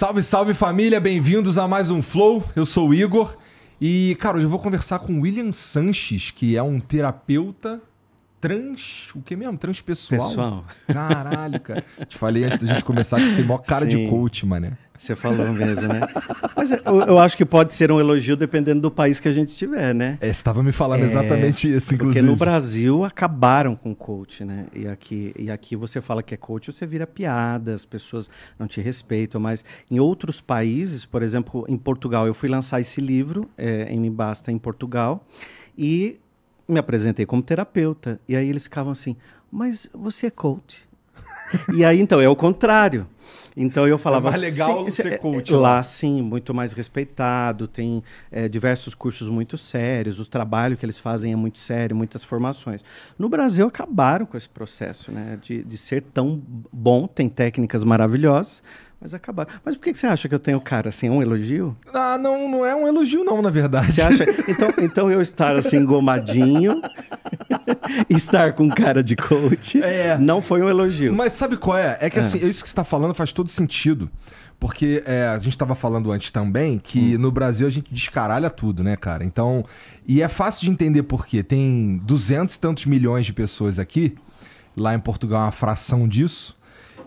Salve, salve família, bem-vindos a mais um Flow. Eu sou o Igor e, cara, hoje eu vou conversar com o William Sanches, que é um terapeuta trans. O que mesmo? Transpessoal? Pessoal. Caralho, cara. Te falei antes da gente começar que você tem maior cara Sim. de coach, mané. Você falou mesmo, né? Mas eu, eu, acho que pode ser um elogio dependendo do país que a gente estiver, né? É, estava me falando é, exatamente isso, inclusive. Porque no Brasil acabaram com coach, né? E aqui, e aqui você fala que é coach, você vira piada, as pessoas não te respeitam. Mas em outros países, por exemplo, em Portugal, eu fui lançar esse livro é, em Me Basta, em Portugal, e me apresentei como terapeuta. E aí eles ficavam assim, mas você é coach? e aí então é o contrário. Então eu falava. É mais legal sim, ser é, coach. É, lá, sim, muito mais respeitado, tem é, diversos cursos muito sérios, o trabalho que eles fazem é muito sério, muitas formações. No Brasil acabaram com esse processo, né? De, de ser tão bom, tem técnicas maravilhosas mas acabaram. Mas por que você acha que eu tenho cara assim? É um elogio? Ah, não, não é um elogio, não, na verdade. Você acha? Então, então eu estar assim, engomadinho, estar com cara de coach, é. não foi um elogio. Mas sabe qual é? É que é. assim, é isso que você está falando faz todo sentido. Porque é, a gente estava falando antes também que hum. no Brasil a gente descaralha tudo, né, cara? Então, e é fácil de entender por quê. Tem duzentos e tantos milhões de pessoas aqui, lá em Portugal é uma fração disso.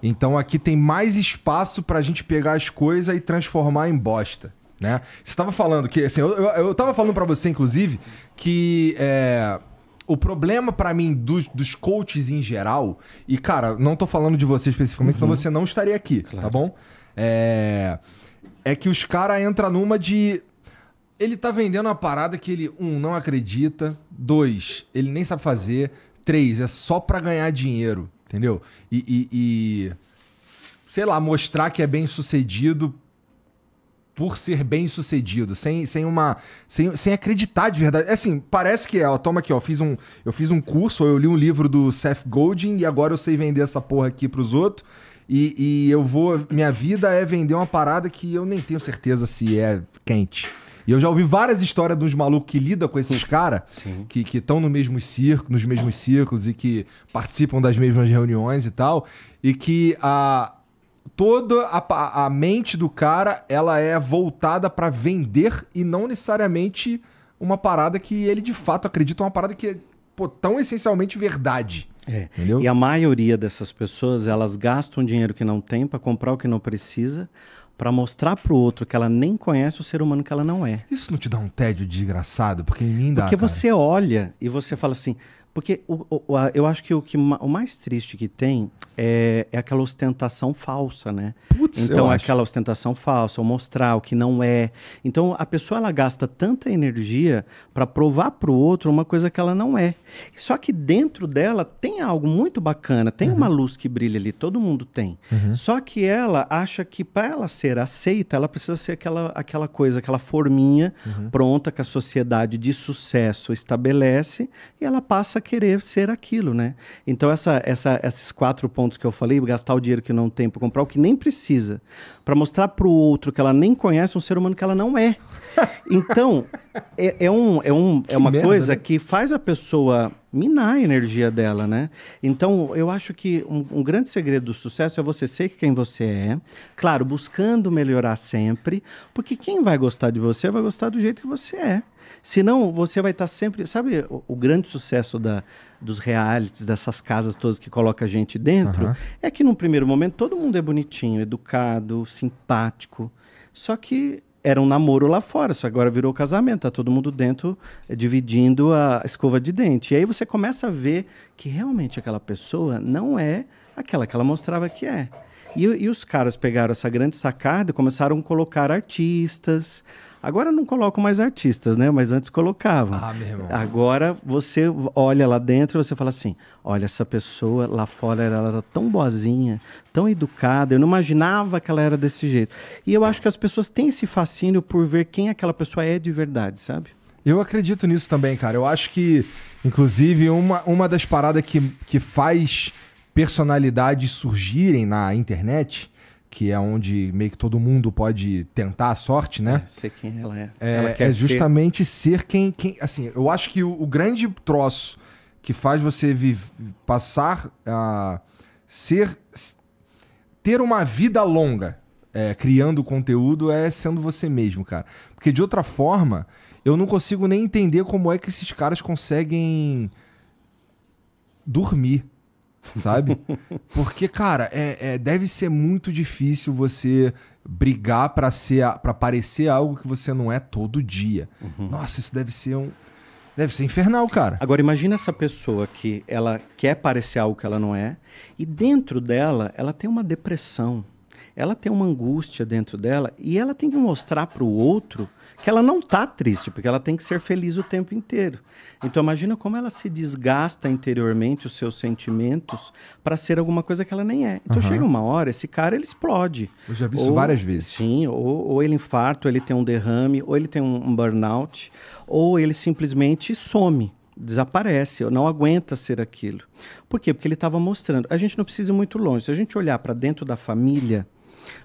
Então aqui tem mais espaço para a gente pegar as coisas e transformar em bosta. Né? Você estava falando que, assim, eu, eu, eu tava falando para você, inclusive, que é, o problema para mim dos, dos, coaches em geral, e cara, não tô falando de você especificamente, uhum. senão você não estaria aqui, tá claro. tá bom? É, é que os caras entram numa de. Ele tá vendendo uma parada que ele, um, não acredita, dois, ele nem sabe fazer, três, é só para ganhar dinheiro. Entendeu? E, e, e, sei lá, mostrar que é bem sucedido por ser bem sucedido, sem, sem uma. Sem, sem acreditar de verdade. É assim, parece que é, ó, toma aqui, ó. Fiz um, eu fiz um curso, ou eu li um livro do Seth Godin e agora eu sei vender essa porra aqui pros outros. E, e eu vou. Minha vida é vender uma parada que eu nem tenho certeza se é quente. E eu já ouvi várias histórias dos malucos que lidam com esses caras, que estão no mesmo circo, nos mesmos círculos e que participam das mesmas reuniões e tal, e que a toda a, a mente do cara ela é voltada para vender e não necessariamente uma parada que ele de fato acredita, uma parada que é pô, tão essencialmente verdade. É. E a maioria dessas pessoas, elas gastam dinheiro que não tem para comprar o que não precisa, para mostrar para o outro que ela nem conhece o ser humano que ela não é. Isso não te dá um tédio desgraçado? Porque em mim dá. Porque cara. você olha e você fala assim: porque o, o, a, eu acho que o, que o mais triste que tem é, é aquela ostentação falsa, né? Putz, então, é aquela ostentação falsa, o mostrar o que não é. Então, a pessoa ela gasta tanta energia para provar para o outro uma coisa que ela não é. Só que dentro dela tem algo muito bacana, tem uhum. uma luz que brilha ali, todo mundo tem. Uhum. Só que ela acha que para ela ser aceita, ela precisa ser aquela, aquela coisa, aquela forminha uhum. pronta que a sociedade de sucesso estabelece e ela passa querer ser aquilo, né? Então, essa, essa, esses quatro pontos que eu falei, gastar o dinheiro que não tem para comprar o que nem precisa, para mostrar para o outro que ela nem conhece um ser humano que ela não é. Então, é, é, um, é, um, é uma merda, coisa né? que faz a pessoa minar a energia dela, né? Então, eu acho que um, um, grande segredo do sucesso é você ser quem você é, claro, buscando melhorar sempre, porque quem vai gostar de você vai gostar do jeito que você é. Senão, você vai estar tá sempre. Sabe o, o grande sucesso da, dos realities, dessas casas todas que coloca a gente dentro? Uhum. É que, num primeiro momento, todo mundo é bonitinho, educado, simpático. Só que era um namoro lá fora, só agora virou casamento, tá todo mundo dentro eh, dividindo a escova de dente. E aí você começa a ver que realmente aquela pessoa não é aquela que ela mostrava que é. E, e os caras pegaram essa grande sacada e começaram a colocar artistas, Agora não colocam mais artistas, né? Mas antes colocavam. Ah, meu irmão. Agora você olha lá dentro e você fala assim: olha, essa pessoa lá fora ela era tão boazinha, tão educada, eu não imaginava que ela era desse jeito. E eu acho que as pessoas têm esse fascínio por ver quem aquela pessoa é de verdade, sabe? Eu acredito nisso também, cara. Eu acho que, inclusive, uma, uma das paradas que, que faz personalidades surgirem na internet que é onde meio que todo mundo pode tentar a sorte, né? É, ser quem ela é. É, ela é justamente ser, ser quem, quem, Assim, eu acho que o, o grande troço que faz você passar a ser. ter uma vida longa é, criando conteúdo é sendo você mesmo, cara. Porque de outra forma, eu não consigo nem entender como é que esses caras conseguem dormir sabe? Porque, cara, é, é, deve ser muito difícil você brigar para ser para parecer algo que você não é todo dia. Uhum. Nossa, isso deve ser um deve ser infernal, cara. Agora imagina essa pessoa que ela quer parecer algo que ela não é e dentro dela ela tem uma depressão, ela tem uma angústia dentro dela e ela tem que mostrar para o outro que ela não tá triste, porque ela tem que ser feliz o tempo inteiro. Então imagina como ela se desgasta interiormente os seus sentimentos para ser alguma coisa que ela nem é. Então uhum. chega uma hora, esse cara ele explode. Eu já vi ou, isso várias vezes. Sim, ou, ou ele infarto ou ele tem um derrame, ou ele tem um, um burnout, ou ele simplesmente some desaparece, não aguenta ser aquilo. Por quê? Porque ele estava mostrando. A gente não precisa ir muito longe. Se a gente olhar para dentro da família,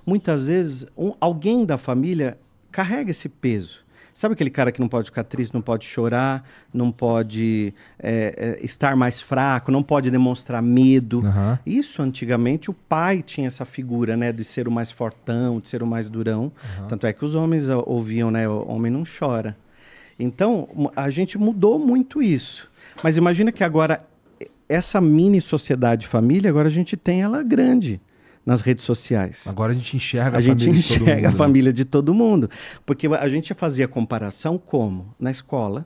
muitas vezes um, alguém da família carrega esse peso. Sabe aquele cara que não pode ficar triste, não pode chorar, não pode é, é estar mais fraco, não pode demonstrar medo? Uhum. Isso, antigamente, o pai tinha essa figura, né? De ser o mais fortão, de ser o mais durão. Uhum. Tanto é que os homens ah, ouviam, né? O homem não chora. Então, a gente mudou muito isso. Mas imagina que agora, essa mini sociedade família, agora a gente tem ela grande nas redes sociais. Agora a gente enxerga a, a gente família enxerga de todo mundo, a família de todo mundo, porque a gente fazia comparação como na escola,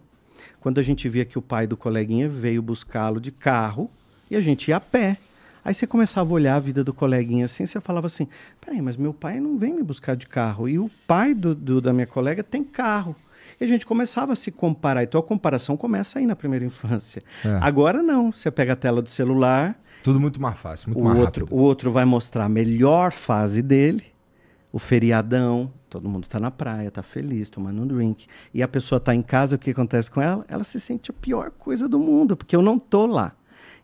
quando a gente via que o pai do coleguinha veio buscá-lo de carro e a gente ia a pé. Aí você começava a olhar a vida do coleguinha assim, você falava assim: peraí, mas meu pai não vem me buscar de carro. E o pai do, do da minha colega tem carro. E a gente começava a se comparar. Então a comparação começa aí na primeira infância. É. Agora não. Você pega a tela do celular, tudo muito mais fácil, muito o mais outro, rápido. O outro vai mostrar a melhor fase dele, o feriadão, todo mundo está na praia, está feliz, tomando um drink. E a pessoa está em casa, o que acontece com ela? Ela se sente a pior coisa do mundo, porque eu não tô lá.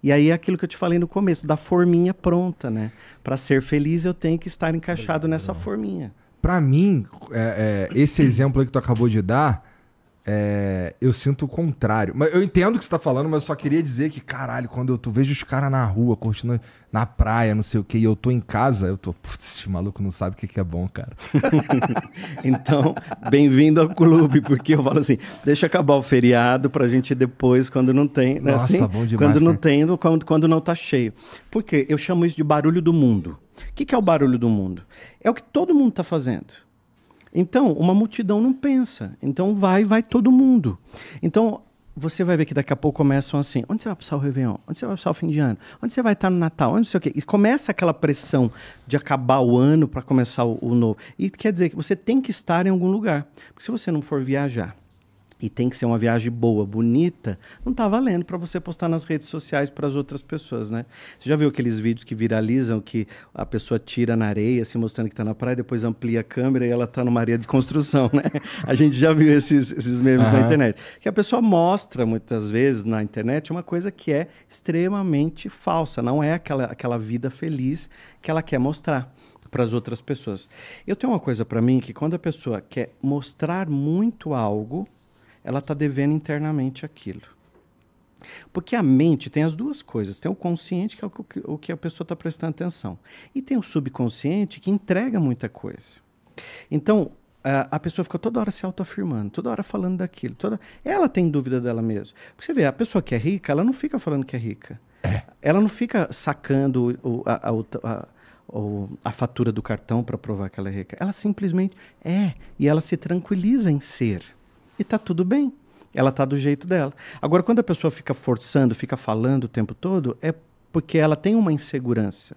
E aí é aquilo que eu te falei no começo, da forminha pronta, né? Para ser feliz eu tenho que estar encaixado nessa forminha. Para mim, é, é, esse exemplo que tu acabou de dar é, eu sinto o contrário. Mas eu entendo o que você tá falando, mas eu só queria dizer que, caralho, quando eu tô, vejo os caras na rua, curtindo na praia, não sei o que, e eu tô em casa, eu tô, putz, esse maluco não sabe o que, que é bom, cara. então, bem-vindo ao clube, porque eu falo assim, deixa acabar o feriado pra gente ir depois, quando não tem, né? Nossa, assim, bom demais. Quando não cara. tem, quando, quando não tá cheio. Por quê? Eu chamo isso de barulho do mundo. O que, que é o barulho do mundo? É o que todo mundo tá fazendo. Então, uma multidão não pensa. Então, vai, vai todo mundo. Então, você vai ver que daqui a pouco começam assim: onde você vai passar o Réveillon? Onde você vai passar o fim de ano? Onde você vai estar no Natal? Onde sei o quê? E começa aquela pressão de acabar o ano para começar o, o novo. E quer dizer que você tem que estar em algum lugar. Porque se você não for viajar, e tem que ser uma viagem boa, bonita, não está valendo para você postar nas redes sociais para as outras pessoas, né? Você já viu aqueles vídeos que viralizam que a pessoa tira na areia, se mostrando que está na praia, depois amplia a câmera e ela está numa areia de construção, né? A gente já viu esses, esses memes uhum. na internet. Que a pessoa mostra muitas vezes na internet uma coisa que é extremamente falsa, não é aquela, aquela vida feliz que ela quer mostrar para as outras pessoas. Eu tenho uma coisa para mim que quando a pessoa quer mostrar muito algo, ela está devendo internamente aquilo. Porque a mente tem as duas coisas: tem o consciente, que é o que, a pessoa está prestando atenção, e tem o subconsciente, que entrega muita coisa. Então, a pessoa fica toda hora se autoafirmando, toda hora falando daquilo. Toda... Ela tem dúvida dela mesma. Porque você vê, a pessoa que é rica, ela não fica falando que é rica. É. Ela não fica sacando o, a, a, a, a fatura do cartão para provar que ela é rica. Ela simplesmente é. E ela se tranquiliza em ser e tá tudo bem. Ela tá do jeito dela. Agora, quando a pessoa fica forçando, fica falando o tempo todo, é porque ela tem uma insegurança.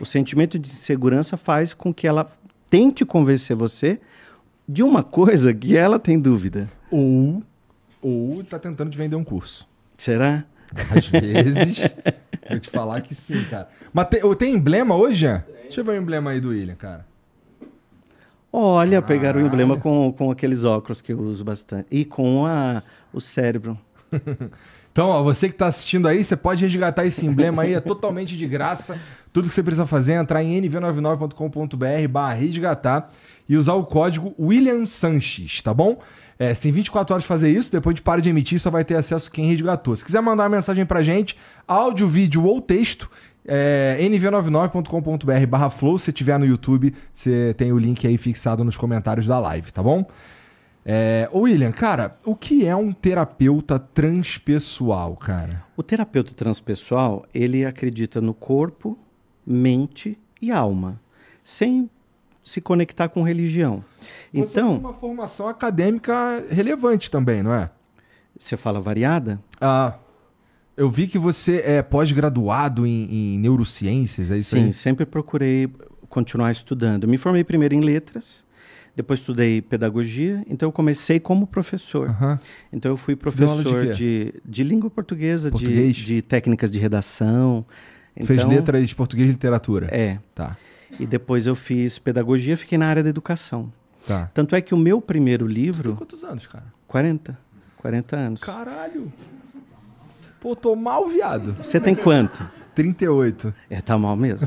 O sentimento de insegurança faz com que ela tente convencer você de uma coisa que ela tem dúvida. Ou, ou tá tentando te vender um curso. Será? Às vezes. vou te falar que sim, cara. Mas tem, tem emblema hoje, Jean? Deixa eu ver o emblema aí do William, cara. Olha, ah. pegaram o emblema com, com aqueles óculos que eu uso bastante. E com a, o cérebro. Então, ó, você que está assistindo aí, você pode resgatar esse emblema aí, é totalmente de graça. Tudo que você precisa fazer é entrar em nv99.com.br barra resgatar e usar o código William Sanches, tá bom? É, você tem 24 horas de fazer isso, depois de para de emitir, só vai ter acesso quem resgatou. Se quiser mandar uma mensagem pra gente, áudio, vídeo ou texto, é, nv99.com.br barra flow, se tiver no YouTube, você tem o link aí fixado nos comentários da live, tá bom? É, William, cara, o que é um terapeuta transpessoal, cara? O terapeuta transpessoal, ele acredita no corpo, mente e alma, sem se conectar com religião. Você então, tem uma formação acadêmica relevante também, não é? Você fala variada? Ah. Eu vi que você é pós-graduado em, em, neurociências, é isso Sim, aí? sempre procurei continuar estudando. me formei primeiro em letras, depois estudei pedagogia, então eu comecei como professor. Então eu fui professor de, de, de, língua portuguesa, de, de, técnicas de redação. Então, Fez letras, português e literatura. É. Tá. E depois eu fiz pedagogia, fiquei na área da educação. Tá. Tanto é que o meu primeiro livro. Tu tem quantos anos, cara? 40. 40 anos. Caralho! Pô, tô mal, viado. Você tem quanto? 38. É, tá mal mesmo.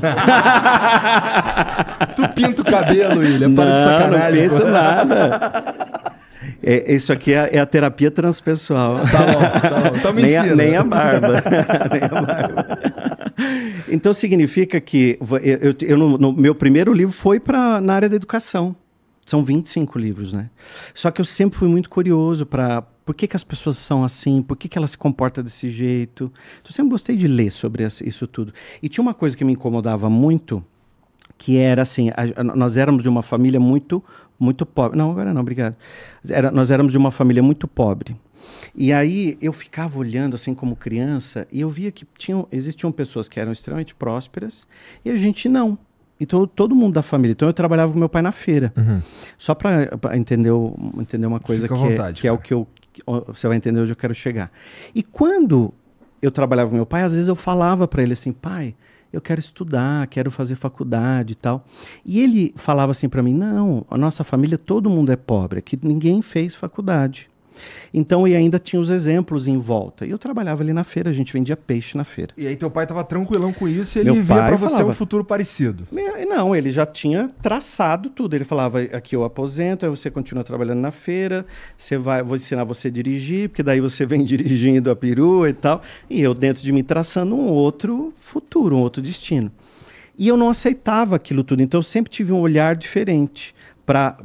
tu pinta o cabelo, William. Para não, de sacanagem. Não pinto nada. É, isso aqui é, é, a terapia transpessoal. Tá bom, tá bom. Então me nem ensina. A, nem a barba. nem a barba. Então significa que eu, eu, eu no, no, meu primeiro livro foi para na área da educação. São 25 livros, né? Só que eu sempre fui muito curioso para por que, que as pessoas são assim? Por que, que se comporta desse jeito? Então, eu sempre gostei de ler sobre isso tudo. E tinha uma coisa que me incomodava muito, que era assim, a, a, nós éramos de uma família muito, muito pobre. Não, agora não, obrigado. Era, nós éramos de uma família muito pobre. E aí eu ficava olhando assim como criança e eu via que tinham, existiam pessoas que eram extremamente prósperas e a gente não. Então todo mundo da família. Então eu trabalhava com meu pai na feira. Uhum. Só para entender, entender uma coisa que, é, vontade, é, que é o que eu você vai entender onde eu quero chegar. E quando eu trabalhava com meu pai, às vezes eu falava para ele assim, pai, eu quero estudar, quero fazer faculdade e tal. E ele falava assim para mim, não, a nossa família todo mundo é pobre, que ninguém fez faculdade. Então, e ainda tinha os exemplos em volta. E eu trabalhava ali na feira, a gente vendia peixe na feira. E aí teu pai estava tranquilão com isso e ele Meu via para você um futuro parecido. Não, ele já tinha traçado tudo. Ele falava, aqui eu aposento, aí você continua trabalhando na feira, você vai, vou ensinar você a dirigir, porque daí você vem dirigindo a perua e tal. E eu dentro de mim traçando um outro futuro, um outro destino. E eu não aceitava aquilo tudo. Então eu sempre tive um olhar diferente para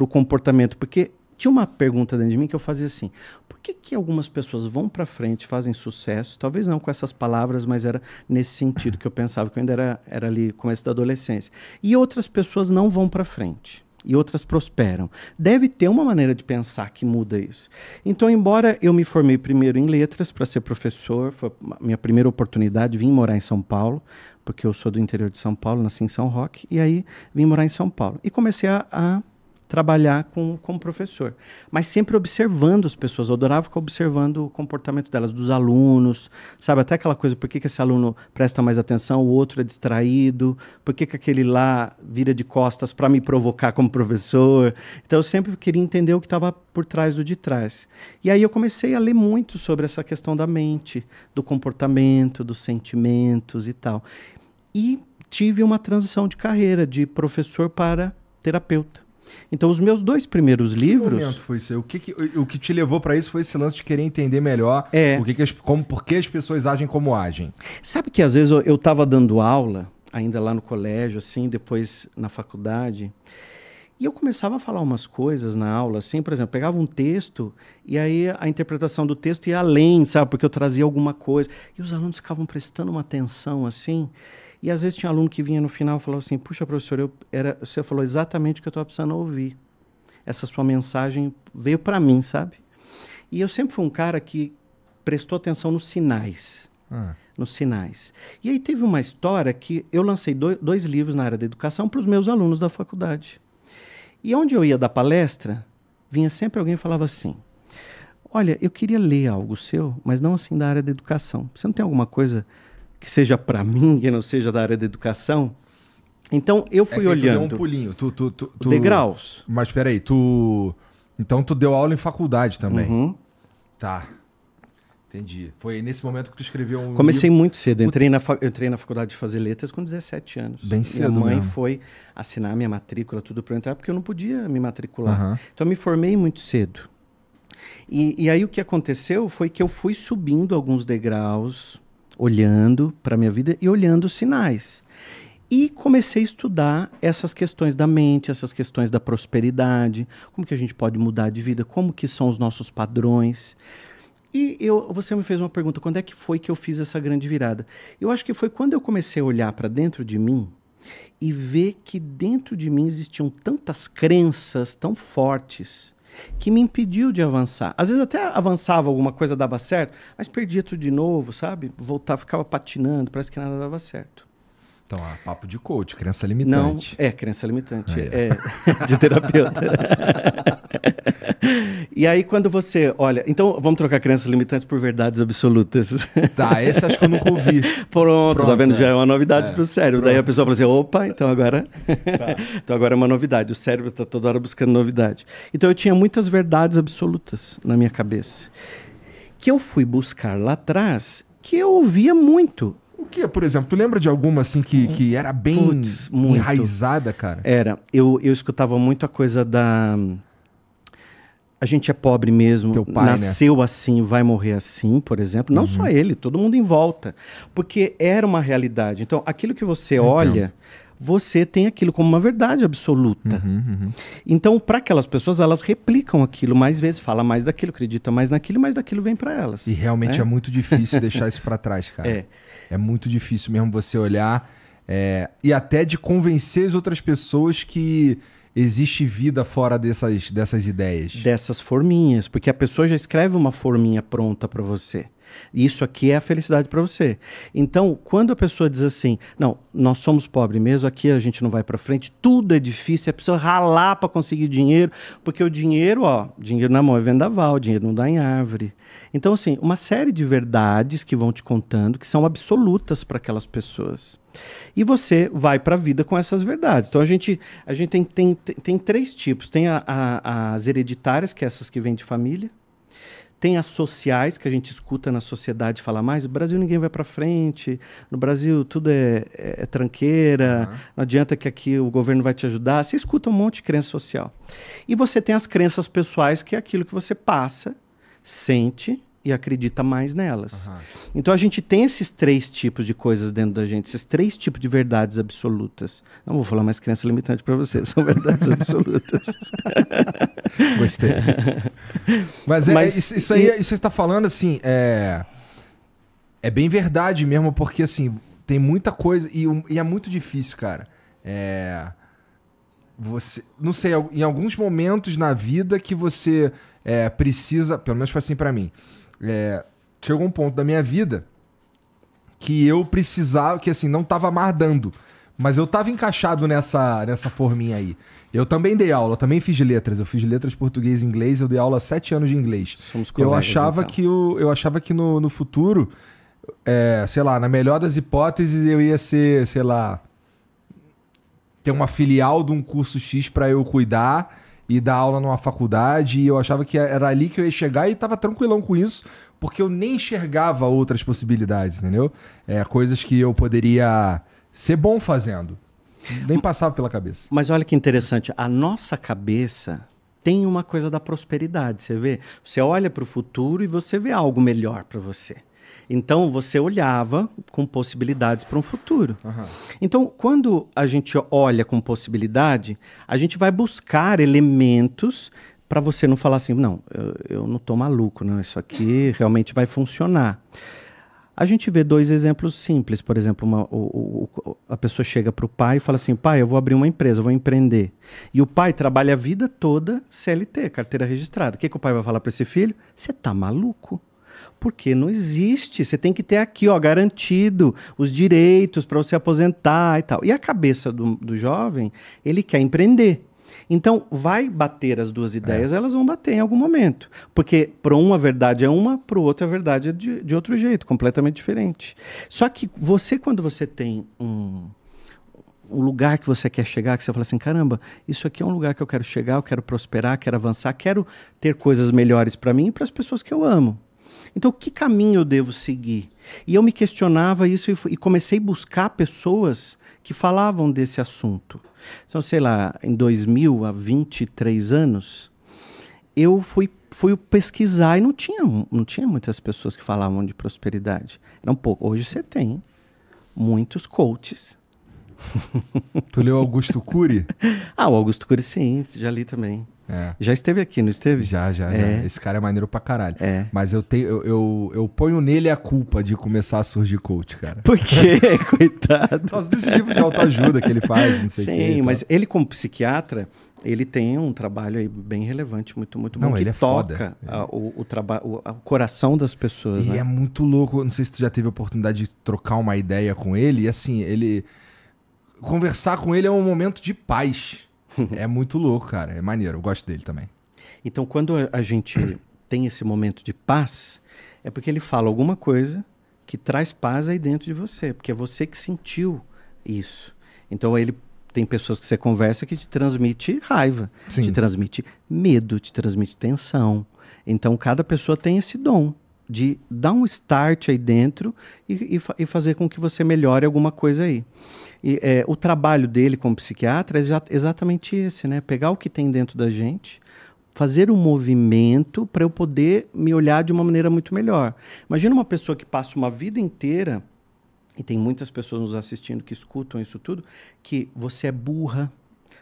o comportamento, porque tinha uma pergunta dentro de mim que eu fazia assim: por que, que algumas pessoas vão para frente, fazem sucesso? Talvez não com essas palavras, mas era nesse sentido que eu pensava, que eu ainda era, era ali, começo da adolescência. E outras pessoas não vão para frente. E outras prosperam. Deve ter uma maneira de pensar que muda isso. Então, embora eu me formei primeiro em letras para ser professor, foi minha primeira oportunidade, vim morar em São Paulo, porque eu sou do interior de São Paulo, nasci em São Roque, e aí vim morar em São Paulo. E comecei a, a trabalhar com, com professor. Mas sempre observando as pessoas. Eu adorava ficar observando o comportamento delas, dos alunos, sabe? Até aquela coisa, por que, que esse aluno presta mais atenção, o outro é distraído, por que, que aquele lá vira de costas para me provocar como professor. Então eu sempre queria entender o que estava por trás do de trás. E aí eu comecei a ler muito sobre essa questão da mente, do comportamento, dos sentimentos e tal. E tive uma transição de carreira de professor para terapeuta. Então, os meus dois primeiros que livros. Que momento foi isso? O que, que o que te levou para isso foi esse lance de querer entender melhor é... o que, que as, como, por que as pessoas agem como agem. Sabe que às vezes eu estava dando aula, ainda lá no colégio, assim, depois na faculdade. E eu começava a falar umas coisas na aula, assim, por exemplo, pegava um texto e aí a interpretação do texto ia além, sabe? Porque eu trazia alguma coisa. E os alunos ficavam prestando uma atenção, assim. E às vezes tinha aluno que vinha no final e falava assim: Puxa, professor, eu era, você falou exatamente o que eu estava precisando ouvir. Essa sua mensagem veio para mim, sabe? E eu sempre fui um cara que prestou atenção nos sinais. Ah. Nos sinais. E aí teve uma história que eu lancei dois, dois livros na área da educação para os meus alunos da faculdade. E onde eu ia dar palestra, vinha sempre alguém e falava assim: Olha, eu queria ler algo seu, mas não assim da área da educação. Você não tem alguma coisa que seja para mim, que não seja da área da educação. Então eu fui é olhando. Tu deu um pulinho, tu, tu, tu, tu... degraus. Mas peraí, tu então tu deu aula em faculdade também? Uhum. Tá. Entendi. Foi nesse momento que tu escreveu um. Comecei livro. muito cedo. Entrei na, eu entrei na faculdade de fazer letras com 17 anos. Bem cedo. Minha mãe mesmo. foi assinar minha matrícula, tudo para entrar, porque eu não podia me matricular. Uhum. Então eu me formei muito cedo. E, e aí o que aconteceu foi que eu fui subindo alguns degraus olhando para a minha vida e olhando os sinais. E comecei a estudar essas questões da mente, essas questões da prosperidade, como que a gente pode mudar de vida, como que são os nossos padrões. E eu, você me fez uma pergunta, quando é que foi que eu fiz essa grande virada? Eu acho que foi quando eu comecei a olhar para dentro de mim e ver que dentro de mim existiam tantas crenças tão fortes que me impediu de avançar. Às vezes até avançava alguma coisa dava certo, mas perdia tudo de novo, sabe? Voltava, ficava patinando, parece que nada dava certo. Então, ah, papo de coach, crença limitante. Não, é, crença limitante. é, de terapeuta. e aí, quando você olha. Então, vamos trocar crenças limitantes por verdades absolutas. Tá, esse acho que eu nunca ouvi. Pronto, Pronto tá vendo? É. Já é uma novidade é. pro cérebro. Pronto. Daí a pessoa fala assim: opa, então agora. Tá. então agora é uma novidade. O cérebro está toda hora buscando novidade. Então, eu tinha muitas verdades absolutas na minha cabeça. Que eu fui buscar lá atrás, que eu ouvia muito o que, por exemplo? Tu lembra de alguma assim que, hum. que era bem Puts, enraizada, cara? Era. Eu, eu escutava muito a coisa da. A gente é pobre mesmo, Teu pai, né? nasceu né? assim, vai morrer assim, por exemplo. Não uhum. só ele, todo mundo em volta. Porque era uma realidade. Então, aquilo que você então. olha, você tem aquilo como uma verdade absoluta. Uhum, uhum. Então, para aquelas pessoas, elas replicam aquilo mais vezes, fala mais daquilo, acredita mais naquilo, mais daquilo vem para elas. E realmente é, é muito difícil deixar isso para trás, cara. É. É muito difícil mesmo você olhar é, e até de convencer as outras pessoas que existe vida fora dessas, dessas ideias. Dessas forminhas, porque a pessoa já escreve uma forminha pronta para você. Isso aqui é a felicidade para você. Então, quando a pessoa diz assim, não, nós somos pobres mesmo, aqui a gente não vai para frente, tudo é difícil, É preciso ralar para conseguir dinheiro, porque o dinheiro, ó, dinheiro na mão é vendaval, dinheiro não dá em árvore. Então, assim, uma série de verdades que vão te contando que são absolutas para aquelas pessoas. E você vai para a vida com essas verdades. Então a gente, a gente tem, tem, tem, tem três tipos: tem a, a, as hereditárias, que é essas que vêm de família, tem as sociais, que a gente escuta na sociedade falar mais: no Brasil ninguém vai para frente, no Brasil tudo é, é, é tranqueira, uhum. não adianta que aqui o governo vai te ajudar. Você escuta um monte de crença social. E você tem as crenças pessoais, que é aquilo que você passa, sente e acredita mais nelas. Uhum. Então a gente tem esses três tipos de coisas dentro da gente, esses três tipos de verdades absolutas. Não vou falar mais criança limitante para vocês, são verdades absolutas. Gostei. Mas, é, Mas isso, isso aí, e... isso você está falando assim, é é bem verdade mesmo, porque assim tem muita coisa e, e é muito difícil, cara. É você, não sei, em alguns momentos na vida que você é, precisa, pelo menos foi assim para mim é, chegou um ponto da minha vida que eu precisava, que assim, não tava mais Mas eu tava encaixado nessa, nessa forminha aí. Eu também dei aula, também fiz letras. Eu fiz letras português e inglês, eu dei aula há sete anos de inglês. Somos colegas, eu achava então. que eu eu achava que no, no futuro, é, sei lá, na melhor das hipóteses, eu ia ser, sei lá, ter uma filial de um curso X para eu cuidar e dar aula numa faculdade, e eu achava que era ali que eu ia chegar e tava tranquilão com isso, porque eu nem enxergava outras possibilidades, entendeu? É, coisas que eu poderia ser bom fazendo. Nem passava pela cabeça. Mas olha que interessante, a nossa cabeça tem uma coisa da prosperidade, você vê? Você olha para o futuro e você vê algo melhor para você. Então você olhava com possibilidades para um futuro. Uhum. Então, quando a gente olha com possibilidade, a gente vai buscar elementos para você não falar assim, não, eu, eu não tô maluco, não, isso aqui realmente vai funcionar. A gente vê dois exemplos simples, por exemplo, uma, o, o, a pessoa chega para o pai e fala assim, pai, eu vou abrir uma empresa, eu vou empreender. E o pai trabalha a vida toda CLT, carteira registrada. O que, que o pai vai falar para esse filho? Você tá maluco? Porque não existe. Você tem que ter aqui, ó, garantido os direitos para você aposentar e tal. E a cabeça do, do jovem, ele quer empreender. Então, vai bater as duas ideias, é. elas vão bater em algum momento. Porque para um a verdade é uma, para o outro a verdade é de, de outro jeito, completamente diferente. Só que você, quando você tem um, um lugar que você quer chegar, que você fala assim, caramba, isso aqui é um lugar que eu quero chegar, eu quero prosperar, quero avançar, quero ter coisas melhores para mim e para as pessoas que eu amo. Então, que caminho eu devo seguir? E eu me questionava isso e, e comecei a buscar pessoas que falavam desse assunto. Então, sei lá, em 2000, há 23 anos, eu fui, fui pesquisar e não tinha, não tinha muitas pessoas que falavam de prosperidade. Era um pouco. Hoje você tem muitos coaches. tu leu Augusto Cury? ah, o Augusto Cury sim, já li também. É. Já esteve aqui, não esteve? Já, já, é. já. Esse cara é maneiro pra caralho. É. Mas eu, tenho, eu, eu, eu, ponho nele a culpa de começar a surgir coach, cara. Por quê? Coitado. Por causa dos livros de autoajuda que ele faz, não sei o quê. Sim, mas ele como psiquiatra, ele tem um trabalho aí bem relevante, muito, muito não, bom, ele que é toca a, ah, o, o, o, o coração das pessoas. E né? é muito louco, não sei se tu já teve a oportunidade de trocar uma ideia com ele, e assim, ele... Conversar com ele é um momento de paz. é muito louco, cara. É maneiro. Eu gosto dele também. Então, quando a gente tem esse momento de paz, é porque ele fala alguma coisa que traz paz aí dentro de você, porque é você que sentiu isso. Então, ele tem pessoas que você conversa que te transmite raiva, Sim. te transmite medo, te transmite tensão. Então, cada pessoa tem esse dom de dar um start aí dentro e, e, fa e fazer com que você melhore alguma coisa aí. E, é, o trabalho dele como psiquiatra é exatamente esse, né? Pegar o que tem dentro da gente, fazer um movimento para eu poder me olhar de uma maneira muito melhor. Imagina uma pessoa que passa uma vida inteira, e tem muitas pessoas nos assistindo que escutam isso tudo, que você é burra,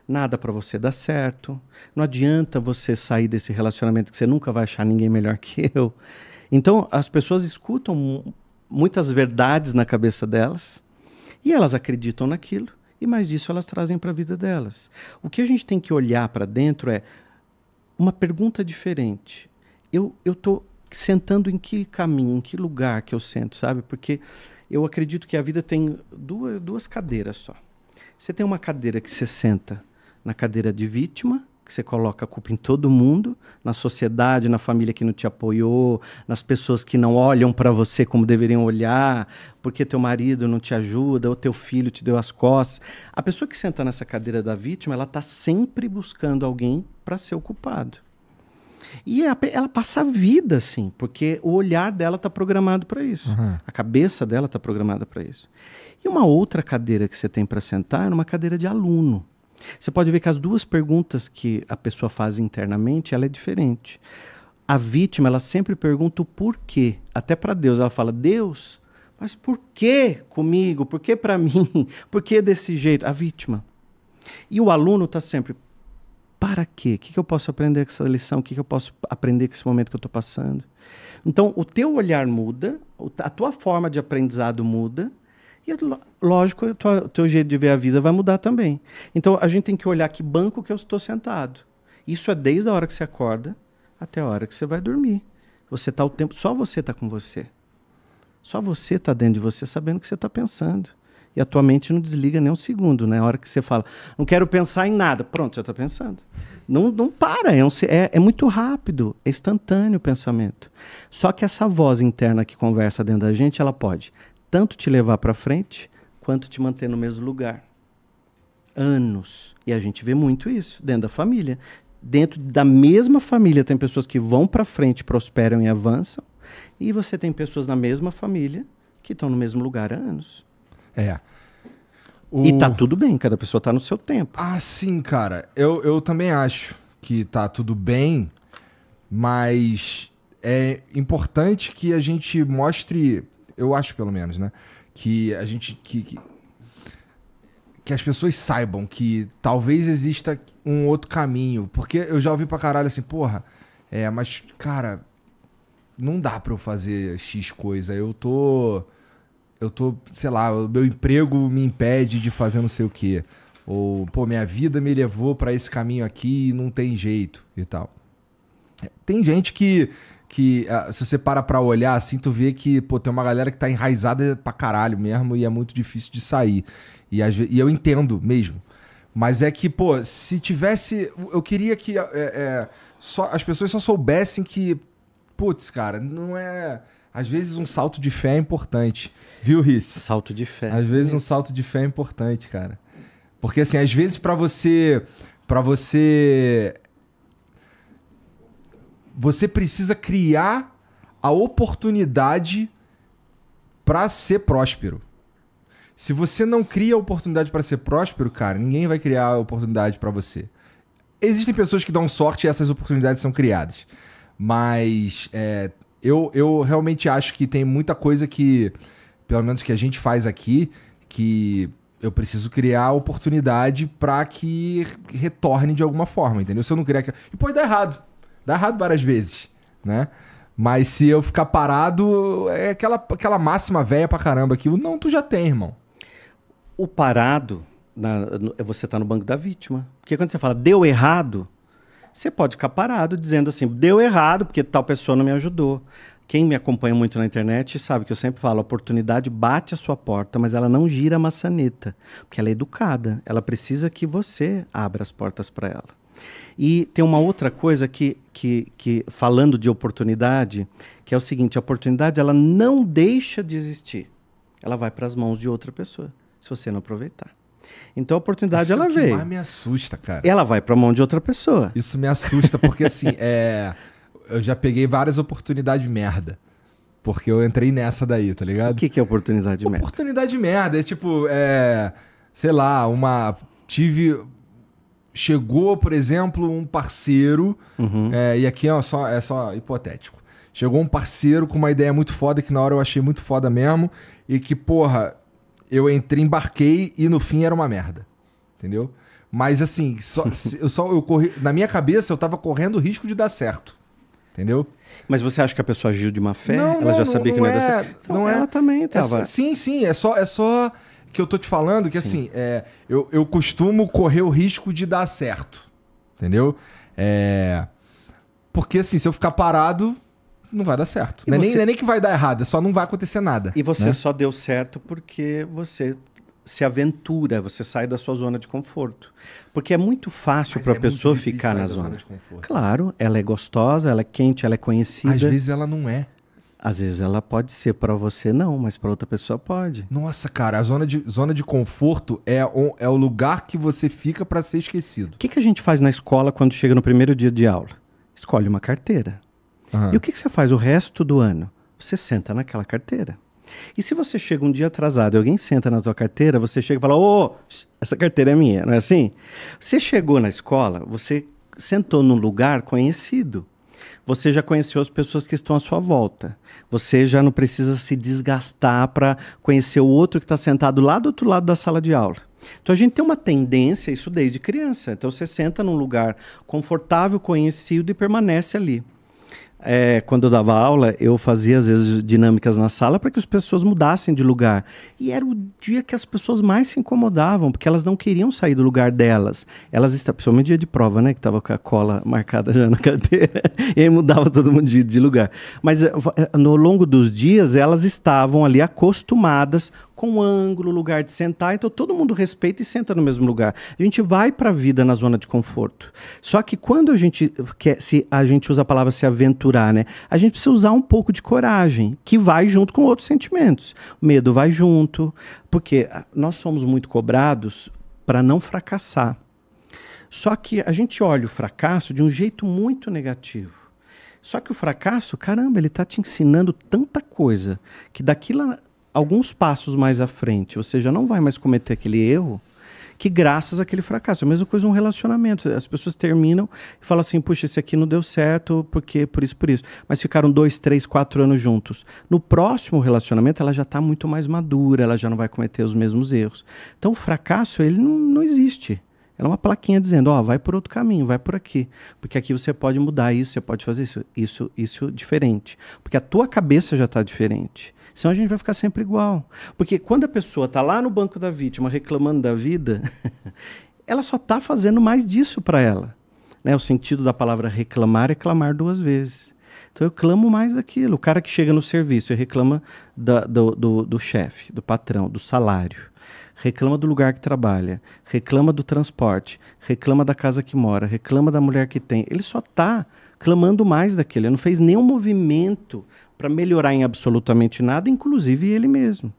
nada para você dar certo, não adianta você sair desse relacionamento que você nunca vai achar ninguém melhor que eu. Então, as pessoas escutam muitas verdades na cabeça delas e elas acreditam naquilo e mais disso elas trazem para a vida delas. O que a gente tem que olhar para dentro é uma pergunta diferente. Eu estou sentando em que caminho, em que lugar que eu sento, sabe? Porque eu acredito que a vida tem duas, duas cadeiras só. Você tem uma cadeira que você senta na cadeira de vítima que você coloca a culpa em todo mundo, na sociedade, na família que não te apoiou, nas pessoas que não olham para você como deveriam olhar, porque teu marido não te ajuda, ou teu filho te deu as costas. A pessoa que senta nessa cadeira da vítima, ela está sempre buscando alguém para ser o culpado. E é ela passa a vida assim, porque o olhar dela está programado para isso. Uhum. A cabeça dela está programada para isso. E uma outra cadeira que você tem para sentar é uma cadeira de aluno. Você pode ver que as duas perguntas que a pessoa faz internamente, ela é diferente. A vítima, ela sempre pergunta o porquê, até para Deus. Ela fala: "Deus, mas por que comigo? Por que para mim? Por que desse jeito?" A vítima. E o aluno está sempre: para quê? O que, que eu posso aprender com essa lição? O que, que eu posso aprender com esse momento que eu estou passando? Então, o teu olhar muda, a tua forma de aprendizado muda, e lógico, o teu, jeito de ver a vida vai mudar também. Então a gente tem que olhar que banco que eu estou sentado. Isso é desde a hora que você acorda até a hora que você vai dormir. Você está o tempo, só você está com você. Só você está dentro de você sabendo o que você está pensando. E a tua mente não desliga nem um segundo, né? A hora que você fala, não quero pensar em nada, pronto, já está pensando. Não, não para, é, um, é, é muito rápido, é instantâneo o pensamento. Só que essa voz interna que conversa dentro da gente, ela pode tanto te levar para frente quanto te manter no mesmo lugar. Anos. E a gente vê muito isso dentro da família. Dentro da mesma família tem pessoas que vão para frente, prosperam e avançam, e você tem pessoas na mesma família que estão no mesmo lugar há anos. É. O... E tá tudo bem, cada pessoa tá no seu tempo. Ah, sim, cara. Eu, eu também acho que tá tudo bem, mas é importante que a gente mostre eu acho pelo menos, né? Que a gente. Que, que, que, as pessoas saibam que talvez exista um outro caminho. Porque eu já ouvi pra caralho assim, porra, é, mas, cara, não dá pra eu fazer X coisa. Eu tô. Eu tô, sei lá, meu emprego me impede de fazer não sei o quê. Ou, pô, minha vida me levou para esse caminho aqui e não tem jeito e tal. É, tem gente que que ah, se você para pra olhar assim, tu vê que, pô, tem uma galera que tá enraizada pra caralho mesmo e é muito difícil de sair. E, às vezes, e eu entendo mesmo. Mas é que, pô, se tivesse. Eu queria que é, é, só, as pessoas só soubessem que, putz, cara, não é. Às vezes um salto de fé é importante. Viu, Riz? Salto de fé. Às vezes um salto de fé é importante, cara. Porque, assim, às vezes para você. para você você precisa criar a oportunidade para ser próspero. Se você não cria a oportunidade para ser próspero, cara, ninguém vai criar a oportunidade para você. Existem pessoas que dão sorte e essas oportunidades são criadas. Mas é, eu, eu realmente acho que tem muita coisa que, pelo menos que a gente faz aqui, que eu preciso criar a oportunidade para que retorne de alguma forma, entendeu? Se eu não criar. E pode dar errado. Dá errado várias vezes, né? Mas se eu ficar parado, é aquela, aquela máxima velha pra caramba que o não tu já tem, irmão. O parado na, no, é você tá no banco da vítima. Porque quando você fala deu errado, você pode ficar parado dizendo assim, deu errado porque tal pessoa não me ajudou. Quem me acompanha muito na internet sabe que eu sempre falo, a oportunidade bate a sua porta, mas ela não gira a maçaneta, porque ela é educada, ela precisa que você abra as portas para ela. E tem uma outra coisa que, que, que falando de oportunidade, que é o seguinte: a oportunidade ela não deixa de existir. Ela vai para as mãos de outra pessoa, se você não aproveitar. Então a oportunidade Isso é ela que veio. Isso me assusta, cara. Ela vai para a mão de outra pessoa. Isso me assusta porque assim, é, eu já peguei várias oportunidades merda. Porque eu entrei nessa daí, tá ligado? O que, que é oportunidade merda? Oportunidade merda é tipo, é, sei lá, uma tive chegou, por exemplo, um parceiro, uhum. é, e aqui é só, é só hipotético. Chegou um parceiro com uma ideia muito foda, que na hora eu achei muito foda mesmo, e que, porra, eu entrei, embarquei e no fim era uma merda. Entendeu? Mas assim, só, eu só eu corri, na minha cabeça eu tava correndo o risco de dar certo. Entendeu? Mas você acha que a pessoa agiu de má fé? Não, ela não, já sabia não, que não ia é, dar certo? Então, não ela é, também tava. É, sim, sim, é só é só que eu tô te falando que, Sim. assim, é, eu, eu costumo correr o risco de dar certo. Entendeu? É, porque, assim, se eu ficar parado, não vai dar certo. Não, é você... nem, não é, nem, que vai dar errado, é só não vai acontecer nada. E você né? só deu certo porque você se aventura, você sai da sua zona de conforto. Porque é muito fácil para a é pessoa ficar na zona. zona. de conforto. Claro, ela é gostosa, ela é quente, ela é conhecida. Às vezes ela não é. Às vezes ela pode ser para você não, mas para outra pessoa pode. Nossa, cara, a zona de, zona de conforto é, o, é o lugar que você fica para ser esquecido. O que, que a gente faz na escola quando chega no primeiro dia de aula? Escolhe uma carteira. Uhum. E o que, que você faz o resto do ano? Você senta naquela carteira. E se você chega um dia atrasado e alguém senta na tua carteira, você chega e fala: Ô, oh, essa carteira é minha, não é assim? Você chegou na escola, você sentou num lugar conhecido você já conheceu as pessoas que estão à sua volta. Você já não precisa se desgastar para conhecer o outro que está sentado lá do outro lado da sala de aula. Então a gente tem uma tendência, isso desde criança. Então você senta num lugar confortável, conhecido e permanece ali é, quando eu dava aula, eu fazia às vezes dinâmicas na sala para que as pessoas mudassem de lugar. E era o dia que as pessoas mais se incomodavam, porque elas não queriam sair do lugar delas. Elas, principalmente dia de prova, né? Que estava com a cola marcada já na cadeira. e aí mudava todo mundo de, de lugar. Mas eh, eh, no longo dos dias, elas estavam ali acostumadas com ângulo, lugar de sentar. Então todo mundo respeita e senta no mesmo lugar. A gente vai para a vida na zona de conforto. Só que quando a gente quer, se a gente usa a palavra se aventurar, né? A gente precisa usar um pouco de coragem, que vai junto com outros sentimentos. O medo vai junto, porque ah, nós somos muito cobrados para não fracassar. Só que a gente olha o fracasso de um jeito muito negativo. Só que o fracasso, caramba, ele está te ensinando tanta coisa que daqui lá, alguns passos mais à frente, você já não vai mais cometer aquele erro que graças àquele fracasso. É a mesma coisa um relacionamento. As pessoas terminam e falam assim, puxa, esse aqui não deu certo, porque por isso, por isso. Mas ficaram dois, três, quatro anos juntos. No próximo relacionamento, ela já está muito mais madura, ela já não vai cometer os mesmos erros. Então, o fracasso, ele não, não existe. Ela é uma plaquinha dizendo, ó, oh, vai por outro caminho, vai por aqui. Porque aqui você pode mudar isso, você pode fazer isso, isso, isso diferente. Porque a tua cabeça já está diferente. Senão a gente vai ficar sempre igual. Porque quando a pessoa está lá no banco da vítima reclamando da vida, ela só está fazendo mais disso para ela. Né? O sentido da palavra reclamar é clamar duas vezes. Então eu clamo mais daquilo. O cara que chega no serviço e reclama da, do, do, do chefe, do patrão, do salário reclama do lugar que trabalha, reclama do transporte, reclama da casa que mora, reclama da mulher que tem. Ele só está clamando mais daquele. Ele não fez nenhum movimento para melhorar em absolutamente nada, inclusive ele mesmo.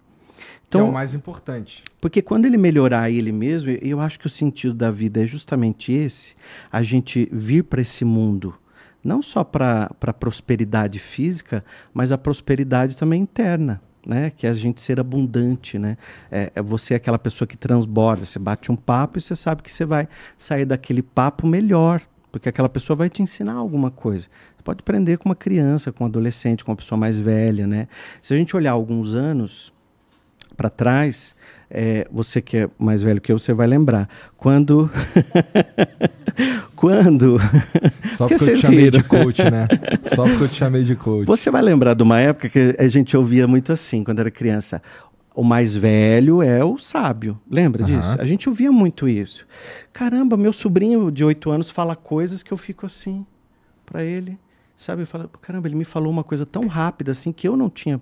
Então, que é então o mais importante. Porque quando ele melhorar ele mesmo, eu acho que o sentido da vida é justamente esse: a gente vir para esse mundo não só para a prosperidade física, mas a prosperidade também interna. Né, que é a gente ser abundante, né? É, é, você é aquela pessoa que transborda, você bate um papo e você sabe que você vai sair daquele papo melhor, porque aquela pessoa vai te ensinar alguma coisa. Você pode aprender com uma criança, com um adolescente, com uma pessoa mais velha, né? Se a gente olhar alguns anos para trás, é, você que é mais velho que eu, você vai lembrar. Quando. quando. Só porque, porque eu te chamei de coach, né? Só porque eu te chamei de coach. Você vai lembrar de uma época que a gente ouvia muito assim, quando era criança. O mais velho é o sábio. Lembra uhum. disso? A gente ouvia muito isso. Caramba, meu sobrinho de oito anos fala coisas que eu fico assim para ele. Sabe? Eu falo, caramba, ele me falou uma coisa tão rápida assim que eu não tinha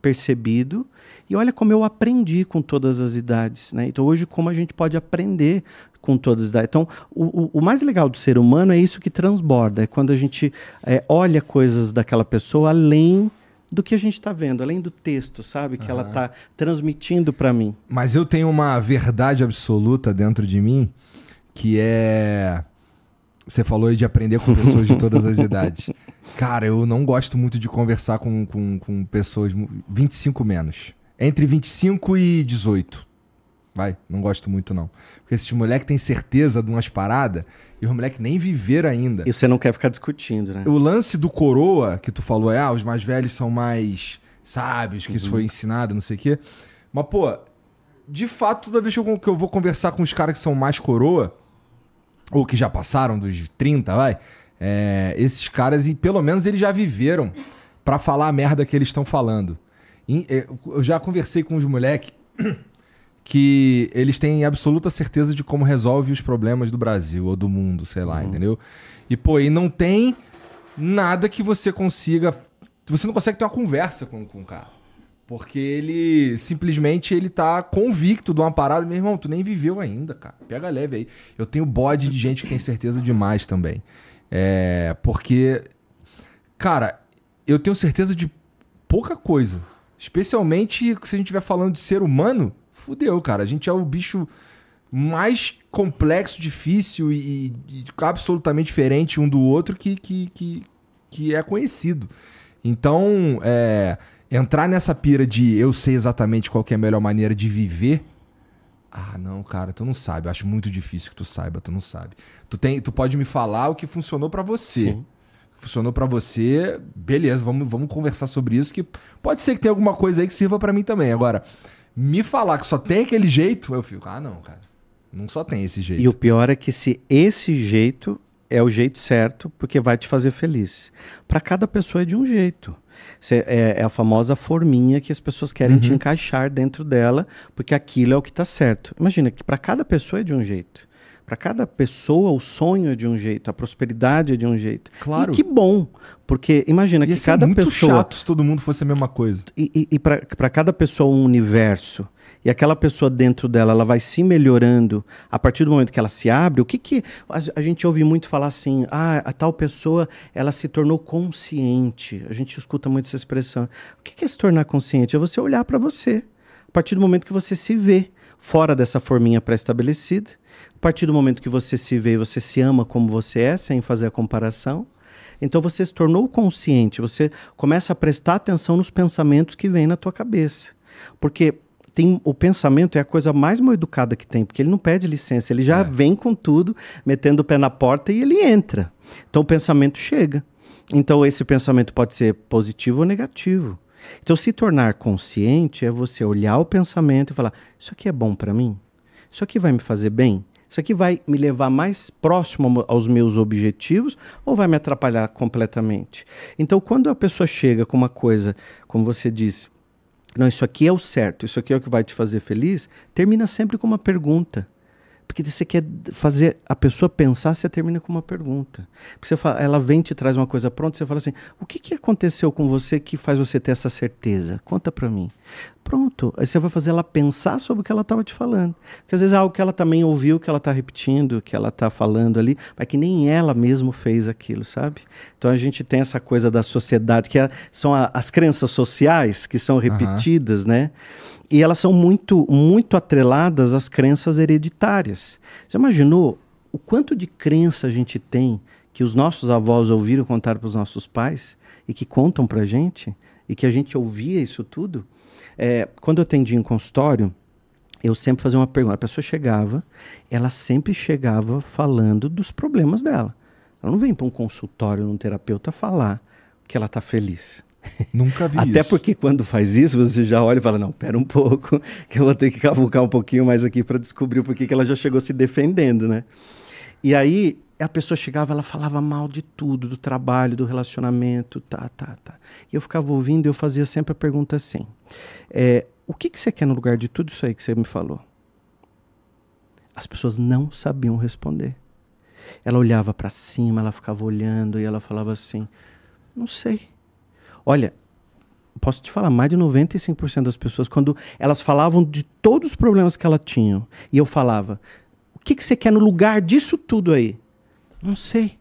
percebido. E olha como eu aprendi com todas as idades, né? Então hoje como a gente pode aprender com todas as idades. Então o, o mais legal do ser humano é isso que transborda, é quando a gente é, olha coisas daquela pessoa além do que a gente está vendo, além do texto, sabe? Que uhum. ela está transmitindo para mim. Mas eu tenho uma verdade absoluta dentro de mim, que é. Você falou de aprender com pessoas de todas as idades. Cara, eu não gosto muito de conversar com, com, com pessoas 25 menos. Entre 25 e 18. Vai, não gosto muito não. Porque esses moleque tem certeza de umas paradas e os moleque nem viver ainda. E você não quer ficar discutindo, né? O lance do coroa que tu falou é, ah, os mais velhos são mais sábios, que uhum. isso foi ensinado, não sei o quê. Mas, pô, de fato, toda vez que eu, vou conversar com os caras que são mais coroa, ou que já passaram dos 30, vai, é, esses caras, e pelo menos eles já viveram para falar a merda que eles estão falando. E, é, eu já conversei com os moleque que eles têm absoluta certeza de como resolve os problemas do Brasil ou do mundo, sei lá, uhum. entendeu? E, pô, e não tem nada que você consiga. Você não consegue ter uma conversa com, com o cara. Porque ele simplesmente ele tá convicto de uma parada. Meu irmão, tu nem viveu ainda, cara. Pega leve aí. Eu tenho bode de gente que tem certeza demais também. É. Porque. Cara, eu tenho certeza de pouca coisa. Especialmente se a gente estiver falando de ser humano fudeu, cara. A gente é o bicho mais complexo, difícil e, e absolutamente diferente um do outro que, que, que, que é conhecido. Então, é, entrar nessa pira de eu sei exatamente qual é a melhor maneira de viver. Ah, não, cara, tu não sabe. Eu acho muito difícil que tu saiba, tu não sabe. Tu, tem, tu pode me falar o que funcionou para você. Sim. Funcionou para você, beleza, vamos, vamos conversar sobre isso, que pode ser que tenha alguma coisa aí que sirva para mim também. Agora, me falar que só tem aquele jeito, eu fico, ah, não, cara. Não só tem esse jeito. E o pior é que se esse jeito é o jeito certo, porque vai te fazer feliz. Para cada pessoa é de um jeito. Cê, é, é, a famosa forminha que as pessoas querem uhum. te encaixar dentro dela, porque aquilo é o que está certo. Imagina que para cada pessoa é de um jeito. Para cada pessoa, o sonho é de um jeito, a prosperidade é de um jeito. Claro. E que bom, porque imagina Ia que assim, é cada muito pessoa. chato se todo mundo fosse a mesma coisa. E, e, e para cada pessoa, um universo. E aquela pessoa dentro dela, ela vai se melhorando a partir do momento que ela se abre. O que que. A, a gente ouve muito falar assim, ah, a tal pessoa, ela se tornou consciente. A gente escuta muito essa expressão. O que, que é se tornar consciente? É você olhar para você. A partir do momento que você se vê fora dessa forminha pré-estabelecida. A partir do momento que você se vê, você se ama como você é, sem fazer a comparação. Então você se tornou consciente, você começa a prestar atenção nos pensamentos que vêm na tua cabeça. Porque tem, o pensamento é a coisa mais mal educada que tem, porque ele não pede licença, ele já é. vem com tudo, metendo o pé na porta e ele entra. Então o pensamento chega. Então esse pensamento pode ser positivo ou negativo. Então, se tornar consciente é você olhar o pensamento e falar: isso aqui é bom para mim? Isso aqui vai me fazer bem? Isso aqui vai me levar mais próximo aos meus objetivos ou vai me atrapalhar completamente? Então, quando a pessoa chega com uma coisa, como você disse, não, isso aqui é o certo, isso aqui é o que vai te fazer feliz, termina sempre com uma pergunta. Porque você quer fazer a pessoa pensar, você termina com uma pergunta. Porque você fala, ela vem te traz uma coisa pronta, você fala assim: o que, que aconteceu com você que faz você ter essa certeza? Conta para mim. Pronto. Aí você vai fazer ela pensar sobre o que ela estava te falando. Porque às vezes é algo que ela também ouviu, que ela está repetindo, que ela está falando ali, mas que nem ela mesmo fez aquilo, sabe? Então a gente tem essa coisa da sociedade, que é, são a, as crenças sociais que são repetidas, uhum. né? E elas são muito, muito atreladas às crenças hereditárias. Você imaginou o quanto de crença a gente tem que os nossos avós ouviram contar para os nossos pais e que contam para a gente e que a gente ouvia isso tudo? É, quando eu atendi em consultório, eu sempre fazia uma pergunta. A pessoa chegava, ela sempre chegava falando dos problemas dela. Ela não vem para um consultório, num terapeuta falar que ela está feliz. Nunca vi Até isso. porque quando faz isso, você já olha e fala: não, pera um pouco, que eu vou ter que cavucar um pouquinho mais aqui para descobrir o porquê que ela já chegou se defendendo, né? E aí a pessoa chegava, ela falava mal de tudo, do trabalho, do relacionamento, tá, tá, tá. E eu ficava ouvindo e eu fazia sempre a pergunta assim: é, o que, que você quer no lugar de tudo isso aí que você me falou? As pessoas não sabiam responder. Ela olhava para cima, ela ficava olhando e ela falava assim: não sei Olha, posso te falar, mais de 95% das pessoas, quando elas falavam de todos os problemas que elas tinham, e eu falava, o que, que você quer no lugar disso tudo aí? Não sei.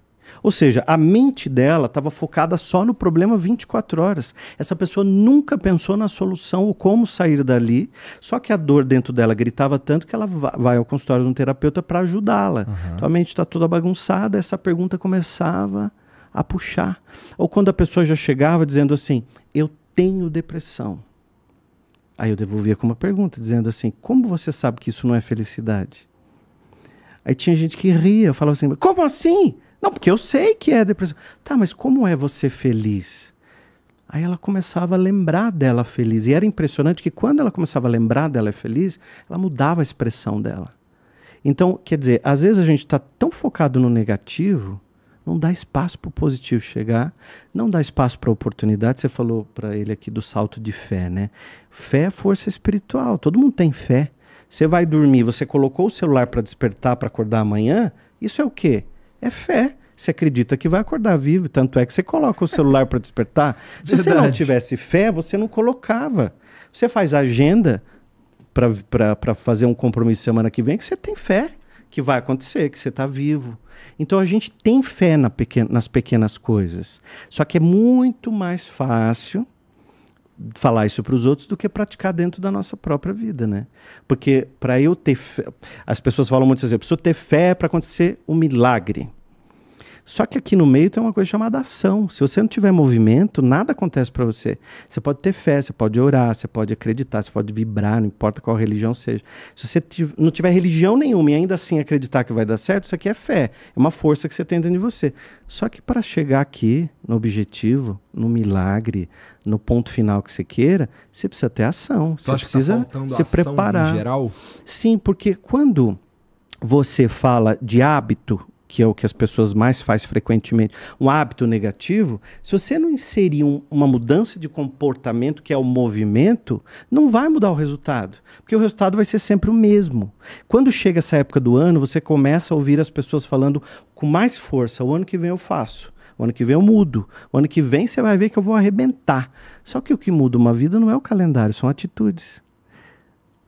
Ou seja, a mente dela estava focada só no problema 24 horas. Essa pessoa nunca pensou na solução ou como sair dali, só que a dor dentro dela gritava tanto que ela vai ao consultório de um terapeuta para ajudá-la. Uhum. Tua mente está toda bagunçada, essa pergunta começava a puxar. Ou quando a pessoa já chegava dizendo assim: Eu tenho depressão. Aí eu devolvia com uma pergunta, dizendo assim: Como você sabe que isso não é felicidade? Aí tinha gente que ria, falava assim: Como assim? Não, porque eu sei que é depressão. Tá, mas como é você feliz? Aí ela começava a lembrar dela feliz. E era impressionante que quando ela começava a lembrar dela feliz, ela mudava a expressão dela. Então, quer dizer, às vezes a gente está tão focado no negativo não dá espaço para o positivo chegar, não dá espaço para a oportunidade. Você falou para ele aqui do salto de fé, né? Fé é força espiritual, todo mundo tem fé. Você vai dormir, você colocou o celular para despertar, para acordar amanhã, isso é o quê? É fé. Você acredita que vai acordar vivo, tanto é que você coloca o celular para despertar. Se você não tivesse fé, você não colocava. Você faz agenda para fazer um compromisso semana que vem que você tem fé que vai acontecer, que você está vivo. Então a gente tem fé na nas pequenas coisas. Só que é muito mais fácil falar isso para os outros do que praticar dentro da nossa própria vida, né? Porque para eu ter fé, as pessoas falam muito assim, eu preciso ter fé para acontecer um milagre. Só que aqui no meio tem uma coisa chamada ação. Se você não tiver movimento, nada acontece para você. Você pode ter fé, você pode orar, você pode acreditar, você pode vibrar, não importa qual religião seja. Se você não tiver religião nenhuma e ainda assim acreditar que vai dar certo, isso aqui é fé. É uma força que você tem dentro de você. Só que para chegar aqui, no objetivo, no milagre, no ponto final que você queira, você precisa ter ação. Você, você tá precisa tá se preparar. Sim, porque quando você fala de hábito, que é o que as pessoas mais fazem frequentemente, um hábito negativo, se você não inserir um, uma mudança de comportamento, que é o movimento, não vai mudar o resultado, porque o resultado vai ser sempre o mesmo. Quando chega essa época do ano, você começa a ouvir as pessoas falando com mais força: o ano que vem eu faço. O ano que vem eu mudo. O ano que vem você vai ver que eu vou arrebentar. Só que o que muda uma vida não é o calendário, são atitudes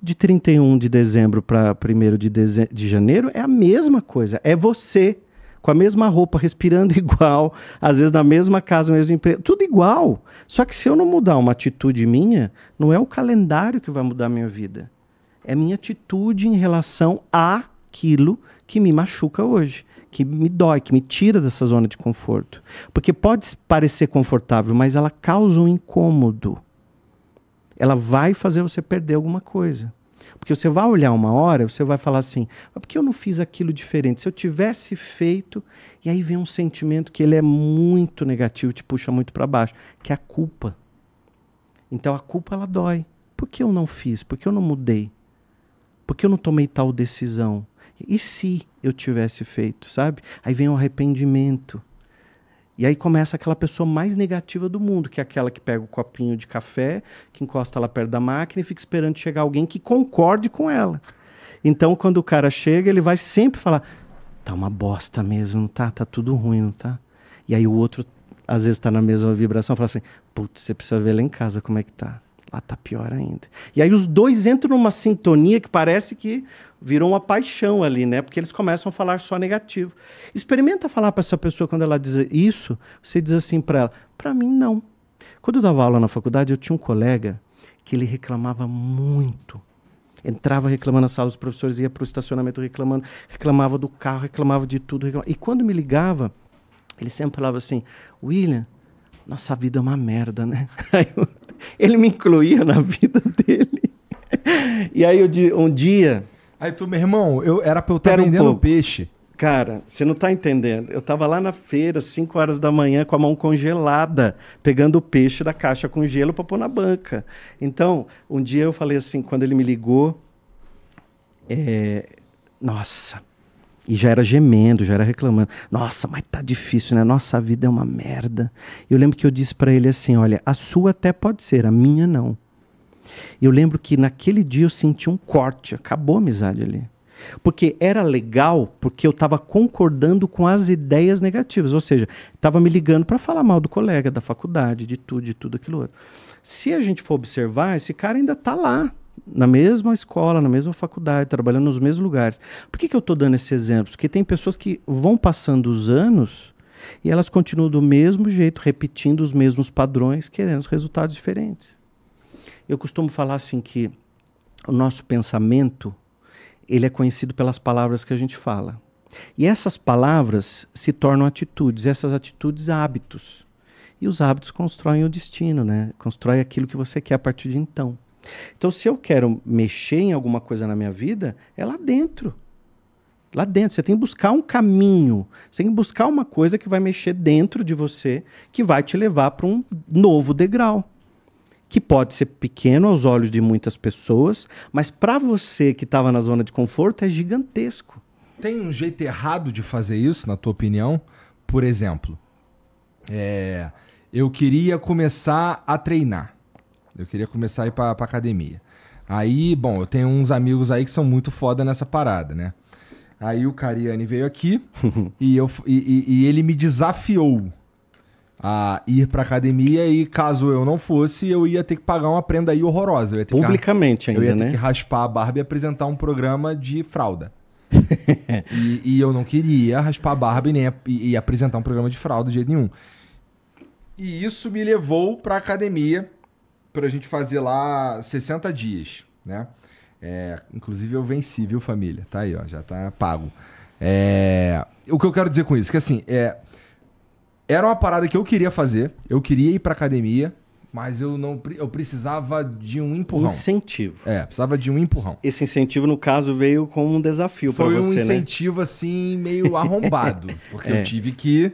de 31 de dezembro para 1 de, deze... de janeiro é a mesma coisa. É você, com a mesma roupa, respirando igual, às vezes na mesma casa, no mesmo emprego, tudo igual. Só que se eu não mudar uma atitude minha, não é o calendário que vai mudar a minha vida. É minha atitude em relação àquilo que me machuca hoje, que me dói, que me tira dessa zona de conforto. Porque pode parecer confortável, mas ela causa um incômodo ela vai fazer você perder alguma coisa. Porque você vai olhar uma hora, você vai falar assim: mas por que eu não fiz aquilo diferente? Se eu tivesse feito. E aí vem um sentimento que ele é muito negativo, te puxa muito para baixo, que é a culpa. Então a culpa ela dói. Por que eu não fiz? Por que eu não mudei? Por que eu não tomei tal decisão? E se eu tivesse feito, sabe? Aí vem o arrependimento. E aí começa aquela pessoa mais negativa do mundo, que é aquela que pega o copinho de café, que encosta lá perto da máquina e fica esperando chegar alguém que concorde com ela. Então, quando o cara chega, ele vai sempre falar: tá uma bosta mesmo, não tá? Tá tudo ruim, não tá? E aí o outro, às vezes, tá na mesma vibração, fala assim: putz, você precisa ver lá em casa como é que tá lá ah, tá pior ainda. E aí os dois entram numa sintonia que parece que virou uma paixão ali, né? Porque eles começam a falar só negativo. Experimenta falar para essa pessoa quando ela diz isso, você diz assim para ela: "Para mim não". Quando eu dava aula na faculdade, eu tinha um colega que ele reclamava muito. Entrava reclamando na sala, os professores ia para o estacionamento reclamando, reclamava do carro, reclamava de tudo. Reclamava. E quando me ligava, ele sempre falava assim: William, nossa vida é uma merda, né? Aí eu, ele me incluía na vida dele. E aí eu, um dia. Aí tu, meu irmão, eu era pra eu estar tá vendendo um peixe. Cara, você não tá entendendo. Eu tava lá na feira, 5 horas da manhã, com a mão congelada, pegando o peixe da caixa com gelo pra pôr na banca. Então, um dia eu falei assim, quando ele me ligou, é... nossa, e já era gemendo, já era reclamando. Nossa, mas tá difícil, né? Nossa, a vida é uma merda. Eu lembro que eu disse para ele assim: olha, a sua até pode ser, a minha não. Eu lembro que naquele dia eu senti um corte, acabou a amizade ali. Porque era legal, porque eu estava concordando com as ideias negativas, ou seja, estava me ligando para falar mal do colega, da faculdade, de tudo, de tudo aquilo outro. Se a gente for observar, esse cara ainda está lá, na mesma escola, na mesma faculdade, trabalhando nos mesmos lugares. Por que, que eu estou dando esse exemplo? Porque tem pessoas que vão passando os anos e elas continuam do mesmo jeito, repetindo os mesmos padrões, querendo resultados diferentes. Eu costumo falar assim que o nosso pensamento ele é conhecido pelas palavras que a gente fala. E essas palavras se tornam atitudes, essas atitudes hábitos. E os hábitos constroem o destino, né? Constrói aquilo que você quer a partir de então. Então, se eu quero mexer em alguma coisa na minha vida, é lá dentro. Lá dentro. Você tem que buscar um caminho. Você tem que buscar uma coisa que vai mexer dentro de você, que vai te levar para um novo degrau. Que pode ser pequeno aos olhos de muitas pessoas, mas para você que estava na zona de conforto é gigantesco. Tem um jeito errado de fazer isso, na tua opinião? Por exemplo, é, eu queria começar a treinar. Eu queria começar a ir pra, pra academia. Aí, bom, eu tenho uns amigos aí que são muito foda nessa parada, né? Aí o Cariani veio aqui e, eu, e, e, e ele me desafiou a ir pra academia e caso eu não fosse, eu ia ter que pagar uma prenda aí horrorosa. Eu ia ter Publicamente que, ainda, né? Eu ia ter né? que raspar a barba e apresentar um programa de fralda. e, e, eu não queria raspar a barba e, nem, e, e apresentar um programa de fralda de jeito nenhum. E isso me levou pra academia para a gente fazer lá 60 dias, né? É, inclusive eu venci, viu, família? Tá aí, ó, já tá pago. É, o que eu quero dizer com isso, que assim, é, era uma parada que eu queria fazer, eu queria ir pra academia, mas eu não eu precisava de um empurrão. Incentivo. É, precisava de um empurrão. Esse incentivo, no caso, veio como um desafio para você, Foi um né? incentivo, né? assim, meio arrombado, porque é. eu tive que...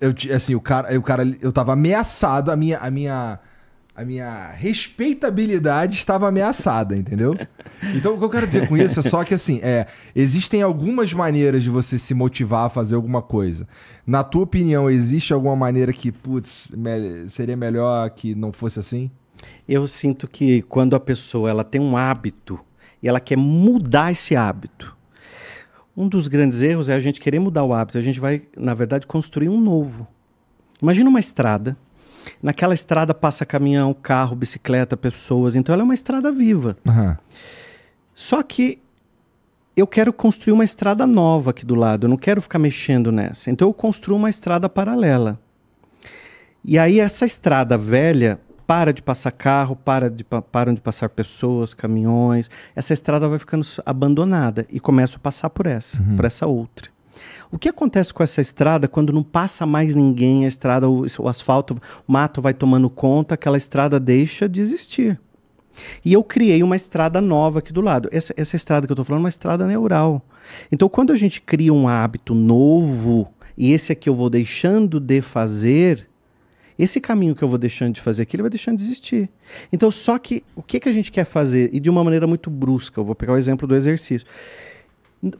Eu, assim, o cara, o cara, eu tava ameaçado, a minha, a minha a minha respeitabilidade estava ameaçada, entendeu? Então, o que eu quero dizer com isso é só que, assim, é, existem algumas maneiras de você se motivar a fazer alguma coisa. Na tua opinião, existe alguma maneira que, putz, seria melhor que não fosse assim? Eu sinto que quando a pessoa ela tem um hábito e ela quer mudar esse hábito, um dos grandes erros é a gente querer mudar o hábito. A gente vai, na verdade, construir um novo. Imagina uma estrada Naquela estrada passa caminhão, carro, bicicleta, pessoas. Então ela é uma estrada viva. Uhum. Só que eu quero construir uma estrada nova aqui do lado. Eu não quero ficar mexendo nessa. Então eu construo uma estrada paralela. E aí essa estrada velha para de passar carro, para de, de passar pessoas, caminhões. Essa estrada vai ficando abandonada e começo a passar por essa, uhum. por essa outra. O que acontece com essa estrada quando não passa mais ninguém, a estrada, o, o asfalto, o mato vai tomando conta, aquela estrada deixa de existir. E eu criei uma estrada nova aqui do lado. Essa, essa estrada que eu estou falando é uma estrada neural. Então, quando a gente cria um hábito novo, e esse aqui eu vou deixando de fazer, esse caminho que eu vou deixando de fazer aqui, ele vai deixando de existir. Então, só que o que, que a gente quer fazer? E de uma maneira muito brusca, eu vou pegar o exemplo do exercício.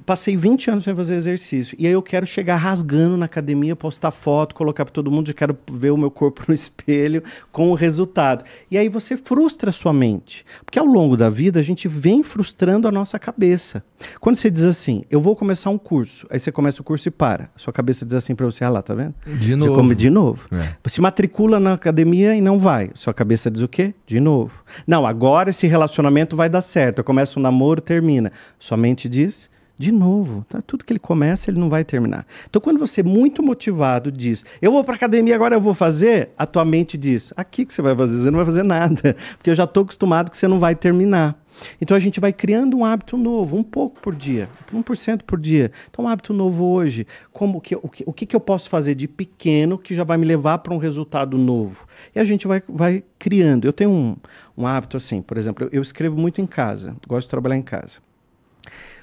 Passei 20 anos sem fazer exercício. E aí eu quero chegar rasgando na academia, postar foto, colocar para todo mundo, eu quero ver o meu corpo no espelho com o resultado. E aí você frustra a sua mente. Porque ao longo da vida a gente vem frustrando a nossa cabeça. Quando você diz assim, eu vou começar um curso, aí você começa o curso e para. sua cabeça diz assim para você, ah lá, tá vendo? De novo. Você come de novo. É. Se matricula na academia e não vai. Sua cabeça diz o quê? De novo. Não, agora esse relacionamento vai dar certo. Eu começo um namoro, termina. Sua mente diz de novo, tá? tudo que ele começa, ele não vai terminar. Então, quando você, muito motivado, diz, eu vou para academia, agora eu vou fazer, a tua mente diz, aqui que você vai fazer, você não vai fazer nada, porque eu já estou acostumado que você não vai terminar. Então, a gente vai criando um hábito novo, um pouco por dia, 1% por dia. Então, um hábito novo hoje, como que, o, que, o que, eu posso fazer de pequeno que já vai me levar para um resultado novo? E a gente vai, vai criando. Eu tenho um, um hábito assim, por exemplo, eu, eu escrevo muito em casa, gosto de trabalhar em casa.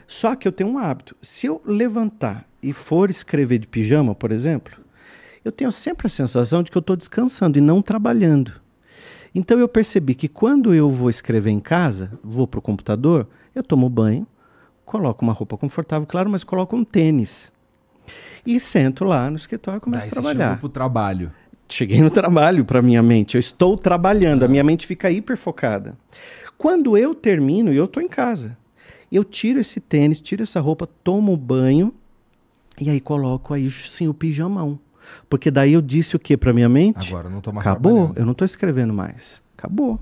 Só que eu tenho um hábito. Se eu levantar e for escrever de pijama, por exemplo, eu tenho sempre a sensação de que eu estou descansando e não trabalhando. Então eu percebi que quando eu vou escrever em casa, vou para o computador, eu tomo banho, coloco uma roupa confortável, claro, mas coloco um tênis. E sento lá no escritório e começo Daí a trabalhar. Você para o trabalho. Cheguei no trabalho para minha mente. Eu estou trabalhando, a minha mente fica hiper focada. Quando eu termino, eu estou em casa. Eu tiro esse tênis, tiro essa roupa, tomo banho e aí coloco aí sim o pijamão. Porque daí eu disse o que para minha mente? Agora não tô mais Acabou, eu não tô escrevendo mais. Acabou.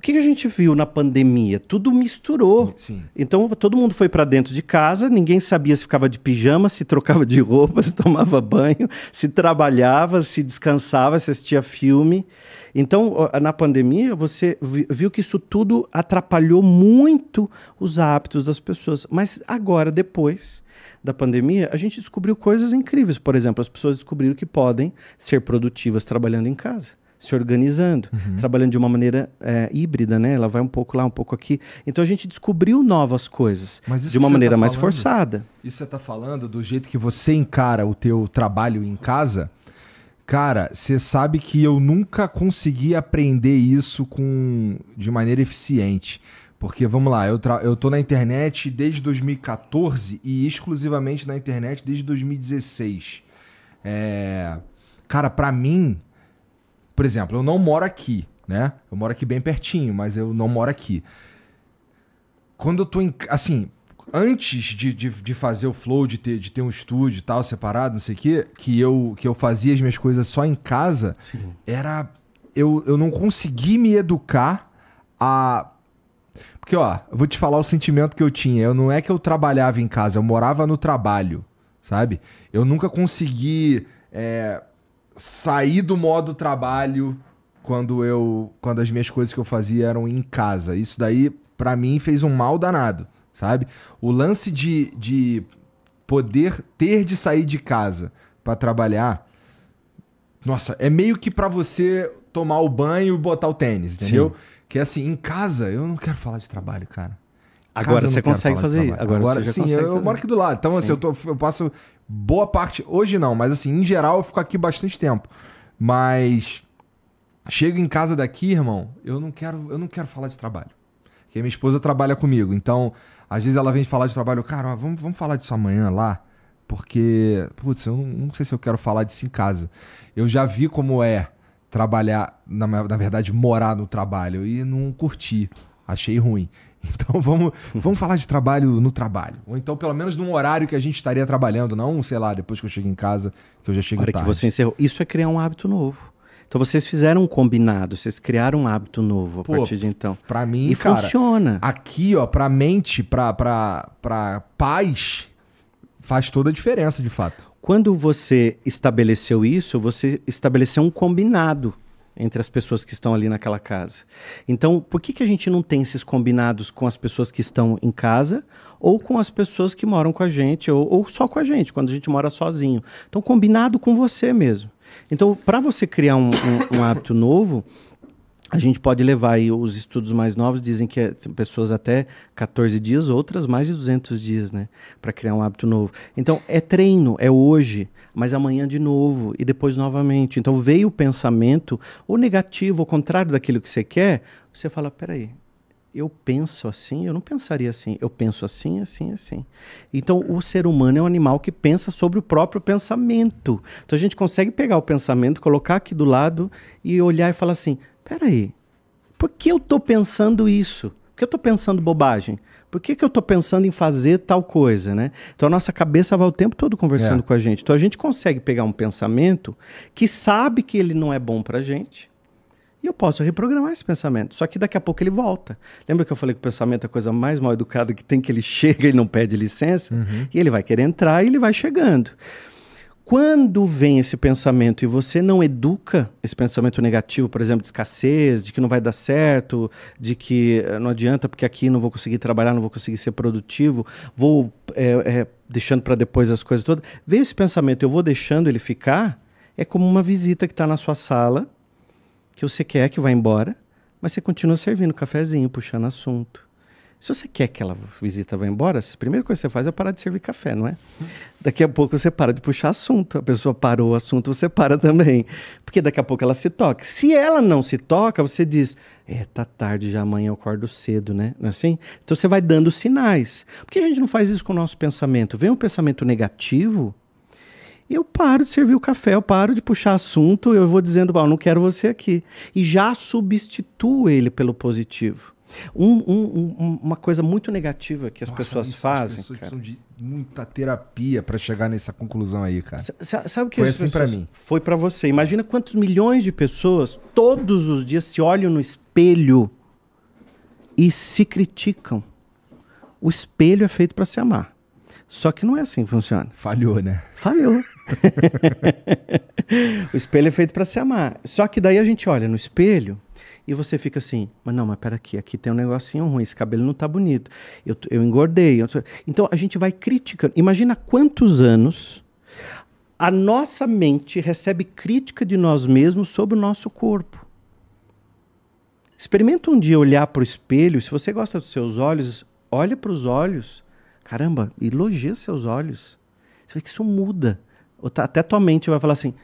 O que a gente viu na pandemia? Tudo misturou. Sim. Então todo mundo foi para dentro de casa, ninguém sabia se ficava de pijama, se trocava de roupa, se tomava banho, se trabalhava, se descansava, se assistia filme. Então na pandemia você viu que isso tudo atrapalhou muito os hábitos das pessoas. Mas agora, depois da pandemia, a gente descobriu coisas incríveis. Por exemplo, as pessoas descobriram que podem ser produtivas trabalhando em casa se organizando, uhum. trabalhando de uma maneira é, híbrida, né? Ela vai um pouco lá, um pouco aqui. Então a gente descobriu novas coisas de uma maneira tá falando, mais forçada. Isso você está falando do jeito que você encara o teu trabalho em casa? Cara, você sabe que eu nunca consegui aprender isso com de maneira eficiente. Porque, vamos lá, eu, tra... eu tô na internet desde 2014 e exclusivamente na internet desde 2016. É... Cara, para mim, por exemplo, eu não moro aqui, né? Eu moro aqui bem pertinho, mas eu não moro aqui. Quando eu tô em. Assim, antes de, de, de, fazer o flow, de ter, de ter um estúdio e tal, separado, não sei o quê, que eu, que eu fazia as minhas coisas só em casa, Sim. era. Eu, eu não consegui me educar a. Porque, ó, eu vou te falar o sentimento que eu tinha. Eu não é que eu trabalhava em casa, eu morava no trabalho, sabe? Eu nunca consegui. É sair do modo trabalho quando eu quando as minhas coisas que eu fazia eram em casa. Isso daí para mim fez um mal danado, sabe? O lance de, de poder ter de sair de casa para trabalhar. Nossa, é meio que para você tomar o banho e botar o tênis, entendeu? Sim. Que é assim, em casa eu não quero falar de trabalho, cara. Agora você consegue fazer Agora, Agora, Agora sim, eu, eu moro aqui do lado. Então, assim, sim. assim, eu, tô, eu passo boa parte. Hoje não, mas assim, em geral eu fico aqui bastante tempo. Mas chego em casa daqui, irmão, eu não quero, eu não quero falar de trabalho. Porque minha esposa trabalha comigo. Então, às vezes ela vem falar de trabalho, cara, ó, vamos, vamos falar disso amanhã lá. Porque, putz, eu não, não, sei se eu quero falar disso em casa. Eu já vi como é trabalhar, na, na verdade, morar no trabalho e não curti. Achei ruim. Então vamos, vamos falar de trabalho no trabalho. Ou então, pelo menos num horário que a gente estaria trabalhando, não, sei lá, depois que eu chego em casa, que eu já chego Hora tarde. que você encerrou. Isso é criar um hábito novo. Então vocês fizeram um combinado, vocês criaram um hábito novo a Pô, partir de então. Pra mim, e cara, funciona. Aqui, ó, pra mente, pra, pra, pra paz, faz toda a diferença, de fato. Quando você estabeleceu isso, você estabeleceu um combinado entre as pessoas que estão ali naquela casa. Então, por que, que a gente não tem esses combinados com as pessoas que estão em casa ou com as pessoas que moram com a gente ou, ou só com a gente, quando a gente mora sozinho? Então, combinado com você mesmo. Então, para você criar um, um, um hábito novo, a gente pode levar aí os estudos mais novos dizem que é, pessoas até 14 dias, outras mais de 200 dias, né, para criar um hábito novo. Então é treino, é hoje, mas amanhã de novo e depois novamente. Então veio o pensamento ou negativo, o contrário daquilo que você quer, você fala, peraí, eu penso assim, eu não pensaria assim, eu penso assim, assim, assim. Então, o ser humano é um animal que pensa sobre o próprio pensamento. Então, a gente consegue pegar o pensamento, colocar aqui do lado e olhar e falar assim: peraí, por que eu estou pensando isso? Por que eu estou pensando bobagem? Por que, que eu estou pensando em fazer tal coisa, né? Então a nossa cabeça vai o tempo todo conversando é. com a gente. Então a gente consegue pegar um pensamento que sabe que ele não é bom para gente, e eu posso reprogramar esse pensamento. Só que daqui a pouco ele volta. Lembra que eu falei que o pensamento é a coisa mais mal educada que tem, que ele chega e não pede licença? Uhum. E ele vai querer entrar e ele vai chegando. Quando vem esse pensamento e você não educa esse pensamento negativo, por exemplo, de escassez, de que não vai dar certo, de que eh, não adianta porque aqui não vou conseguir trabalhar, não vou conseguir ser produtivo, vou é, é, deixando para depois as coisas todas. Vem esse pensamento, eu vou deixando ele ficar, é como uma visita que está na sua sala, que você quer que vá embora, mas você continua servindo cafezinho, puxando assunto se você quer que ela visita vá embora, a primeira coisa que você faz é parar de servir café, não é? Daqui a pouco você para de puxar assunto. A pessoa parou o assunto, você para também. Porque daqui a pouco ela se toca. Se ela não se toca, você diz: É, tá tarde, já amanhã eu acordo cedo, né? Não é assim? Então você vai dando sinais. Por que a gente não faz isso com o nosso pensamento? Vem um pensamento negativo, eu paro de servir o café, eu paro de puxar assunto, eu vou dizendo, ah, não quero você aqui. E já substituo ele pelo positivo. Um, um, um, uma coisa muito negativa que as Nossa, pessoas isso, fazem. As pessoas cara. precisam de muita terapia para chegar nessa conclusão aí, cara. S sabe o que foi assim para mim? Foi para você. Imagina quantos milhões de pessoas todos os dias se olham no espelho e se criticam. O espelho é feito para se amar. Só que não é assim que funciona. Falhou, né? Falhou. o espelho é feito para se amar. Só que daí a gente olha no espelho e você fica assim, mas não, mas pera aqui, aqui tem um negocinho ruim, esse cabelo não tá bonito, eu, eu engordei. Eu tô... Então a gente vai criticando. Imagina quantos anos a nossa mente recebe crítica de nós mesmos sobre o nosso corpo. Experimenta um dia olhar para o espelho, se você gosta dos seus olhos, olha para os olhos. Caramba, elogia seus olhos. Você vê que isso muda. até tua mente vai falar assim: o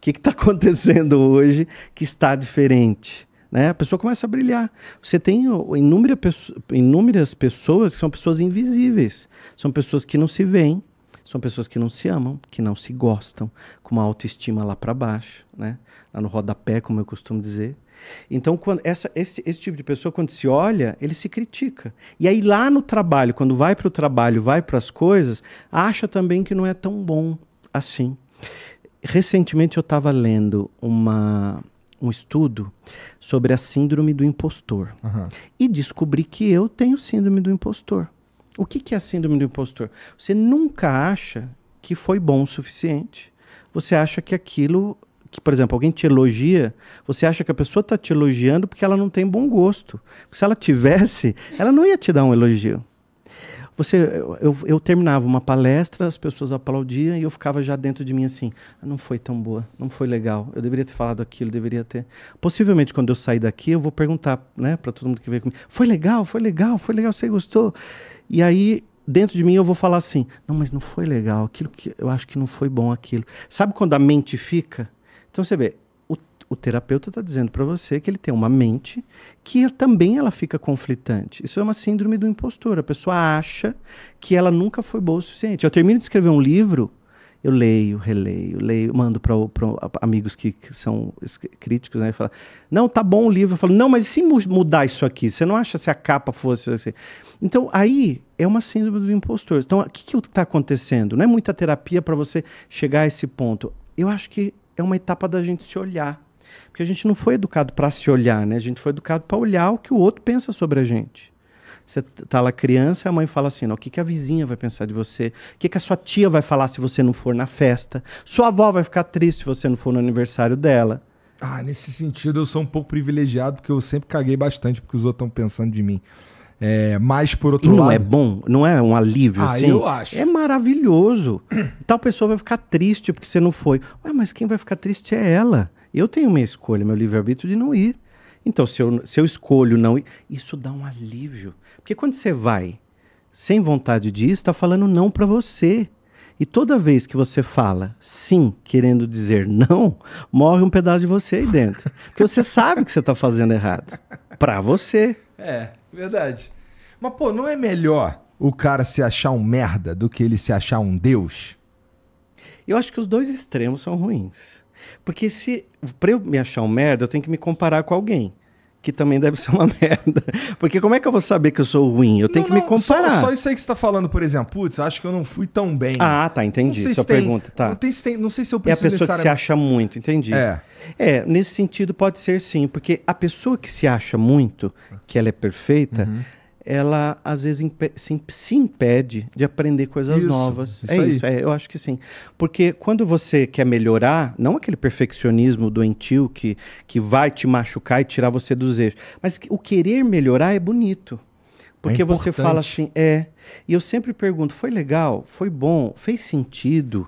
que está acontecendo hoje que está diferente? Né? A pessoa começa a brilhar. Você tem inúmeras inúmeras pessoas que são pessoas invisíveis, são pessoas que não se veem, são pessoas que não se amam, que não se gostam, com uma autoestima lá para baixo, né? lá no rodapé, como eu costumo dizer. Então, quando essa, esse, esse tipo de pessoa, quando se olha, ele se critica. E aí, lá no trabalho, quando vai para o trabalho, vai para as coisas, acha também que não é tão bom assim. Recentemente, eu estava lendo uma, um estudo sobre a síndrome do impostor. Uhum. E descobri que eu tenho síndrome do impostor. O que, que é a síndrome do impostor? Você nunca acha que foi bom o suficiente. Você acha que aquilo. Que, por exemplo, alguém te elogia, você acha que a pessoa está te elogiando porque ela não tem bom gosto. Se ela tivesse, ela não ia te dar um elogio. Você, eu, eu, eu terminava uma palestra, as pessoas aplaudiam e eu ficava já dentro de mim assim: não foi tão boa, não foi legal, eu deveria ter falado aquilo, deveria ter. Possivelmente quando eu sair daqui, eu vou perguntar né, para todo mundo que veio comigo: foi legal, foi legal, foi legal, você gostou? E aí dentro de mim eu vou falar assim: não, mas não foi legal, aquilo que eu acho que não foi bom aquilo. Sabe quando a mente fica? Então você vê, o terapeuta está dizendo para você que ele tem uma mente que é, também ela fica conflitante. Isso é uma síndrome do impostor. A pessoa acha que ela nunca foi boa o suficiente. Eu termino de escrever um livro, eu leio, releio, leio, mando para amigos que, que, são críticos, né? Fala, não, tá bom o livro. Eu falo, não, mas e se mudar isso aqui? Você não acha se a capa fosse assim? Então, aí é uma síndrome do impostor. Então, o que está acontecendo? Não é muita terapia para você chegar a esse ponto. Eu acho que é uma etapa da gente se olhar porque a gente não foi educado para se olhar, né? A gente foi educado para olhar o que o outro pensa sobre a gente. Você tá lá criança, a mãe fala assim: o que, que a vizinha vai pensar de você? O que, que a sua tia vai falar se você não for na festa? Sua avó vai ficar triste se você não for no aniversário dela. Ah, nesse sentido eu sou um pouco privilegiado, porque eu sempre caguei bastante porque os outros estão pensando de mim. É, mas por outro e não lado. Não é bom, não é um alívio, ah, assim? Eu acho. É maravilhoso. Tal pessoa vai ficar triste porque você não foi. Ué, mas quem vai ficar triste é ela. Eu tenho minha escolha, meu livre-arbítrio de não ir. Então, se eu, se eu escolho não ir, isso dá um alívio. Porque quando você vai sem vontade de ir, está falando não para você. E toda vez que você fala sim, querendo dizer não, morre um pedaço de você aí dentro. Porque você sabe que você está fazendo errado. Para você. É, verdade. Mas, pô, não é melhor o cara se achar um merda do que ele se achar um deus? Eu acho que os dois extremos são ruins. Porque se para eu me achar um merda, eu tenho que me comparar com alguém que também deve ser uma merda. Porque como é que eu vou saber que eu sou ruim? Eu tenho não, que não, me comparar. Só, só, isso aí que você tá falando, por exemplo. Putz, eu acho que eu não fui tão bem. Ah, tá, entendi. Sua se pergunta, tá. Não, tem, não sei se eu preciso... É a pessoa necessariamente... que se acha muito, entendi. É. É, nesse sentido pode ser sim. Porque a pessoa que se acha muito, que ela é perfeita, uhum ela às vezes impe se, se, impede de aprender coisas isso, novas. Isso é aí. isso, é, eu acho que sim. Porque quando você quer melhorar, não aquele perfeccionismo doentio que, que vai te machucar e tirar você dos eixos mas que, o querer melhorar é bonito. Porque é você fala assim, é. E eu sempre pergunto, foi legal? Foi bom? Fez sentido?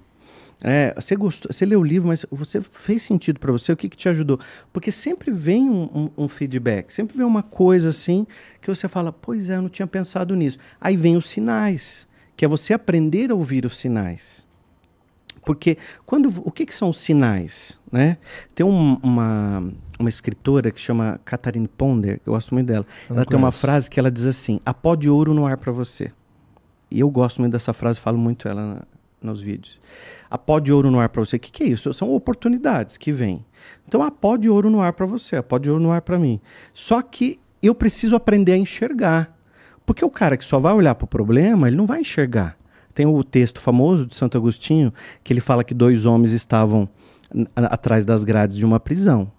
É, você gostou, você leu o livro, mas você fez sentido para você? O que, que te ajudou? Porque sempre vem um, um, um, feedback, sempre vem uma coisa assim que você fala, pois é, eu não tinha pensado nisso. Aí vem os sinais, que é você aprender a ouvir os sinais. Porque quando o que, que são os sinais? Né? Tem um, uma, uma escritora que chama Catherine Ponder, eu gosto muito dela. ela tem uma frase que ela diz assim: a pó de ouro no ar para você. E eu gosto muito dessa frase, falo muito ela né? nos vídeos. A pó de ouro no ar para você, o que, que é isso? São oportunidades que vêm. Então, a pó de ouro no ar para você, a pó de ouro no ar para mim. Só que eu preciso aprender a enxergar. Porque o cara que só vai olhar para o problema, ele não vai enxergar. Tem o texto famoso de Santo Agostinho, que ele fala que dois homens estavam atrás das grades de uma prisão.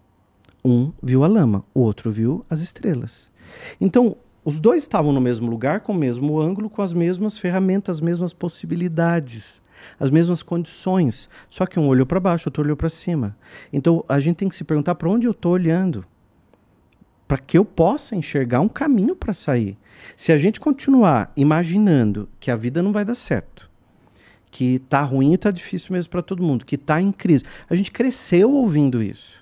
Um viu a lama, o outro viu as estrelas. Então, os dois estavam no mesmo lugar, com o mesmo ângulo, com as mesmas ferramentas, as mesmas possibilidades as mesmas condições, só que um olhou para baixo, outro olhou para cima. Então a gente tem que se perguntar para onde eu estou olhando, para que eu possa enxergar um caminho para sair. Se a gente continuar imaginando que a vida não vai dar certo, que tá ruim e tá difícil mesmo para todo mundo, que tá em crise, a gente cresceu ouvindo isso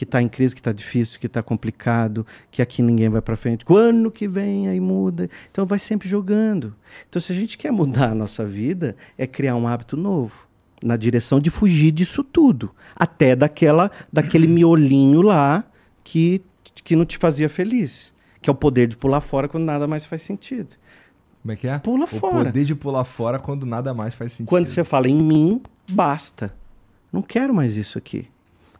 que está em crise, que está difícil, que está complicado, que aqui ninguém vai para frente. Quando que vem aí muda. Então vai sempre jogando. Então se a gente quer mudar a nossa vida, é criar um hábito novo na direção de fugir disso tudo, até daquela daquele miolinho lá que que não te fazia feliz, que é o poder de pular fora quando nada mais faz sentido. Como é que é? Pula o fora. O poder de pular fora quando nada mais faz sentido. Quando você fala em mim, basta. Não quero mais isso aqui.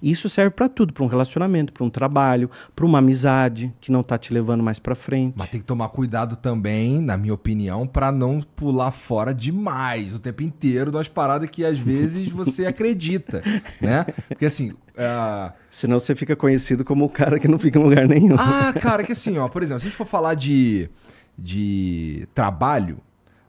Isso serve para tudo, para um relacionamento, para um trabalho, para uma amizade que não tá te levando mais para frente. Mas tem que tomar cuidado também, na minha opinião, para não pular fora demais o tempo inteiro das paradas que às vezes você acredita, né? Porque assim, uh... senão você fica conhecido como o cara que não fica em lugar nenhum. Ah, cara, que assim, ó, por exemplo, se a gente for falar de de trabalho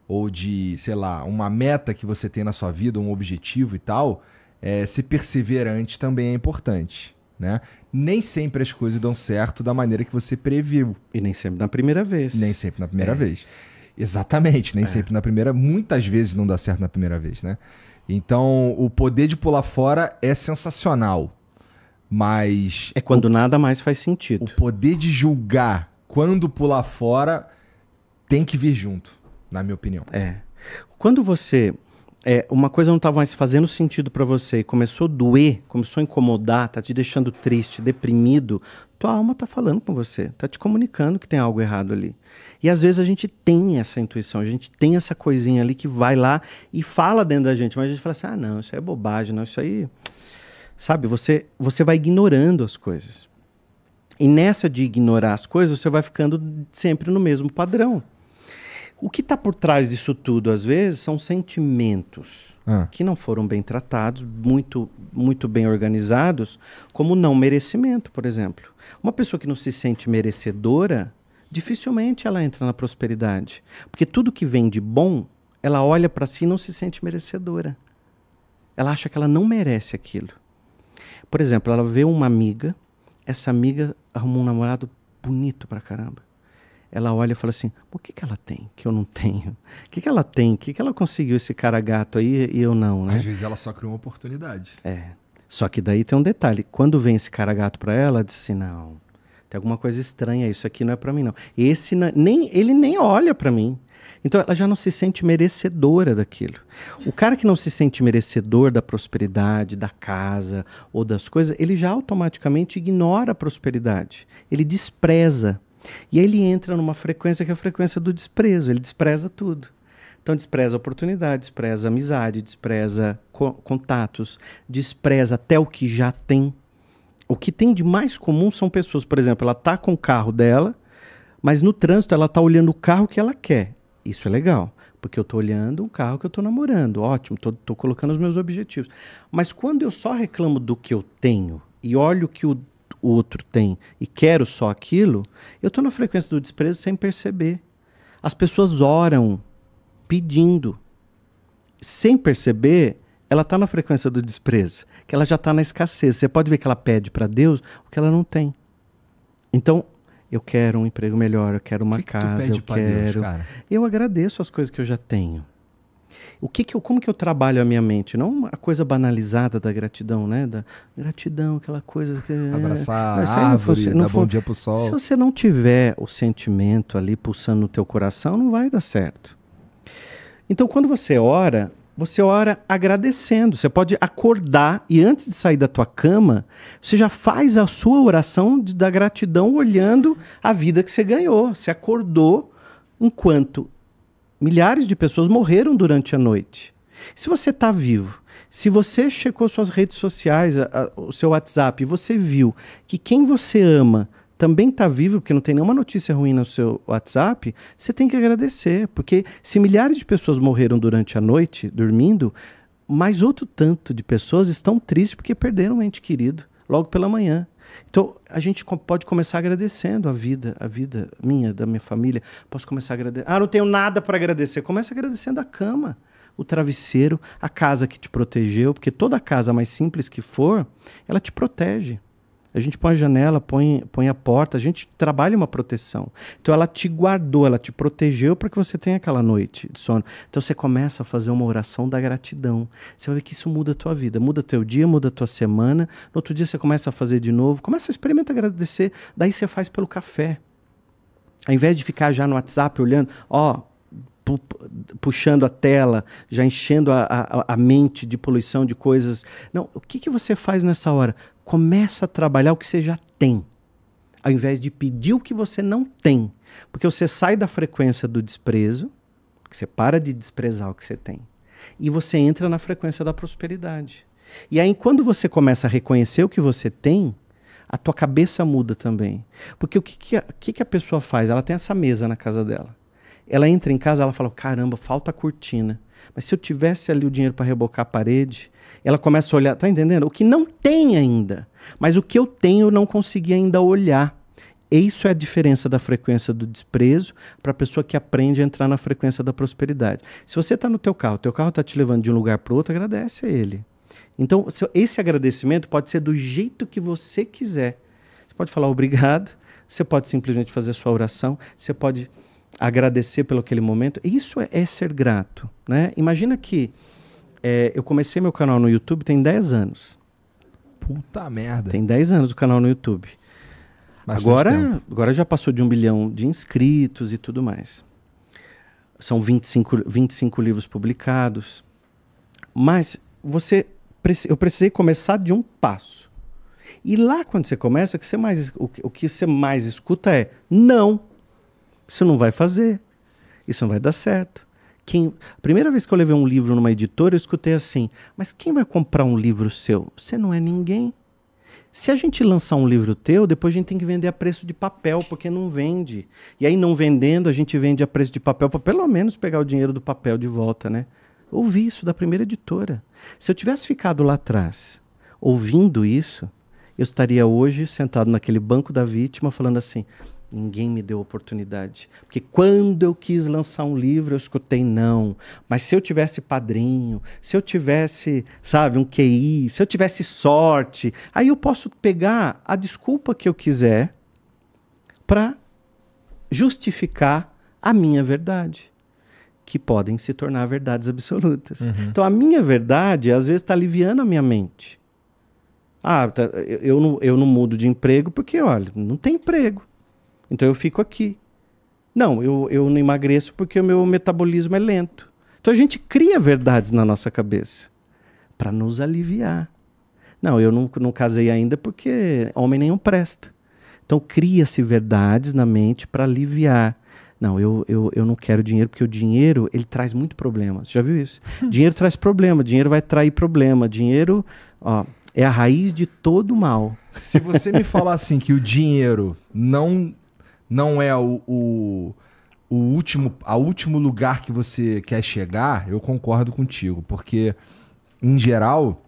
ou de, sei lá, uma meta que você tem na sua vida, um objetivo e tal, é, ser perseverante também é importante. Né? Nem sempre as coisas dão certo da maneira que você previu. E nem sempre na primeira vez. Nem sempre na primeira é. vez. Exatamente, nem é. sempre na primeira. Muitas vezes não dá certo na primeira vez, né? Então, o poder de pular fora é sensacional. Mas. É quando o, nada mais faz sentido. O poder de julgar quando pular fora tem que vir junto, na minha opinião. É. Quando você é, uma coisa não estava mais fazendo sentido para você e começou a doer, começou a incomodar, tá te deixando triste, deprimido, tua alma tá falando com você, tá te comunicando que tem algo errado ali. E às vezes a gente tem essa intuição, a gente tem essa coisinha ali que vai lá e fala dentro da gente, mas a gente fala assim: "Ah, não, isso aí é bobagem, não, isso aí". Sabe, você você vai ignorando as coisas. E nessa de ignorar as coisas, você vai ficando sempre no mesmo padrão. O que está por trás disso tudo, às vezes, são sentimentos ah. que não foram bem tratados, muito, muito bem organizados, como não merecimento, por exemplo. Uma pessoa que não se sente merecedora, dificilmente ela entra na prosperidade. Porque tudo que vem de bom, ela olha para si e não se sente merecedora. Ela acha que ela não merece aquilo. Por exemplo, ela vê uma amiga, essa amiga arrumou um namorado bonito pra caramba ela olha e fala assim: o que, que ela tem que eu não tenho? O que, que ela tem? O que, que ela conseguiu esse cara gato aí e eu não? Né? Às vezes ela só cria uma oportunidade. É. Só que daí tem um detalhe: quando vem esse cara gato para ela, ela diz assim: não, tem alguma coisa estranha, isso aqui não é para mim, não. Esse nem, ele nem olha para mim. Então ela já não se sente merecedora daquilo. O cara que não se sente merecedor da prosperidade, da casa ou das coisas, ele já automaticamente ignora a prosperidade. Ele despreza e aí ele entra numa frequência que é a frequência do desprezo, ele despreza tudo. Então despreza oportunidade, despreza amizade, despreza co contatos, despreza até o que já tem. O que tem de mais comum são pessoas, por exemplo, ela tá com o carro dela, mas no trânsito ela tá olhando o carro que ela quer. Isso é legal, porque eu tô olhando o carro que eu tô namorando. Ótimo, tô, tô colocando os meus objetivos. Mas quando eu só reclamo do que eu tenho e olho que o o outro tem e quero só aquilo, eu estou na frequência do desprezo sem perceber. As pessoas oram pedindo. Sem perceber, ela está na frequência do desprezo, que ela já está na escassez. Você pode ver que ela pede para Deus o que ela não tem. Então, eu quero um emprego melhor, eu quero uma que casa, que eu quero. Deus, eu agradeço as coisas que eu já tenho o que, que eu, como que eu trabalho a minha mente? Não a coisa banalizada da gratidão, né? Da gratidão, aquela coisa que é, abraçar não, a árvore, não, não dar for, bom dia pro sol. Se você não tiver o sentimento ali pulsando no teu coração, não vai dar certo. Então, quando você ora, você ora agradecendo. Você pode acordar e antes de sair da tua cama, você já faz a sua oração de, da gratidão olhando a vida que você ganhou. Você acordou enquanto Milhares de pessoas morreram durante a noite. Se você está vivo, se você checou suas redes sociais, a, a, o seu WhatsApp, e você viu que quem você ama também está vivo, porque não tem nenhuma notícia ruim no seu WhatsApp, você tem que agradecer. Porque se milhares de pessoas morreram durante a noite, dormindo, mais outro tanto de pessoas estão tristes porque perderam um ente querido logo pela manhã. Então, a gente pode começar agradecendo a vida, a vida minha, da minha família. Posso começar agradecendo. Ah, não tenho nada para agradecer. Começa agradecendo a cama, o travesseiro, a casa que te protegeu, porque toda casa mais simples que for, ela te protege. A gente põe a janela, põe, põe a porta, a gente trabalha uma proteção. Então ela te guardou, ela te protegeu para que você tenha aquela noite de sono. Então você começa a fazer uma oração da gratidão. Você vai ver que isso muda a tua vida, muda teu dia, muda a tua semana. No outro dia você começa a fazer de novo, começa a experimentar agradecer. Daí você faz pelo café. Ao invés de ficar já no WhatsApp olhando, ó, pu puxando a tela, já enchendo a, a, a, mente de poluição de coisas. Não, o que, que você faz nessa hora? Começa a trabalhar o que você já tem, ao invés de pedir o que você não tem. Porque você sai da frequência do desprezo, que você para de desprezar o que você tem, e você entra na frequência da prosperidade. E aí, quando você começa a reconhecer o que você tem, a tua cabeça muda também. Porque o que, que, a, que, que a pessoa faz? Ela tem essa mesa na casa dela. Ela entra em casa, ela fala: caramba, falta a cortina. Mas se eu tivesse ali o dinheiro para rebocar a parede, ela começa a olhar, tá entendendo? O que não tem ainda. Mas o que eu tenho eu não consegui ainda olhar. Isso é a diferença da frequência do desprezo para a pessoa que aprende a entrar na frequência da prosperidade. Se você está no teu carro, teu carro está te levando de um lugar para outro, agradece a ele. Então, esse agradecimento pode ser do jeito que você quiser. Você pode falar obrigado, você pode simplesmente fazer sua oração, você pode agradecer pelo aquele momento. Isso é, é ser grato, né? Imagina que é, eu comecei meu canal no YouTube tem 10 anos. Puta merda. Tem 10 anos o canal no YouTube. agora, agora já passou de um bilhão de inscritos e tudo mais. São 25, 25 livros publicados. Mas você eu precisei começar de um passo. E lá quando você começa, o que você mais, o que você mais escuta é não, isso não vai fazer, isso não vai dar certo, quem, primeira vez que eu levei um livro numa editora, eu escutei assim: Mas quem vai comprar um livro seu? Você não é ninguém. Se a gente lançar um livro teu, depois a gente tem que vender a preço de papel, porque não vende. E aí, não vendendo, a gente vende a preço de papel para pelo menos pegar o dinheiro do papel de volta, né? Ouvi isso da primeira editora. Se eu tivesse ficado lá atrás, ouvindo isso, eu estaria hoje sentado naquele banco da vítima falando assim: Ninguém me deu oportunidade. Porque quando eu quis lançar um livro, eu escutei não. Mas se eu tivesse padrinho, se eu tivesse, sabe, um QI, se eu tivesse sorte, aí eu posso pegar a desculpa que eu quiser para justificar a minha verdade, que podem se tornar verdades absolutas. Uhum. Então a minha verdade, às vezes, está aliviando a minha mente. Ah, tá, eu, eu, não, eu não mudo de emprego porque, olha, não tem emprego. Então eu fico aqui. Não, eu, eu não emagreço porque o meu metabolismo é lento. Então a gente cria verdades na nossa cabeça para nos aliviar. Não, eu não, não casei ainda porque homem nenhum presta. Então cria-se verdades na mente para aliviar. Não, eu, eu, eu não quero dinheiro porque o dinheiro ele traz muito problema. Você já viu isso? dinheiro traz problema, dinheiro vai trair problema, dinheiro ó, é a raiz de todo mal. Se você me falar assim que o dinheiro não não é o, o, o último, a último lugar que você quer chegar, eu concordo contigo, porque em geral,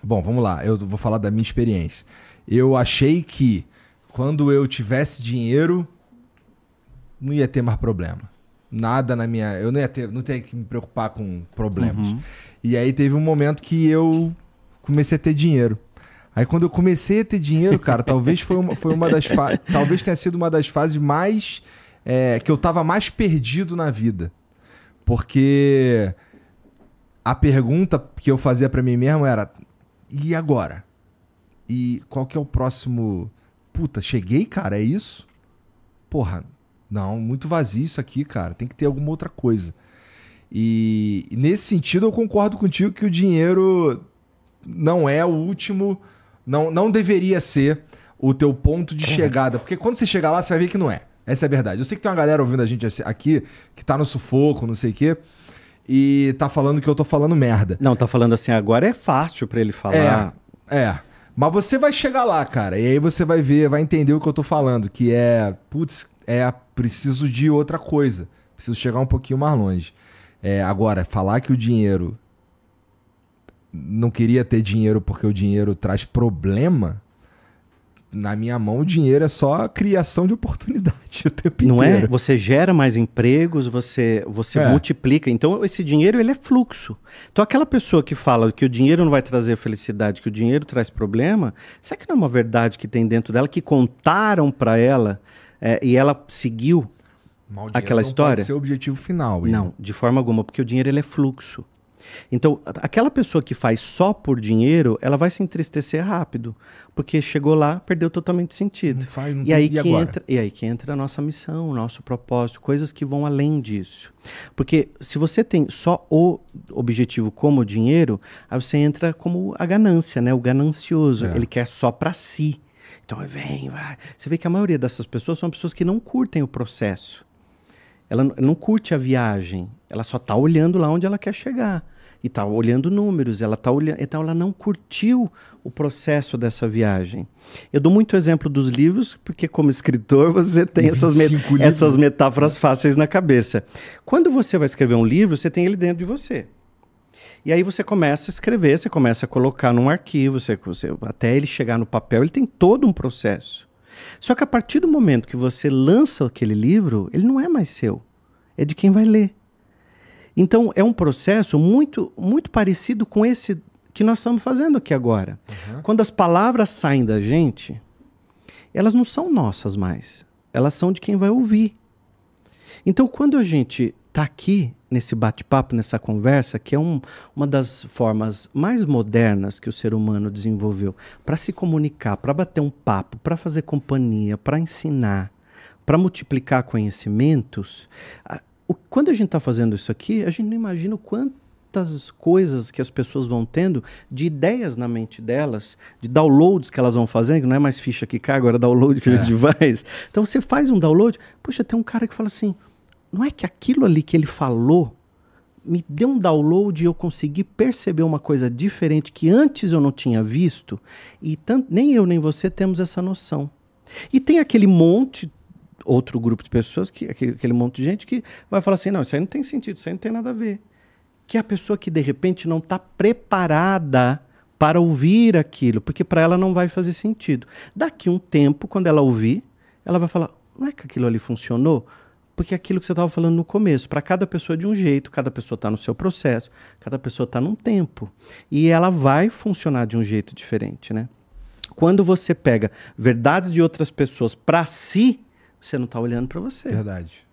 bom, vamos lá, eu vou falar da minha experiência. Eu achei que quando eu tivesse dinheiro, não ia ter mais problema. Nada na minha, eu não ia ter, não ter que me preocupar com problemas. Uhum. E aí teve um momento que eu comecei a ter dinheiro. Aí quando eu comecei a ter dinheiro, cara, talvez foi uma, foi uma das talvez tenha sido uma das fases mais é, que eu tava mais perdido na vida. Porque a pergunta que eu fazia para mim mesmo era: e agora? E qual que é o próximo? Puta, cheguei, cara, é isso? Porra, não, muito vazio isso aqui, cara. Tem que ter alguma outra coisa. E nesse sentido eu concordo contigo que o dinheiro não é o último não, não deveria ser o teu ponto de é. chegada. Porque quando você chegar lá, você vai ver que não é. Essa é a verdade. Eu sei que tem uma galera ouvindo a gente aqui que tá no sufoco, não sei o quê. E tá falando que eu tô falando merda. Não, tá falando assim, agora é fácil para ele falar. É, é. Mas você vai chegar lá, cara. E aí você vai ver, vai entender o que eu tô falando. Que é, putz, é preciso de outra coisa. Preciso chegar um pouquinho mais longe. É, agora, falar que o dinheiro não queria ter dinheiro porque o dinheiro traz problema, na minha mão o dinheiro é só criação de oportunidade o tempo não é? inteiro. é? Você gera mais empregos, você, você é. multiplica. Então esse dinheiro ele é fluxo. Então aquela pessoa que fala que o dinheiro não vai trazer felicidade, que o dinheiro traz problema, será que não é uma verdade que tem dentro dela que contaram para ela é, e ela seguiu Mal aquela não história? Não pode ser o objetivo final. Não, de forma alguma, porque o dinheiro ele é fluxo. Então, aquela pessoa que faz só por dinheiro, ela vai se entristecer rápido, porque chegou lá, perdeu totalmente sentido. Não faz, não e, aí que entra, e aí que entra a nossa missão, o nosso propósito, coisas que vão além disso. Porque se você tem só o objetivo como dinheiro, aí você entra como a ganância, né? O ganancioso, é. ele quer só para si. Então, vem, vai. Você vê que a maioria dessas pessoas são pessoas que não curtem o processo. Ela não curte a viagem, ela só está olhando lá onde ela quer chegar e está olhando números, ela tá olhando, então ela não curtiu o processo dessa viagem. Eu dou muito exemplo dos livros, porque como escritor você tem essas, essas metáforas fáceis na cabeça. Quando você vai escrever um livro, você tem ele dentro de você. E aí você começa a escrever, você começa a colocar num arquivo, você, você, até ele chegar no papel, ele tem todo um processo. Só que a partir do momento que você lança aquele livro, ele não é mais seu, é de quem vai ler. Então, é um processo muito, muito parecido com esse que nós estamos fazendo aqui agora. Uhum. Quando as palavras saem da gente, elas não são nossas mais. Elas são de quem vai ouvir. Então, quando a gente está aqui nesse bate-papo, nessa conversa, que é um, uma das formas mais modernas que o ser humano desenvolveu para se comunicar, para bater um papo, para fazer companhia, para ensinar, para multiplicar conhecimentos, o, quando a gente está fazendo isso aqui, a gente não imagina o quantas coisas que as pessoas vão tendo de ideias na mente delas, de downloads que elas vão fazendo, que não é mais ficha que cai, agora é download que é. a gente faz. Então você faz um download, Poxa, tem um cara que fala assim, não é que aquilo ali que ele falou me deu um download e eu consegui perceber uma coisa diferente que antes eu não tinha visto, e tanto, nem eu nem você temos essa noção. E tem aquele monte outro grupo de pessoas, que aquele monte de gente que vai falar assim, não, isso aí não tem sentido, isso aí não tem nada a ver. Que é a pessoa que de repente não está preparada para ouvir aquilo, porque para ela não vai fazer sentido. Daqui um tempo, quando ela ouvir, ela vai falar, não é que aquilo ali funcionou? Porque aquilo que você estava falando no começo, para cada pessoa é de um jeito, cada pessoa está no seu processo, cada pessoa está num tempo. E ela vai funcionar de um jeito diferente, né? Quando você pega verdades de outras pessoas para si, você não está olhando para você. Verdade.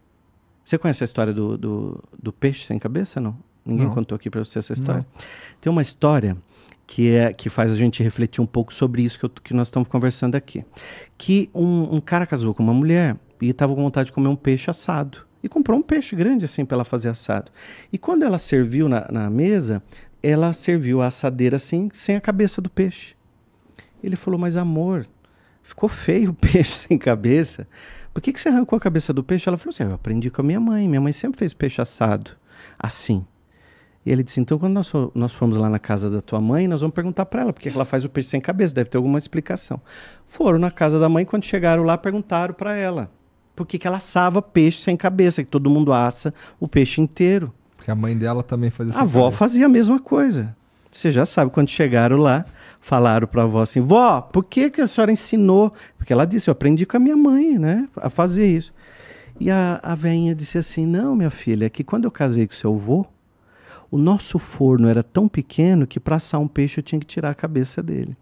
Você conhece a história do, do, do peixe sem cabeça, não? Ninguém não. contou aqui para você essa história. Não. Tem uma história que, é, que faz a gente refletir um pouco sobre isso que, eu, que nós estamos conversando aqui. Que um, um cara casou com uma mulher e estava com vontade de comer um peixe assado. E comprou um peixe grande assim para ela fazer assado. E quando ela serviu na, na mesa, ela serviu a assadeira assim, sem a cabeça do peixe. Ele falou: Mas amor, ficou feio o peixe sem cabeça. Por que, que você arrancou a cabeça do peixe? Ela falou assim: ah, Eu aprendi com a minha mãe. Minha mãe sempre fez peixe assado. Assim. E ele disse: Então, quando nós, nós fomos lá na casa da tua mãe, nós vamos perguntar para ela porque ela faz o peixe sem cabeça. Deve ter alguma explicação. Foram na casa da mãe. Quando chegaram lá, perguntaram para ela por que, que ela assava peixe sem cabeça, que todo mundo assa o peixe inteiro. Porque a mãe dela também fazia A avó cabeça. fazia a mesma coisa. Você já sabe, quando chegaram lá, falaram para a avó assim: vó, por que, que a senhora ensinou? Porque ela disse: eu aprendi com a minha mãe, né, a fazer isso. E a, a veinha disse assim: não, minha filha, é que quando eu casei com seu avô, o nosso forno era tão pequeno que para assar um peixe eu tinha que tirar a cabeça dele.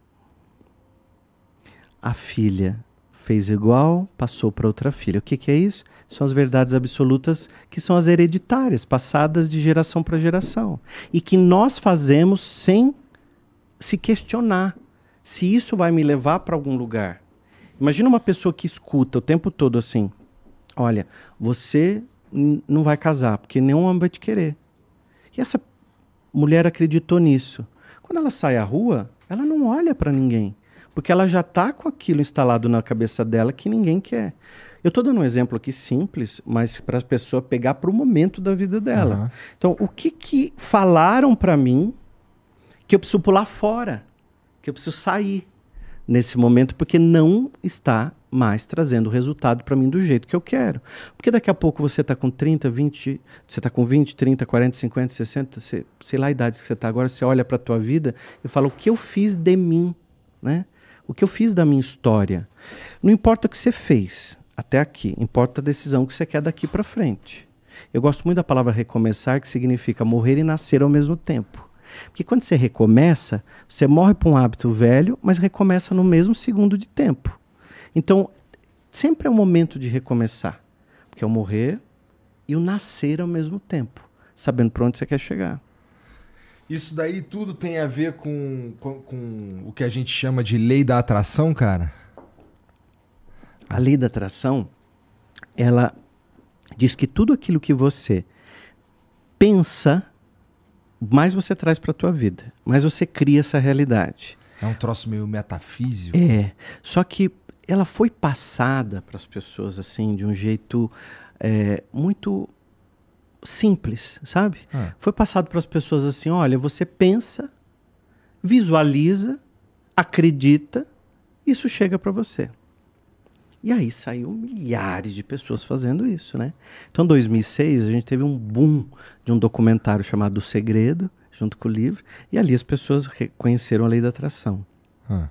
A filha fez igual, passou para outra filha. O que, que é isso? São as verdades absolutas que são as hereditárias, passadas de geração para geração. E que nós fazemos sem se questionar se isso vai me levar para algum lugar. Imagina uma pessoa que escuta o tempo todo assim: olha, você não vai casar porque nenhum homem vai te querer. E essa mulher acreditou nisso. Quando ela sai à rua, ela não olha para ninguém, porque ela já está com aquilo instalado na cabeça dela que ninguém quer. Eu estou dando um exemplo aqui simples, mas para a pessoa pegar para o momento da vida dela. Uhum. Então, o que, que falaram para mim que eu preciso pular fora, que eu preciso sair nesse momento porque não está mais trazendo resultado para mim do jeito que eu quero. Porque daqui a pouco você está com 30, 20, você está com 20, 30, 40, 50, 60, você, sei lá a idade que você está agora, você olha para a tua vida e fala o que eu fiz de mim, né? O que eu fiz da minha história. Não importa o que você fez até aqui, importa a decisão que você quer daqui para frente. Eu gosto muito da palavra recomeçar, que significa morrer e nascer ao mesmo tempo. Porque quando você recomeça, você morre para um hábito velho, mas recomeça no mesmo segundo de tempo. Então, sempre é o momento de recomeçar. Porque é o morrer e o nascer ao mesmo tempo, sabendo para onde você quer chegar. Isso daí tudo tem a ver com, com, com o que a gente chama de lei da atração, cara? A lei da atração, ela diz que tudo aquilo que você pensa mais você traz para a tua vida, mais você cria essa realidade. É um troço meio metafísico. É, só que ela foi passada para as pessoas assim de um jeito é, muito simples, sabe? É. Foi passado para as pessoas assim, olha, você pensa, visualiza, acredita, isso chega para você. E aí saiu milhares de pessoas fazendo isso, né? Então, em 2006, a gente teve um boom de um documentário chamado O Segredo, junto com o livro, e ali as pessoas reconheceram a lei da atração. Ah.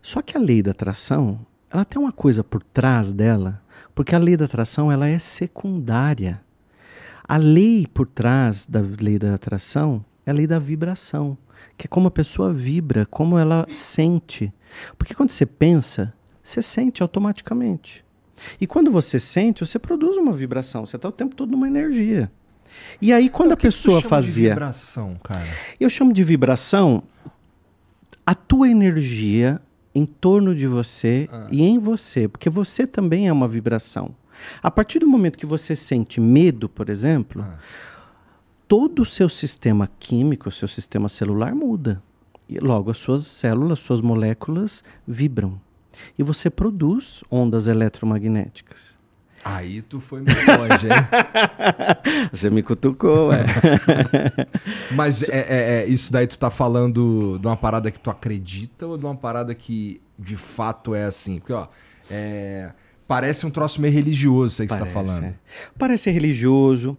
Só que a lei da atração, ela tem uma coisa por trás dela, porque a lei da atração, ela é secundária. A lei por trás da lei da atração é a lei da vibração, que é como a pessoa vibra, como ela sente. Porque quando você pensa, você sente automaticamente. E quando você sente, você produz uma vibração. Você está o tempo todo numa energia. E aí, então, quando então, a pessoa fazia. vibração, cara. Eu chamo de vibração a tua energia em torno de você ah. e em você, porque você também é uma vibração. A partir do momento que você sente medo, por exemplo, ah. todo o seu sistema químico, o seu sistema celular muda. E logo as suas células, suas moléculas vibram e você produz ondas eletromagnéticas. Aí tu foi muito longe, hein? Você me cutucou, é. Mas é, é, é, isso daí tu tá falando de uma parada que tu acredita ou de uma parada que de fato é assim? Porque, ó, é, parece um troço meio religioso isso aí que parece, você tá falando. É. Parece religioso,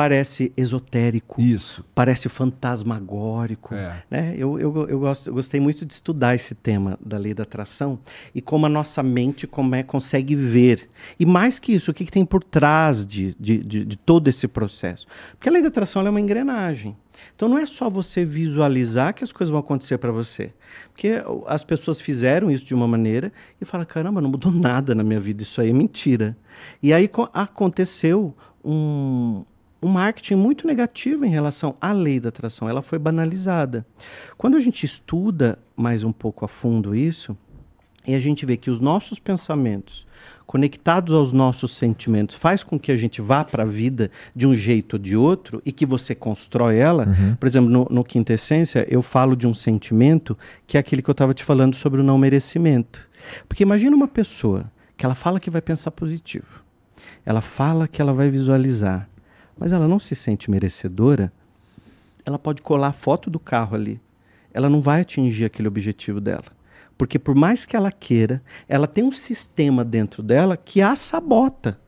parece esotérico. Isso. Parece fantasmagórico. É. Né? Eu, eu, eu, gosto, eu gostei muito de estudar esse tema da lei da atração e como a nossa mente como é, consegue ver. E mais que isso, o que, que tem por trás de, de, de, de todo esse processo? Porque a lei da atração é uma engrenagem. Então não é só você visualizar que as coisas vão acontecer para você. Porque as pessoas fizeram isso de uma maneira e falam: caramba, não mudou nada na minha vida, isso aí é mentira. E aí aconteceu um, um marketing muito negativo em relação à lei da atração. Ela foi banalizada. Quando a gente estuda mais um pouco a fundo isso, e a gente vê que os nossos pensamentos conectados aos nossos sentimentos faz com que a gente vá para a vida de um jeito ou de outro e que você constrói ela. Uhum. Por exemplo, no, no Quinta Essência, eu falo de um sentimento que é aquele que eu estava te falando sobre o não merecimento. Porque imagina uma pessoa que ela fala que vai pensar positivo, ela fala que ela vai visualizar, mas ela não se sente merecedora, ela pode colar a foto do carro ali. Ela não vai atingir aquele objetivo dela. Porque por mais que ela queira, ela tem um sistema dentro dela que a sabota.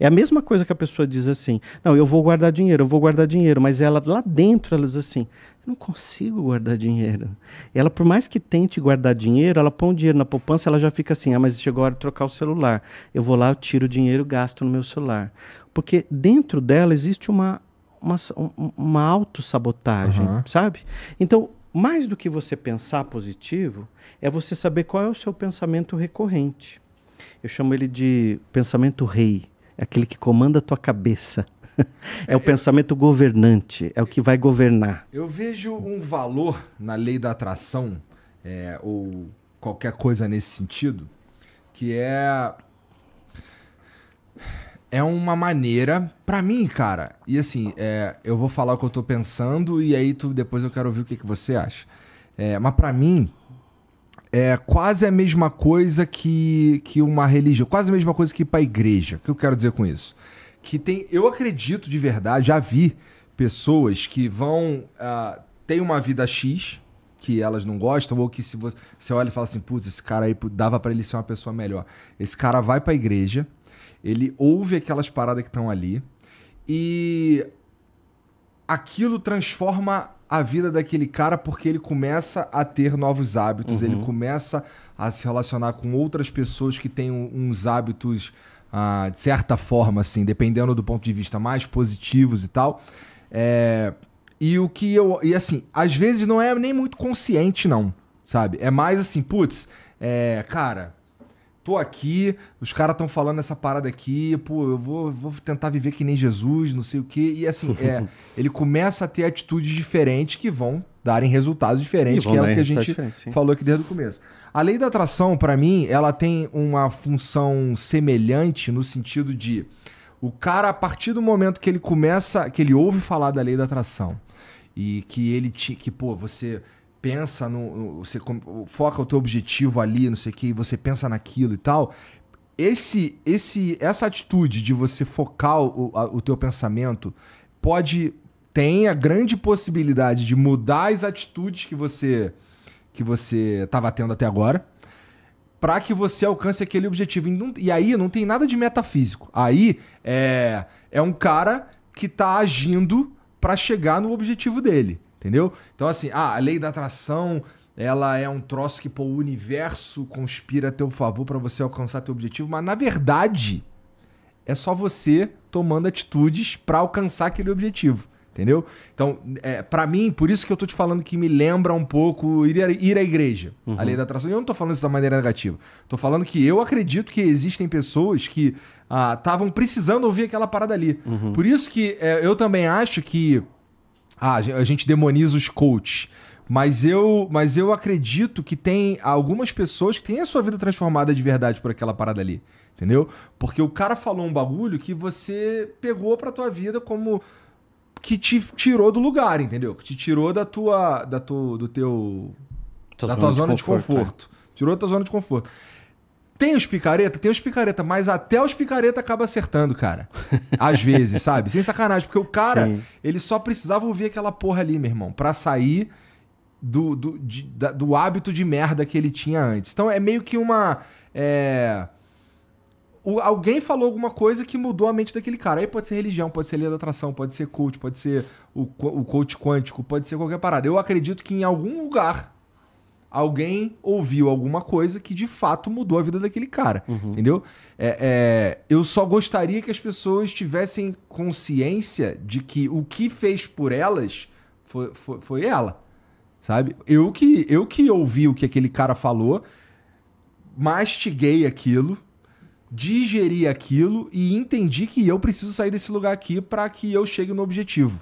É a mesma coisa que a pessoa diz assim: não, eu vou guardar dinheiro, eu vou guardar dinheiro, mas ela lá dentro ela diz assim: não consigo guardar dinheiro. Ela, por mais que tente guardar dinheiro, ela põe o dinheiro na poupança, ela já fica assim: ah, mas chegou a hora de trocar o celular. Eu vou lá, eu tiro o dinheiro, gasto no meu celular. Porque dentro dela existe uma, uma, uma autossabotagem, uhum. sabe? Então, mais do que você pensar positivo, é você saber qual é o seu pensamento recorrente. Eu chamo ele de pensamento rei é aquele que comanda a tua cabeça. É o é, pensamento governante, é o que vai governar. Eu vejo um valor na lei da atração, é, ou qualquer coisa nesse sentido, que é. É uma maneira, para mim, cara, e assim, é, eu vou falar o que eu tô pensando e aí tu, depois eu quero ouvir o que, que você acha. É, mas para mim, é quase a mesma coisa que, que uma religião, quase a mesma coisa que ir para a igreja. O que eu quero dizer com isso? Que tem, eu acredito de verdade, já vi pessoas que vão, uh, ah, tem uma vida X que elas não gostam ou que se você, você olha e fala assim, putz, esse cara aí dava para ele ser uma pessoa melhor. Esse cara vai para a igreja, ele ouve aquelas paradas que estão ali e aquilo transforma a vida daquele cara porque ele começa a ter novos hábitos, uhum. ele começa a se relacionar com outras pessoas que têm uns hábitos, ah, de certa forma, assim, dependendo do ponto de vista, mais positivos e tal. É, e o que eu. E assim, às vezes não é nem muito consciente, não, sabe? É mais assim, putz, é, cara, tô aqui, os caras estão falando essa parada aqui, pô, eu vou, vou tentar viver que nem Jesus, não sei o quê. E assim, é, ele começa a ter atitudes diferentes que vão darem resultados diferentes, que é o que a gente falou aqui desde o começo. A lei da atração, para mim, ela tem uma função semelhante no sentido de o cara, a partir do momento que ele começa, que ele ouve falar da lei da atração e que ele te, que, pô, você pensa no, no. Você foca o teu objetivo ali, não sei o que, e você pensa naquilo e tal. Esse, esse, essa atitude de você focar o, a, o teu pensamento pode. tem a grande possibilidade de mudar as atitudes que você que você estava tá tendo até agora para que você alcance aquele objetivo. E, não, e, aí não tem nada de metafísico. Aí é, é um cara que está agindo para chegar no objetivo dele. Entendeu? Então, assim, ah, a lei da atração ela é um troço que pô, o universo conspira a teu favor para você alcançar teu objetivo, mas na verdade é só você tomando atitudes para alcançar aquele objetivo, entendeu? Então, é, para mim, por isso que eu tô te falando que me lembra um pouco ir, ir à igreja, uhum. a lei da atração. eu não tô falando isso da maneira negativa. Tô falando que eu acredito que existem pessoas que estavam ah, precisando ouvir aquela parada ali. Uhum. Por isso que é, eu também acho que ah, a gente demoniza os coaches. Mas eu, mas eu acredito que tem algumas pessoas que têm a sua vida transformada de verdade por aquela parada ali. Entendeu? Porque o cara falou um bagulho que você pegou pra tua vida como que te tirou do lugar, entendeu? Que te tirou da tua da tu, do teu tua da tua zona de conforto. De conforto. É. Tirou da tua zona de conforto. Tem os picareta? Tem os picareta, mas até os picareta acaba acertando, cara. Às vezes, sabe? Sem sacanagem, porque o cara, Sim. ele só precisava ouvir aquela porra ali, meu irmão, pra sair do, do, de, da, do hábito de merda que ele tinha antes. Então é meio que uma. É... O, alguém falou alguma coisa que mudou a mente daquele cara. Aí pode ser religião, pode ser lei da atração, pode ser coach, pode ser o, o coach quântico, pode ser qualquer parada. Eu acredito que em algum lugar alguém ouviu alguma coisa que de fato mudou a vida daquele cara, uhum. entendeu? É, é, eu só gostaria que as pessoas tivessem consciência de que o que fez por elas foi, foi, foi ela, sabe? Eu que, eu que ouvi o que aquele cara falou, mastiguei aquilo, digeri aquilo e entendi que eu preciso sair desse lugar aqui para que eu chegue no objetivo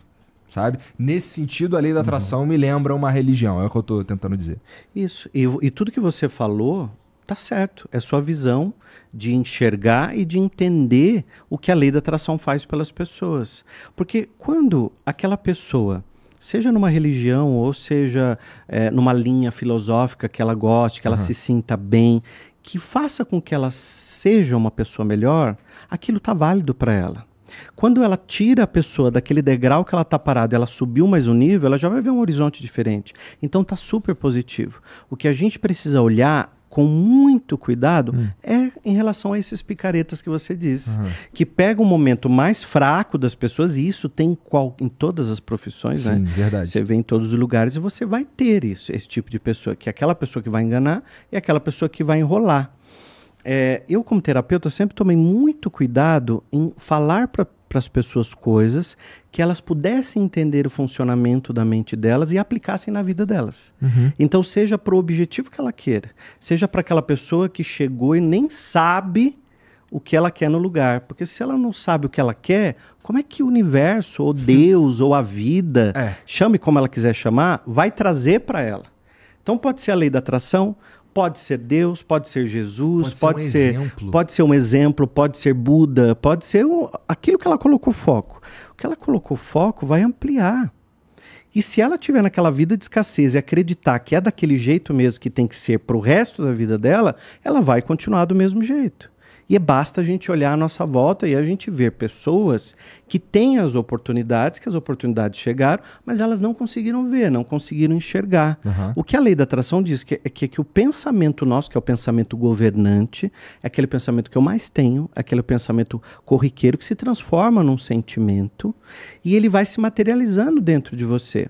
sabe? Nesse sentido, a lei da atração uhum. me lembra uma religião, é o que eu estou tentando dizer. Isso, e, e tudo que você falou tá certo, é sua visão de enxergar e de entender o que a lei da atração faz pelas pessoas. Porque quando aquela pessoa seja numa religião ou seja é, numa linha filosófica que ela goste, que ela uhum. se sinta bem, que faça com que ela seja uma pessoa melhor, aquilo tá válido para ela. Quando ela tira a pessoa daquele degrau que ela está parada, ela subiu mais um nível, ela já vai ver um horizonte diferente. Então tá super positivo. O que a gente precisa olhar com muito cuidado hum. é em relação a esses picaretas que você disse, uhum. que pega o um momento mais fraco das pessoas, e isso tem qual, em todas as profissões, né? Sim, né? verdade. Você vê em todos os lugares e você vai ter isso, esse tipo de pessoa, que é aquela pessoa que vai enganar e aquela pessoa que vai enrolar é, eu, como terapeuta, sempre tomei muito cuidado em falar para para as pessoas coisas que elas pudessem entender o funcionamento da mente delas e aplicassem na vida delas. Uhum. Então, seja para o objetivo que ela queira, seja para aquela pessoa que chegou e nem sabe o que ela quer no lugar. Porque se ela não sabe o que ela quer, como é que o universo, ou Deus, ou a vida, é. chame como ela quiser chamar, vai trazer para ela? Então, pode ser a lei da atração, Pode ser Deus, pode ser Jesus, pode, pode ser, um ser pode ser um exemplo, pode ser Buda, pode ser um, aquilo que ela colocou foco. O que ela colocou foco vai ampliar. E se ela tiver naquela vida de escassez e acreditar que é daquele jeito mesmo que tem que ser para o resto da vida dela, ela vai continuar do mesmo jeito. E basta a gente olhar à nossa volta e a gente ver pessoas que têm as oportunidades, que as oportunidades chegaram, mas elas não conseguiram ver, não conseguiram enxergar. Uhum. O que a lei da atração diz que, é que, é que o pensamento nosso, que é o pensamento governante, é aquele pensamento que eu mais tenho, é aquele pensamento corriqueiro que se transforma num sentimento e ele vai se materializando dentro de você.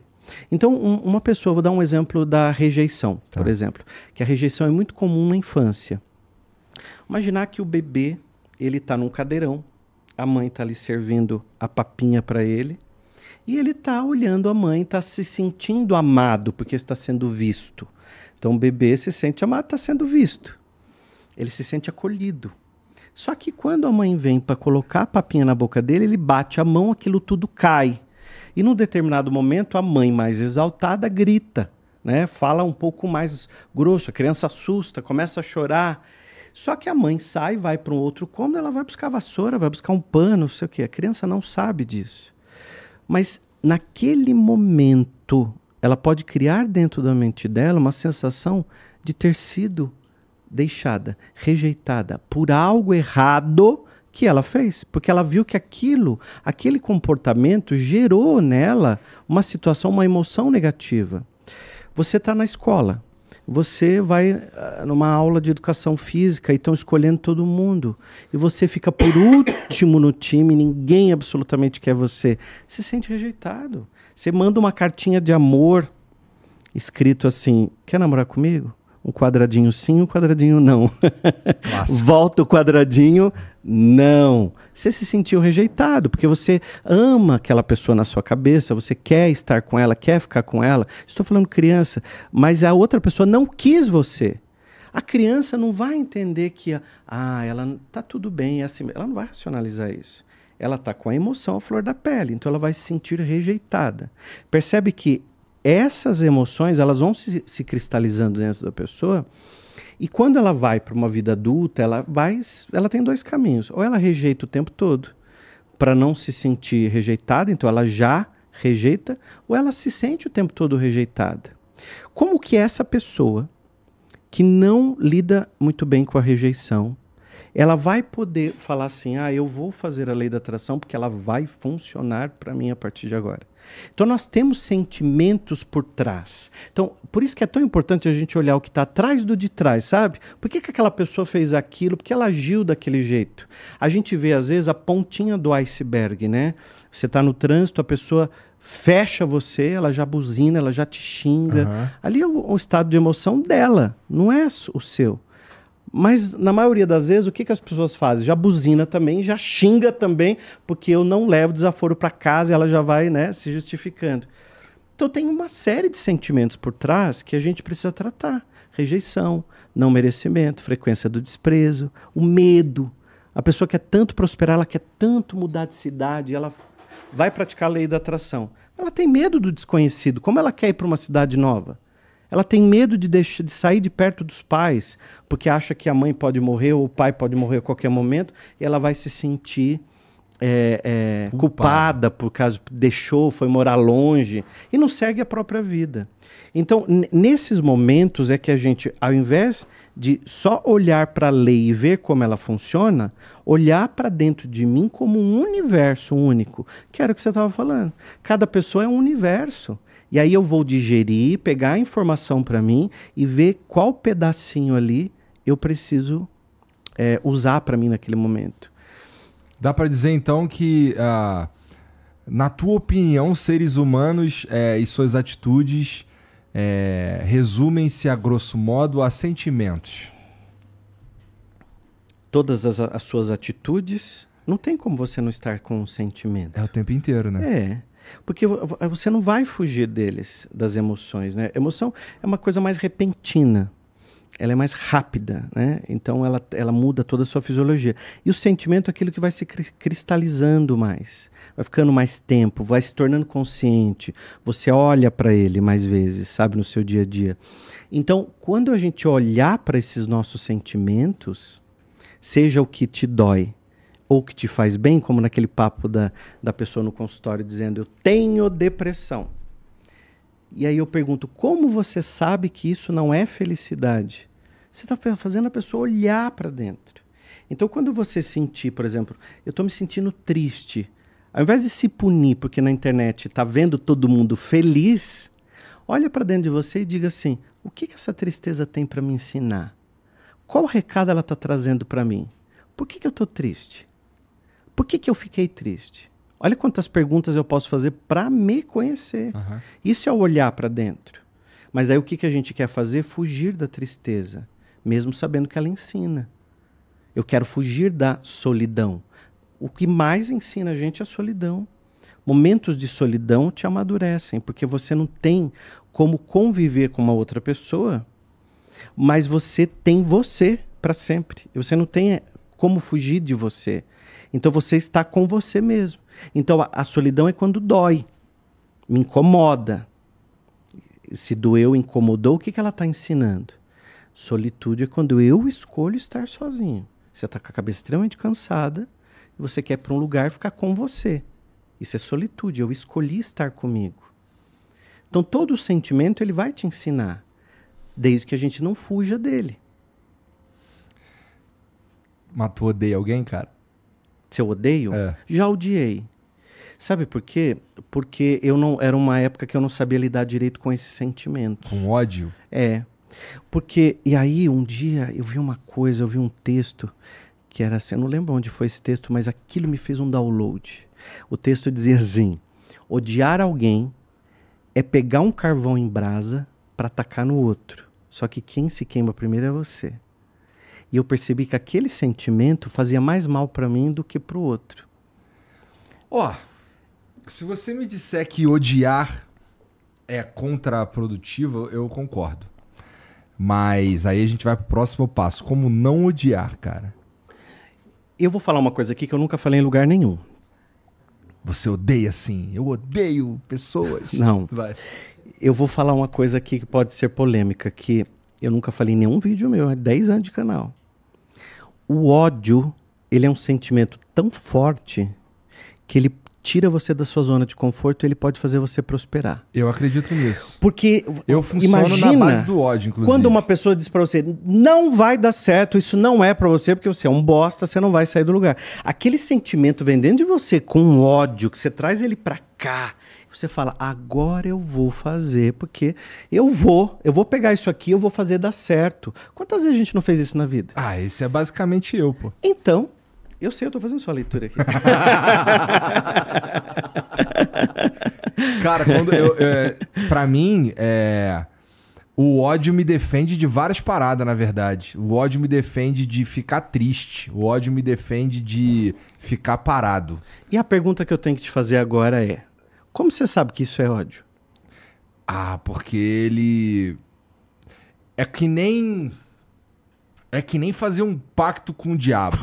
Então, um, uma pessoa, vou dar um exemplo da rejeição, tá. por exemplo, que a rejeição é muito comum na infância. Imaginar que o bebê, ele está num cadeirão, a mãe está ali servindo a papinha para ele, e ele está olhando a mãe, está se sentindo amado porque está sendo visto. Então o bebê se sente amado, está sendo visto. Ele se sente acolhido. Só que quando a mãe vem para colocar a papinha na boca dele, ele bate a mão, aquilo tudo cai. E num determinado momento, a mãe mais exaltada grita, né? Fala um pouco mais grosso, a criança assusta, começa a chorar. Só que a mãe sai, vai para um outro cômodo, ela vai buscar vassoura, vai buscar um pano, não sei o quê. A criança não sabe disso. Mas naquele momento, ela pode criar dentro da mente dela uma sensação de ter sido deixada, rejeitada por algo errado que ela fez, porque ela viu que aquilo, aquele comportamento gerou nela uma situação, uma emoção negativa. Você está na escola, você vai ah, numa aula de educação física e estão escolhendo todo mundo. E você fica por último no time, ninguém absolutamente quer você. Você se sente rejeitado. Você manda uma cartinha de amor escrito assim: quer namorar comigo? o quadradinho sim, o quadradinho não. Volta o quadradinho, não. Você se sentiu rejeitado, porque você ama aquela pessoa na sua cabeça, você quer estar com ela, quer ficar com ela. Estou falando criança, mas a outra pessoa não quis você. A criança não vai entender que, ah, ela tá tudo bem, é assim. Ela não vai racionalizar isso ela está com a emoção à flor da pele, então ela vai se sentir rejeitada. Percebe que essas emoções elas vão se, se cristalizando dentro da pessoa e quando ela vai para uma vida adulta, ela vai, ela tem dois caminhos. Ou ela rejeita o tempo todo para não se sentir rejeitada, então ela já rejeita, ou ela se sente o tempo todo rejeitada. Como que é essa pessoa que não lida muito bem com a rejeição, ela vai poder falar assim: ah, eu vou fazer a lei da atração porque ela vai funcionar para mim a partir de agora. Então nós temos sentimentos por trás. Então, por isso que é tão importante a gente olhar o que está atrás do de trás, sabe? Por que, que aquela pessoa fez aquilo? Por que ela agiu daquele jeito? A gente vê, às vezes, a pontinha do iceberg, né? Você está no trânsito, a pessoa fecha você, ela já buzina, ela já te xinga. Uhum. Ali é o, o estado de emoção dela, não é o seu. Mas na maioria das vezes, o que, que as pessoas fazem? Já buzina também, já xinga também, porque eu não levo desaforo para casa e ela já vai né, se justificando. Então tem uma série de sentimentos por trás que a gente precisa tratar: rejeição, não merecimento, frequência do desprezo, o medo. A pessoa quer tanto prosperar, ela quer tanto mudar de cidade, ela vai praticar a lei da atração. Ela tem medo do desconhecido. Como ela quer ir para uma cidade nova? Ela tem medo de, deixar, de sair de perto dos pais, porque acha que a mãe pode morrer ou o pai pode morrer a qualquer momento, e ela vai se sentir é, é, culpada por causa deixou, foi morar longe e não segue a própria vida. Então, nesses momentos é que a gente, ao invés de só olhar para a lei e ver como ela funciona, olhar para dentro de mim como um universo único, que era o que você estava falando. Cada pessoa é um universo. E aí eu vou digerir, pegar a informação para mim e ver qual pedacinho ali eu preciso é, usar para mim naquele momento. Dá para dizer então que, ah, na tua opinião, seres humanos é, e suas atitudes é, resumem-se a grosso modo a sentimentos? Todas as, as suas atitudes não tem como você não estar com um sentimento. É o tempo inteiro, né? É. Porque você não vai fugir deles, das emoções, né? Emoção é uma coisa mais repentina, ela é mais rápida, né? Então ela, ela muda toda a sua fisiologia. E o sentimento é aquilo que vai se cri cristalizando mais, vai ficando mais tempo, vai se tornando consciente. Você olha para ele mais vezes, sabe, no seu dia a dia. Então, quando a gente olhar para esses nossos sentimentos, seja o que te dói, ou que te faz bem, como naquele papo da, da pessoa no consultório dizendo eu tenho depressão. E aí eu pergunto, como você sabe que isso não é felicidade? Você está fazendo a pessoa olhar para dentro. Então, quando você sentir, por exemplo, eu estou me sentindo triste, ao invés de se punir porque na internet está vendo todo mundo feliz, olha para dentro de você e diga assim: o que, que essa tristeza tem para me ensinar? Qual recado ela está trazendo para mim? Por que, que eu estou triste? Por que, que eu fiquei triste? Olha quantas perguntas eu posso fazer para me conhecer. Uhum. Isso é olhar para dentro. Mas aí o que, que a gente quer fazer? Fugir da tristeza, mesmo sabendo que ela ensina. Eu quero fugir da solidão. O que mais ensina a gente é a solidão. Momentos de solidão te amadurecem, porque você não tem como conviver com uma outra pessoa, mas você tem você para sempre. E você não tem é, como fugir de você. Então você está com você mesmo. Então a, a solidão é quando dói, me incomoda. Se doeu, incomodou, o que, que ela está ensinando? Solitude é quando eu escolho estar sozinho. Você está com a cabeça extremamente cansada e você quer para um lugar ficar com você. Isso é solitude, eu escolhi estar comigo. Então todo sentimento ele vai te ensinar, desde que a gente não fuja dele. Mas tu odeia alguém, cara? Se eu odeio? É. Já odiei. Sabe por quê? Porque eu não era uma época que eu não sabia lidar direito com esses sentimentos. Com ódio? É. Porque e aí um dia eu vi uma coisa, eu vi um texto que era assim, eu não lembro onde foi esse texto, mas aquilo me fez um download. O texto dizia assim: odiar alguém é pegar um carvão em brasa para atacar no outro. Só que quem se queima primeiro é você. E eu percebi que aquele sentimento fazia mais mal para mim do que para o outro. Ó, oh, se você me disser que odiar é contraprodutivo, eu concordo. Mas aí a gente vai pro próximo passo. Como não odiar, cara? Eu vou falar uma coisa aqui que eu nunca falei em lugar nenhum. Você odeia sim. Eu odeio pessoas. não. Vai. Eu vou falar uma coisa aqui que pode ser polêmica, que eu nunca falei em nenhum vídeo meu, é 10 anos de canal o ódio, ele é um sentimento tão forte que ele tira você da sua zona de conforto, ele pode fazer você prosperar. Eu acredito nisso. Porque eu funciono imagina, na base do ódio, inclusive. Quando uma pessoa diz para você, não vai dar certo, isso não é para você, porque você é um bosta, você não vai sair do lugar. Aquele sentimento vendendo de você com ódio que você traz ele para cá você fala, agora eu vou fazer, porque eu vou, eu vou pegar isso aqui, eu vou fazer dar certo. Quantas vezes a gente não fez isso na vida? Ah, esse é basicamente eu, pô. Então, eu sei, eu tô fazendo sua leitura aqui. Cara, quando eu, é, pra mim, é, o ódio me defende de várias paradas, na verdade. O ódio me defende de ficar triste. O ódio me defende de ficar parado. E a pergunta que eu tenho que te fazer agora é: como você sabe que isso é ódio? Ah, porque ele. É que nem. É que nem fazer um pacto com o diabo.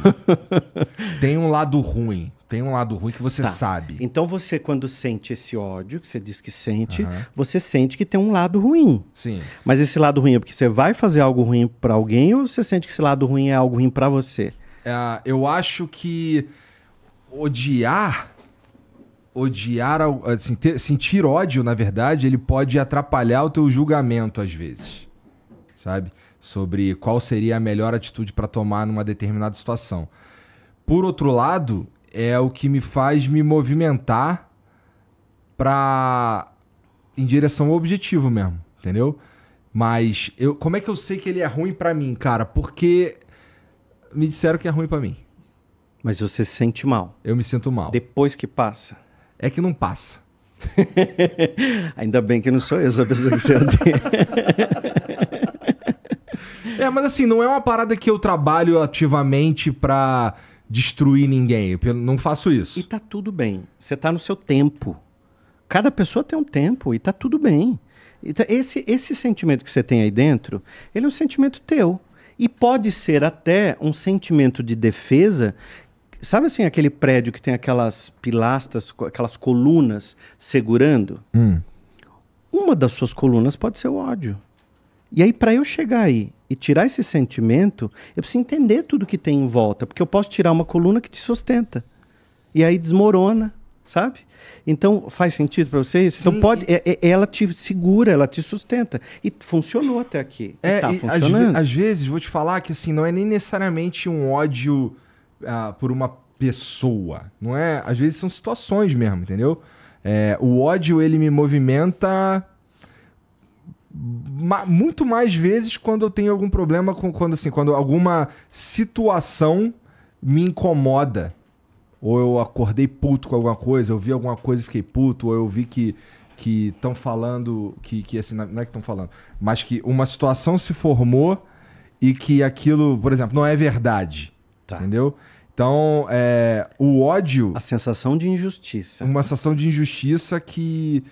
tem um lado ruim. Tem um lado ruim que você tá. sabe. Então você, quando sente esse ódio, que você diz que sente, uhum. você sente que tem um lado ruim. Sim. Mas esse lado ruim é porque você vai fazer algo ruim para alguém ou você sente que esse lado ruim é algo ruim para você? É, eu acho que odiar odiar, assim, ter, sentir ódio, na verdade, ele pode atrapalhar o teu julgamento às vezes, sabe? Sobre qual seria a melhor atitude para tomar numa determinada situação. Por outro lado, é o que me faz me movimentar para em direção ao objetivo mesmo, entendeu? Mas eu, como é que eu sei que ele é ruim para mim, cara? Porque me disseram que é ruim para mim. Mas você se sente mal. Eu me sinto mal. Depois que passa é que não passa. Ainda bem que não sou eu essa pessoa que você odeia. é, mas assim, não é uma parada que eu trabalho ativamente pra destruir ninguém. Eu não faço isso. E tá tudo bem. Você tá no seu tempo. Cada pessoa tem um tempo e tá tudo bem. Tá, esse, esse sentimento que você tem aí dentro, ele é um sentimento teu. E pode ser até um sentimento de defesa Sabe assim, aquele prédio que tem aquelas pilastras, aquelas colunas segurando? Hum. Uma das suas colunas pode ser o ódio. E aí, para eu chegar aí e tirar esse sentimento, eu preciso entender tudo que tem em volta, porque eu posso tirar uma coluna que te sustenta. E aí desmorona, sabe? Então, faz sentido para vocês? Então, pode, é, é, ela te segura, ela te sustenta. E funcionou até aqui. É, tá e tá funcionando. Às, às vezes, vou te falar que assim, não é nem necessariamente um ódio por uma pessoa. Não é? Às vezes são situações mesmo, entendeu? É, o ódio ele me movimenta ma muito mais vezes quando eu tenho algum problema com quando assim, quando alguma situação me incomoda. Ou eu acordei puto com alguma coisa, eu vi alguma coisa e fiquei puto, ou eu vi que que estão falando que que assim, não é que estão falando, mas que uma situação se formou e que aquilo, por exemplo, não é verdade. Tá. Entendeu? Então, é, o ódio. A sensação de injustiça. Uma sensação de injustiça que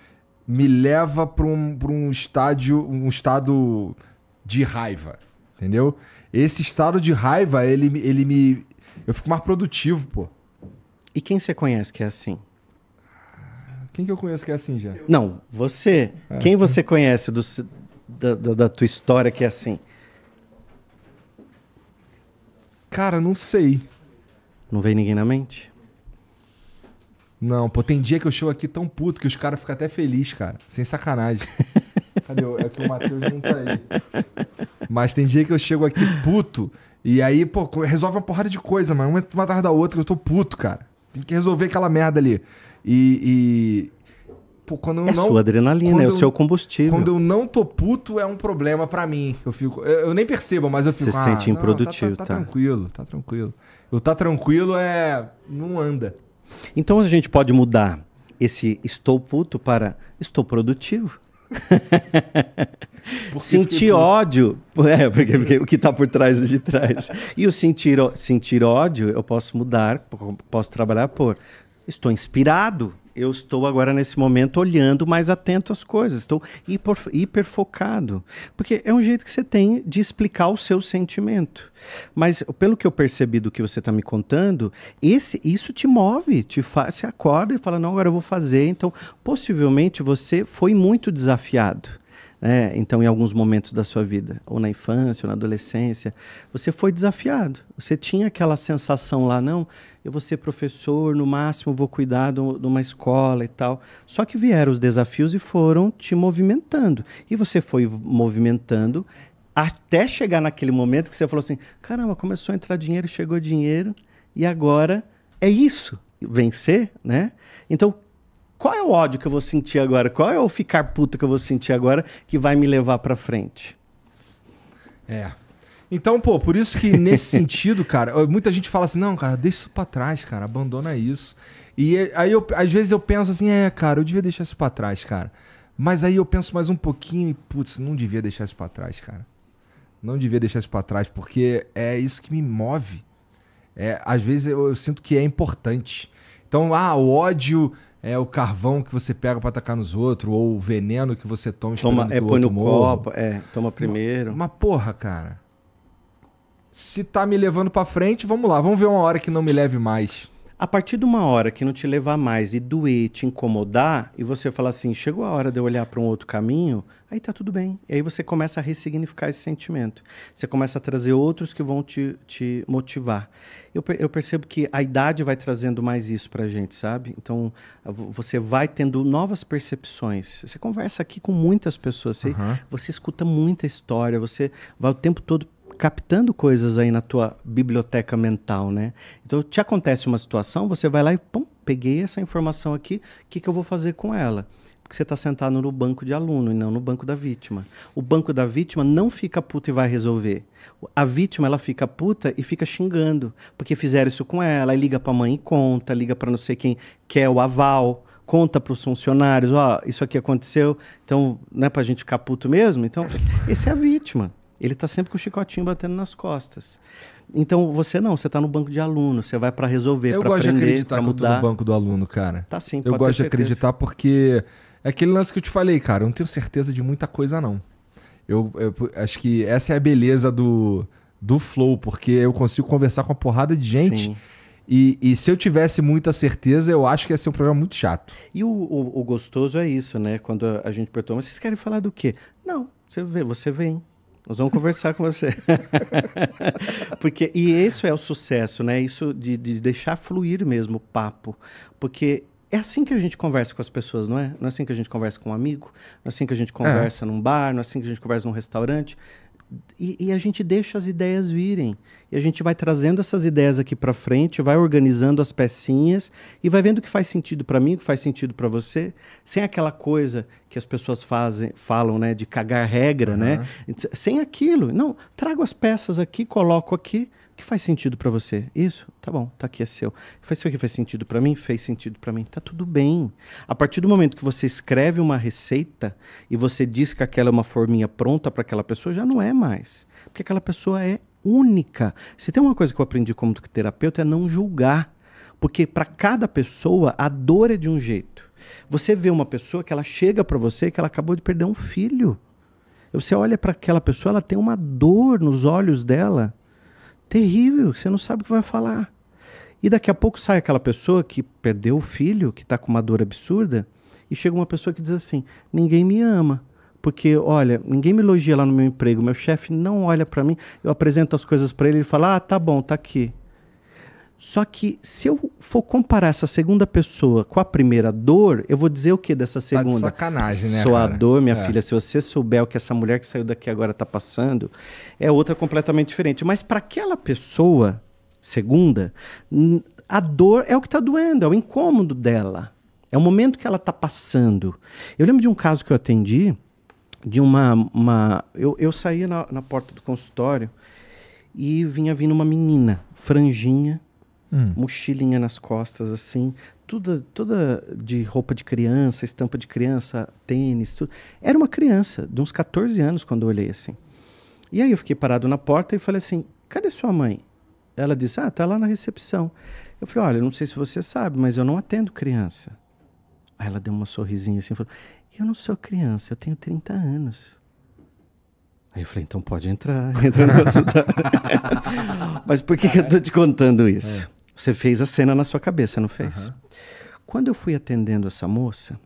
me leva para um, pra um estádio, um estado de raiva. Entendeu? Esse estado de raiva, ele, ele me. Eu fico mais produtivo, pô. E quem você conhece que é assim? Quem que eu conheço que é assim já? Não, você. É. Quem você conhece do, da, da, da tua história que é assim? Cara, não sei. Não vem ninguém na mente? Não, pô, tem dia que eu chego aqui tão puto que os caras ficam até felizes, cara. Sem sacanagem. Cadê? É que o Matheus não tá aí. Mas tem dia que eu chego aqui puto e aí, pô, resolve uma porrada de coisa, mas uma, uma atrás da outra, eu tô puto, cara. Tem que resolver aquela merda ali. E, e, Pô, quando eu é não, sua adrenalina, é o eu, seu combustível. Quando eu não tô puto, é um problema para mim. Eu fico. Eu, eu, nem percebo, mas eu fico. Você ah, sente não, tá improdutivo, tá, tá, tá, tá tranquilo, tá tranquilo. O tá tranquilo é. não anda. Então a gente pode mudar esse estou puto para estou produtivo. sentir ódio, é, porque, porque o que está por trás é de trás. E o sentir, sentir ódio, eu posso mudar, posso trabalhar por estou inspirado eu estou agora nesse momento olhando mais atento às coisas, estou hiper, hiper focado. Porque é um jeito que você tem de explicar o seu sentimento. Mas pelo que eu percebi do que você está me contando, esse, isso te move, te faz, você acorda e fala, não, agora eu vou fazer. Então, possivelmente você foi muito desafiado né? Então, em alguns momentos da sua vida, ou na infância, ou na adolescência, você foi desafiado. Você tinha aquela sensação lá, não, eu vou ser professor, no máximo vou cuidar de uma escola e tal. Só que vieram os desafios e foram te movimentando. E você foi movimentando até chegar naquele momento que você falou assim: caramba, começou a entrar dinheiro, chegou dinheiro, e agora é isso vencer, né? Então, qual é o ódio que eu vou sentir agora? Qual é o ficar puto que eu vou sentir agora que vai me levar para frente? É. Então, pô, por isso que nesse sentido, cara, muita gente fala assim: "Não, cara, deixa isso para trás, cara, abandona isso". E é, aí eu, às vezes eu penso assim: "É, cara, eu devia deixar isso para trás, cara". Mas aí eu penso mais um pouquinho e putz, não devia deixar isso para trás, cara. Não devia deixar isso para trás porque é isso que me move. É, às vezes eu, eu sinto que é importante. Então, ah, o ódio é o carvão que você pega para atacar nos outros, ou o veneno que você toma toma é, põe no morro. copo, é, toma primeiro. Uma, uma porra, cara. Se tá me levando para frente, vamos lá, vamos ver uma hora que não me leve mais. A partir de uma hora que não te levar mais e doer, te incomodar, e você falar assim, chegou a hora de eu olhar para um outro caminho, aí tá tudo bem. E aí você começa a ressignificar esse sentimento. Você começa a trazer outros que vão te, te motivar. Eu, eu percebo que a idade vai trazendo mais isso para gente, sabe? Então você vai tendo novas percepções. Você conversa aqui com muitas pessoas, você, uhum. você escuta muita história, você vai o tempo todo captando coisas aí na tua biblioteca mental, né? Então, te acontece uma situação, você vai lá e, pum, peguei essa informação aqui, o que, que eu vou fazer com ela? Porque você está sentado no banco de aluno e não no banco da vítima. O banco da vítima não fica puta e vai resolver. A vítima, ela fica puta e fica xingando, porque fizeram isso com ela, aí liga para a mãe e conta, liga para não sei quem quer o aval, conta para os funcionários, ó, oh, isso aqui aconteceu, então não é para a gente ficar puto mesmo? Então, esse é a vítima ele está sempre com o chicotinho batendo nas costas. Então você não, você está no banco de aluno, você vai para resolver, para aprender, para mudar. Eu gosto de acreditar que no banco do aluno, cara. Tá sim, Eu gosto de acreditar porque é aquele lance que eu te falei, cara, eu não tenho certeza de muita coisa não. Eu, eu acho que essa é a beleza do, do flow, porque eu consigo conversar com uma porrada de gente. Sim. E, e, se eu tivesse muita certeza, eu acho que ia ser um programa muito chato. E o, o, o gostoso é isso, né? Quando a gente perguntou, mas vocês querem falar do quê? Não, você vê, você vem, nós vamos conversar com você. Porque, e isso é o sucesso, né? Isso de, de deixar fluir mesmo o papo. Porque é assim que a gente conversa com as pessoas, não é? Não é assim que a gente conversa com um amigo, não é assim que a gente é. conversa é. num bar, não é assim que a gente conversa num restaurante. E, e, a gente deixa as ideias virem. E a gente vai trazendo essas ideias aqui para frente, vai organizando as pecinhas e vai vendo o que faz sentido para mim, o que faz sentido para você, sem aquela coisa que as pessoas fazem, falam, né, de cagar regra, uhum. né? Sem aquilo. Não, trago as peças aqui, coloco aqui que faz sentido para você? Isso? Tá bom, tá aqui é seu. Faz o que faz sentido para mim? Fez sentido para mim. Tá tudo bem. A partir do momento que você escreve uma receita e você diz que aquela é uma forminha pronta para aquela pessoa, já não é mais. Porque aquela pessoa é única. Se tem uma coisa que eu aprendi como terapeuta é não julgar. Porque para cada pessoa a dor é de um jeito. Você vê uma pessoa que ela chega para você que ela acabou de perder um filho. Você olha para aquela pessoa, ela tem uma dor nos olhos dela terrível, você não sabe o que vai falar. E daqui a pouco sai aquela pessoa que perdeu o filho, que está com uma dor absurda, e chega uma pessoa que diz assim: ninguém me ama. Porque, olha, ninguém me elogia lá no meu emprego, meu chefe não olha para mim, eu apresento as coisas para ele e fala: ah, tá bom, tá aqui. Só que se eu for comparar essa segunda pessoa com a primeira dor, eu vou dizer o que dessa segunda? Tá de sacanagem, né? Sua cara? dor, minha é. filha, se você souber o que essa mulher que saiu daqui agora está passando, é outra completamente diferente. Mas para aquela pessoa, segunda, a dor é o que está doendo, é o incômodo dela. É o momento que ela está passando. Eu lembro de um caso que eu atendi, de uma. uma eu, eu saía na, na porta do consultório e vinha vindo uma menina, franjinha, hum. mochilinha nas costas, assim, tudo, toda de roupa de criança, estampa de criança, tênis, tudo. Era uma criança, de uns 14 anos, quando eu olhei assim. E aí eu fiquei parado na porta e falei assim: cadê sua mãe? Ela disse: ah, tá lá na recepção. Eu falei: olha, não sei se você sabe, mas eu não atendo criança. Aí ela deu uma sorrisinha assim e falou: eu não sou criança, eu tenho 30 anos. Aí eu falei, então pode entrar, entra no consultório. Mas por que, que eu tô te contando isso? É. Você fez a cena na sua cabeça, não fez? Uhum. Quando eu fui atendendo essa moça,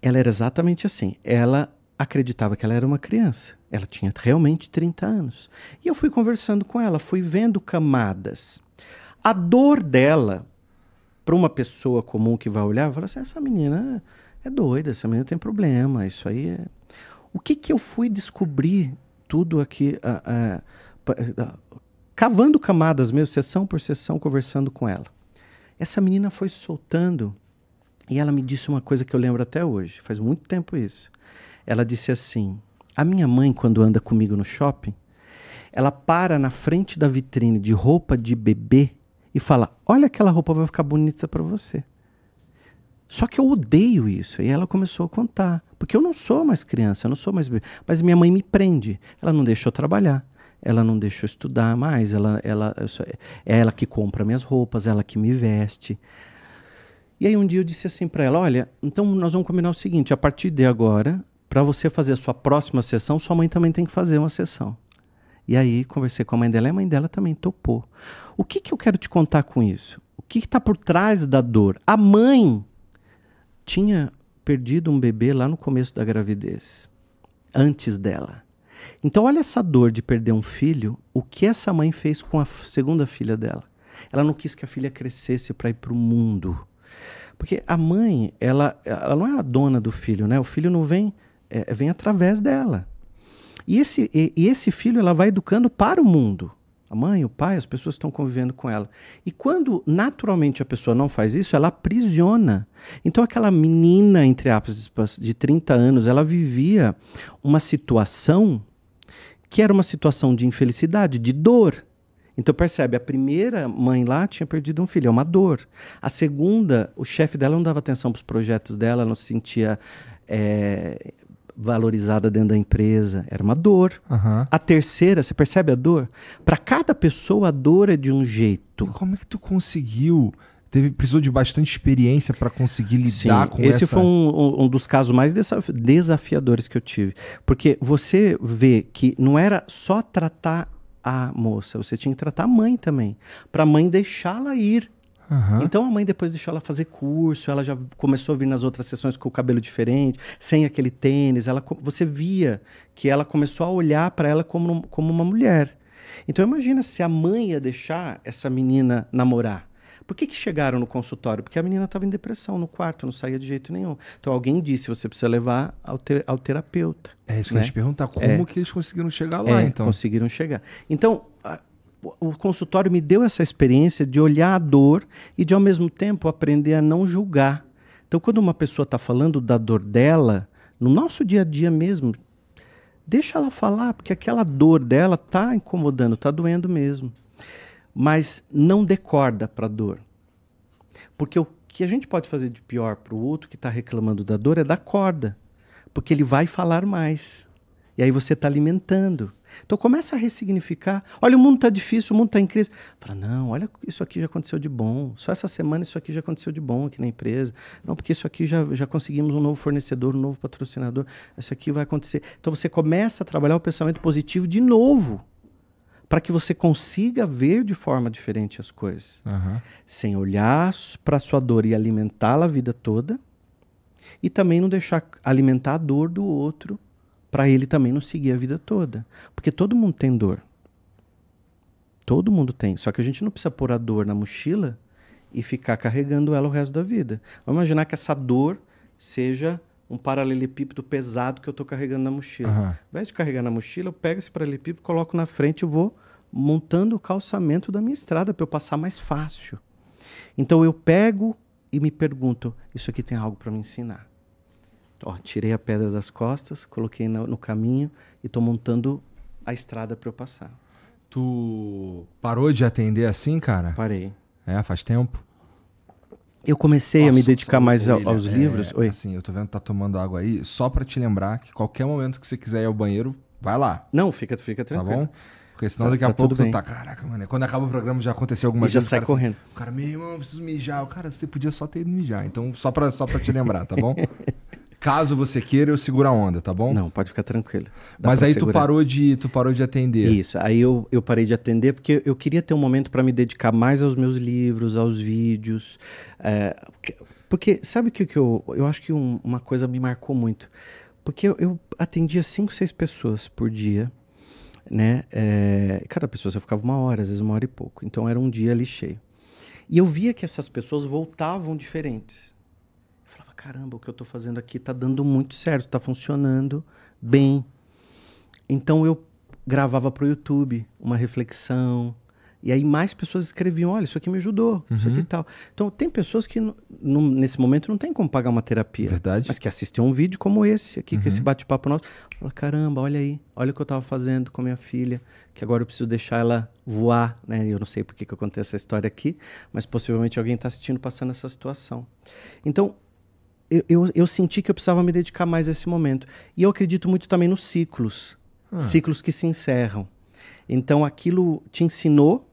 ela era exatamente assim. Ela acreditava que ela era uma criança. Ela tinha realmente 30 anos. E eu fui conversando com ela, fui vendo camadas. A dor dela, para uma pessoa comum que vai olhar, vai falar assim: essa menina é doida, essa menina tem problema, isso aí é. O que, que eu fui descobrir tudo aqui? Uh, uh, cavando camadas mesmo, sessão por sessão, conversando com ela. Essa menina foi soltando e ela me disse uma coisa que eu lembro até hoje, faz muito tempo isso. Ela disse assim: A minha mãe, quando anda comigo no shopping, ela para na frente da vitrine de roupa de bebê e fala: Olha, aquela roupa vai ficar bonita para você. Só que eu odeio isso. E ela começou a contar. Porque eu não sou mais criança, eu não sou mais bebê. Mas minha mãe me prende. Ela não deixou trabalhar ela não deixou eu estudar mais, ela, ela, é ela que compra minhas roupas, ela que me veste. E aí um dia eu disse assim para ela, olha, então nós vamos combinar o seguinte, a partir de agora, para você fazer a sua próxima sessão, sua mãe também tem que fazer uma sessão. E aí conversei com a mãe dela e a mãe dela também topou. O que, que eu quero te contar com isso? O que está por trás da dor? A mãe tinha perdido um bebê lá no começo da gravidez, antes dela. Então, olha essa dor de perder um filho, o que essa mãe fez com a segunda filha dela. Ela não quis que a filha crescesse para ir para o mundo. Porque a mãe, ela, ela não é a dona do filho, né? O filho não vem, é, vem através dela. E esse, e, e esse filho ela vai educando para o mundo. A mãe, o pai, as pessoas estão convivendo com ela. E quando naturalmente a pessoa não faz isso, ela aprisiona. Então, aquela menina, entre aspas, de 30 anos, ela vivia uma situação que era uma situação de infelicidade, de dor. Então percebe, a primeira mãe lá tinha perdido um filho, é uma dor. A segunda, o chefe dela não dava atenção para os projetos dela, não se sentia é, valorizada dentro da empresa, era uma dor. Uhum. A terceira, você percebe a dor? Para cada pessoa a dor é de um jeito. E como é que tu conseguiu teve precisou de bastante experiência para conseguir lidar Sim, com esse essa... foi um, um, dos casos mais desafiadores que eu tive porque você vê que não era só tratar a moça você tinha que tratar a mãe também para a mãe deixá-la ir uhum. Então a mãe depois deixou ela fazer curso, ela já começou a vir nas outras sessões com o cabelo diferente, sem aquele tênis. Ela, você via que ela começou a olhar para ela como, como uma mulher. Então imagina se a mãe ia deixar essa menina namorar. Por que, que chegaram no consultório? Porque a menina estava em depressão no quarto, não saía de jeito nenhum. Então alguém disse: você precisa levar ao, te ao terapeuta. É isso né? que a gente pergunta: é. como é, que eles conseguiram chegar lá, é, então? Conseguiram chegar. Então, a, o consultório me deu essa experiência de olhar a dor e de, ao mesmo tempo, aprender a não julgar. Então, quando uma pessoa está falando da dor dela, no nosso dia a dia mesmo, deixa ela falar, porque aquela dor dela está incomodando, está doendo mesmo mas não decorda para a dor. Porque o que a gente pode fazer de pior para o outro que está reclamando da dor é dar corda, porque ele vai falar mais. E aí você está alimentando. Então começa a ressignificar. Olha, o mundo está difícil, o mundo está em crise. Fala, não, olha, isso aqui já aconteceu de bom. Só essa semana isso aqui já aconteceu de bom aqui na empresa. Não, porque isso aqui já, já conseguimos um novo fornecedor, um novo patrocinador. Isso aqui vai acontecer. Então você começa a trabalhar o pensamento positivo de novo para que você consiga ver de forma diferente as coisas. Uhum. Sem olhar para a sua dor e alimentá-la a vida toda. E também não deixar alimentar a dor do outro para ele também não seguir a vida toda. Porque todo mundo tem dor. Todo mundo tem. Só que a gente não precisa pôr a dor na mochila e ficar carregando ela o resto da vida. Vamos imaginar que essa dor seja um paralelepípedo pesado que eu estou carregando na mochila. Uhum. Ao invés de carregar na mochila, eu pego esse paralelepípedo, coloco na frente e vou montando o calçamento da minha estrada para eu passar mais fácil. Então eu pego e me pergunto: isso aqui tem algo para me ensinar? Ó, tirei a pedra das costas, coloquei no, no caminho e estou montando a estrada para eu passar. Tu parou de atender assim, cara? Parei. É, faz tempo. Eu comecei a me é dedicar mais aos é, livros. Oi. Assim, eu tô vendo que tá tomando água aí. Só para te lembrar que qualquer momento que você quiser ir ao banheiro, vai lá. Não, fica, fica tá tranquilo. Tá bom? Porque senão tá, daqui a tá pouco tu tá, caraca, mano. Quando acaba o programa já aconteceu alguma e coisa. já sai assim, correndo. Assim, o cara, meu irmão, preciso mijar. O cara, você podia só ter ido mijar. Então, só para, só pra te lembrar, tá bom? Caso você queira, eu seguro a onda, tá bom? Não, pode ficar tranquilo. Dá Mas aí segurar. tu parou, de, tu parou de atender. Isso, aí eu, eu parei de atender porque eu queria ter um momento para me dedicar mais aos meus livros, aos vídeos. É, porque sabe o que, que eu... Eu acho que um, uma coisa me marcou muito. Porque eu, eu atendia cinco, seis pessoas por dia, né? É, cada pessoa eu ficava uma hora, às vezes uma hora e pouco. Então era um dia ali cheio. E eu via que essas pessoas voltavam diferentes caramba, o que eu estou fazendo aqui está dando muito certo, está funcionando bem. Então eu gravava para o YouTube uma reflexão. E aí mais pessoas escreviam, olha, isso aqui me ajudou, uhum. isso aqui uhum. tal. Então tem pessoas que nesse momento não tem como pagar uma terapia. Verdade. Mas que assistem um vídeo como esse aqui, uhum. que esse bate-papo nosso. Fala, caramba, olha aí, olha o que eu estava fazendo com a minha filha, que agora eu preciso deixar ela voar, né? Eu não sei por que, que eu contei essa história aqui, mas possivelmente alguém está assistindo passando essa situação. Então, eu, eu, eu, senti que eu precisava me dedicar mais a esse momento. E eu acredito muito também nos ciclos ah. ciclos que se encerram. Então aquilo te ensinou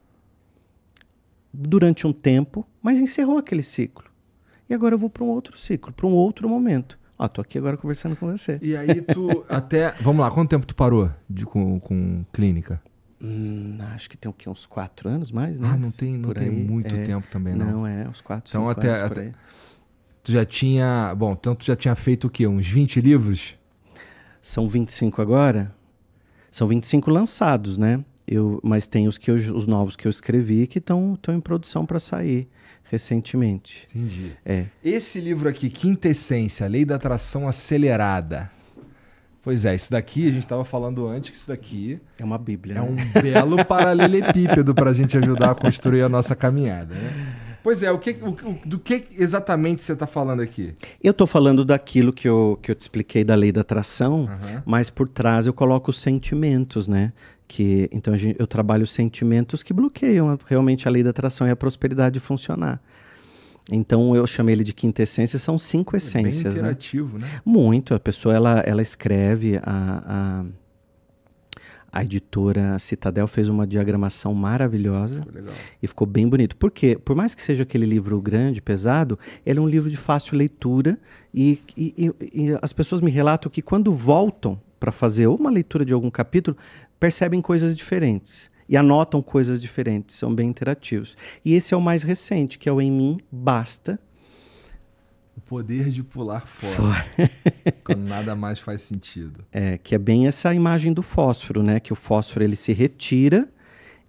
durante um tempo, mas encerrou aquele ciclo. E agora eu vou para um outro ciclo, para um outro momento. Ó, ah, tô aqui agora conversando com você. E aí tu até. Vamos lá, quanto tempo tu parou de, com, com clínica? Hum, acho que tem o quê? Uns quatro anos mais, né? Ah, não tem, não tem muito é, tempo também, não. Não, é, uns quatro, então, até, até Tu já tinha. Bom, tanto já tinha feito o quê? Uns 20 livros? São 25 agora? São 25 lançados, né? Eu, mas tem os, que eu, os novos que eu escrevi que estão em produção para sair recentemente. Entendi. É. Esse livro aqui, Quinta Essência, Lei da Atração Acelerada. Pois é, isso daqui, a gente estava falando antes que isso daqui... É uma bíblia, É né? um belo paralelepípedo para a gente ajudar a construir a nossa caminhada, né? Pois é, o que, o, o, do que exatamente você está falando aqui? Eu estou falando daquilo que eu, que eu te expliquei da lei da atração, uhum. mas por trás eu coloco os sentimentos, né? Que, então eu trabalho sentimentos que bloqueiam realmente a lei da atração e a prosperidade funcionar. Então eu chamei ele de quinta essência, são cinco essências. É bem né? interativo, né? né? Muito, a pessoa ela, ela escreve a, a a editora Citadel fez uma diagramação maravilhosa Legal. e ficou bem bonito. Porque, por mais que seja aquele livro grande, pesado, ele é um livro de fácil leitura e, e, e, e as pessoas me relatam que quando voltam para fazer uma leitura de algum capítulo, percebem coisas diferentes e anotam coisas diferentes, são bem interativos. E esse é o mais recente, que é o Em Mim Basta, o poder de pular fora. fora. quando nada mais faz sentido. É, que é bem essa imagem do fósforo, né? Que o fósforo ele se retira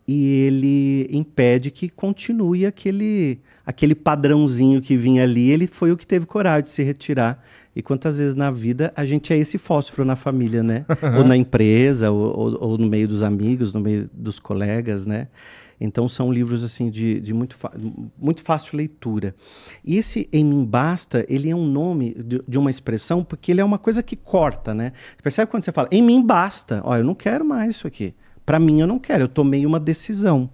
e ele impede que continue aquele aquele padrãozinho que vinha ali, ele foi o que teve coragem de se retirar. E quantas vezes na vida a gente é esse fósforo na família, né? ou na empresa, ou, ou, ou no meio dos amigos, no meio dos colegas, né? Então são livros assim de, de muito, muito fácil leitura. E esse Em Mim Basta, ele é um nome de, de, uma expressão porque ele é uma coisa que corta, né? percebe quando você fala Em Mim Basta? Olha, eu não quero mais isso aqui. Para mim eu não quero, eu tomei uma decisão.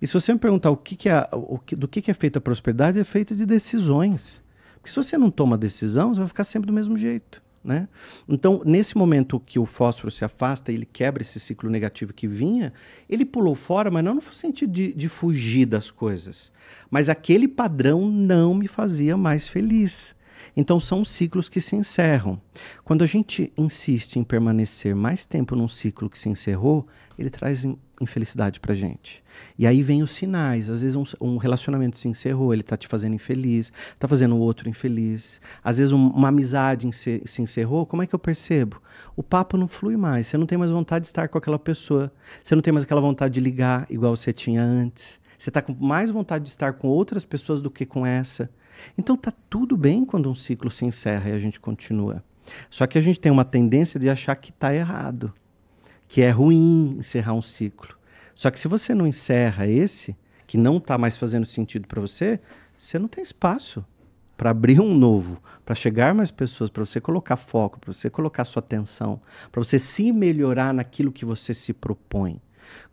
E se você me perguntar o que, que é, o que, do que, que é feita a prosperidade, é feita de decisões. Porque se você não toma decisão, você vai ficar sempre do mesmo jeito. Né? Então, nesse momento que o fósforo se afasta, ele quebra esse ciclo negativo que vinha, ele pulou fora, mas não no sentido de, de fugir das coisas. Mas aquele padrão não me fazia mais feliz. Então, são ciclos que se encerram. Quando a gente insiste em permanecer mais tempo num ciclo que se encerrou, ele traz infelicidade pra gente. E aí vem os sinais. Às vezes um, um relacionamento se encerrou, ele tá te fazendo infeliz, tá fazendo o outro infeliz. Às vezes um, uma amizade se, se encerrou, como é que eu percebo? O papo não flui mais, você não tem mais vontade de estar com aquela pessoa. Você não tem mais aquela vontade de ligar igual você tinha antes. Você tá com mais vontade de estar com outras pessoas do que com essa. Então tá tudo bem quando um ciclo se encerra e a gente continua. Só que a gente tem uma tendência de achar que tá errado que é ruim encerrar um ciclo. Só que se você não encerra esse, que não está mais fazendo sentido para você, você não tem espaço para abrir um novo, para chegar mais pessoas, para você colocar foco, para você colocar sua atenção, para você se melhorar naquilo que você se propõe.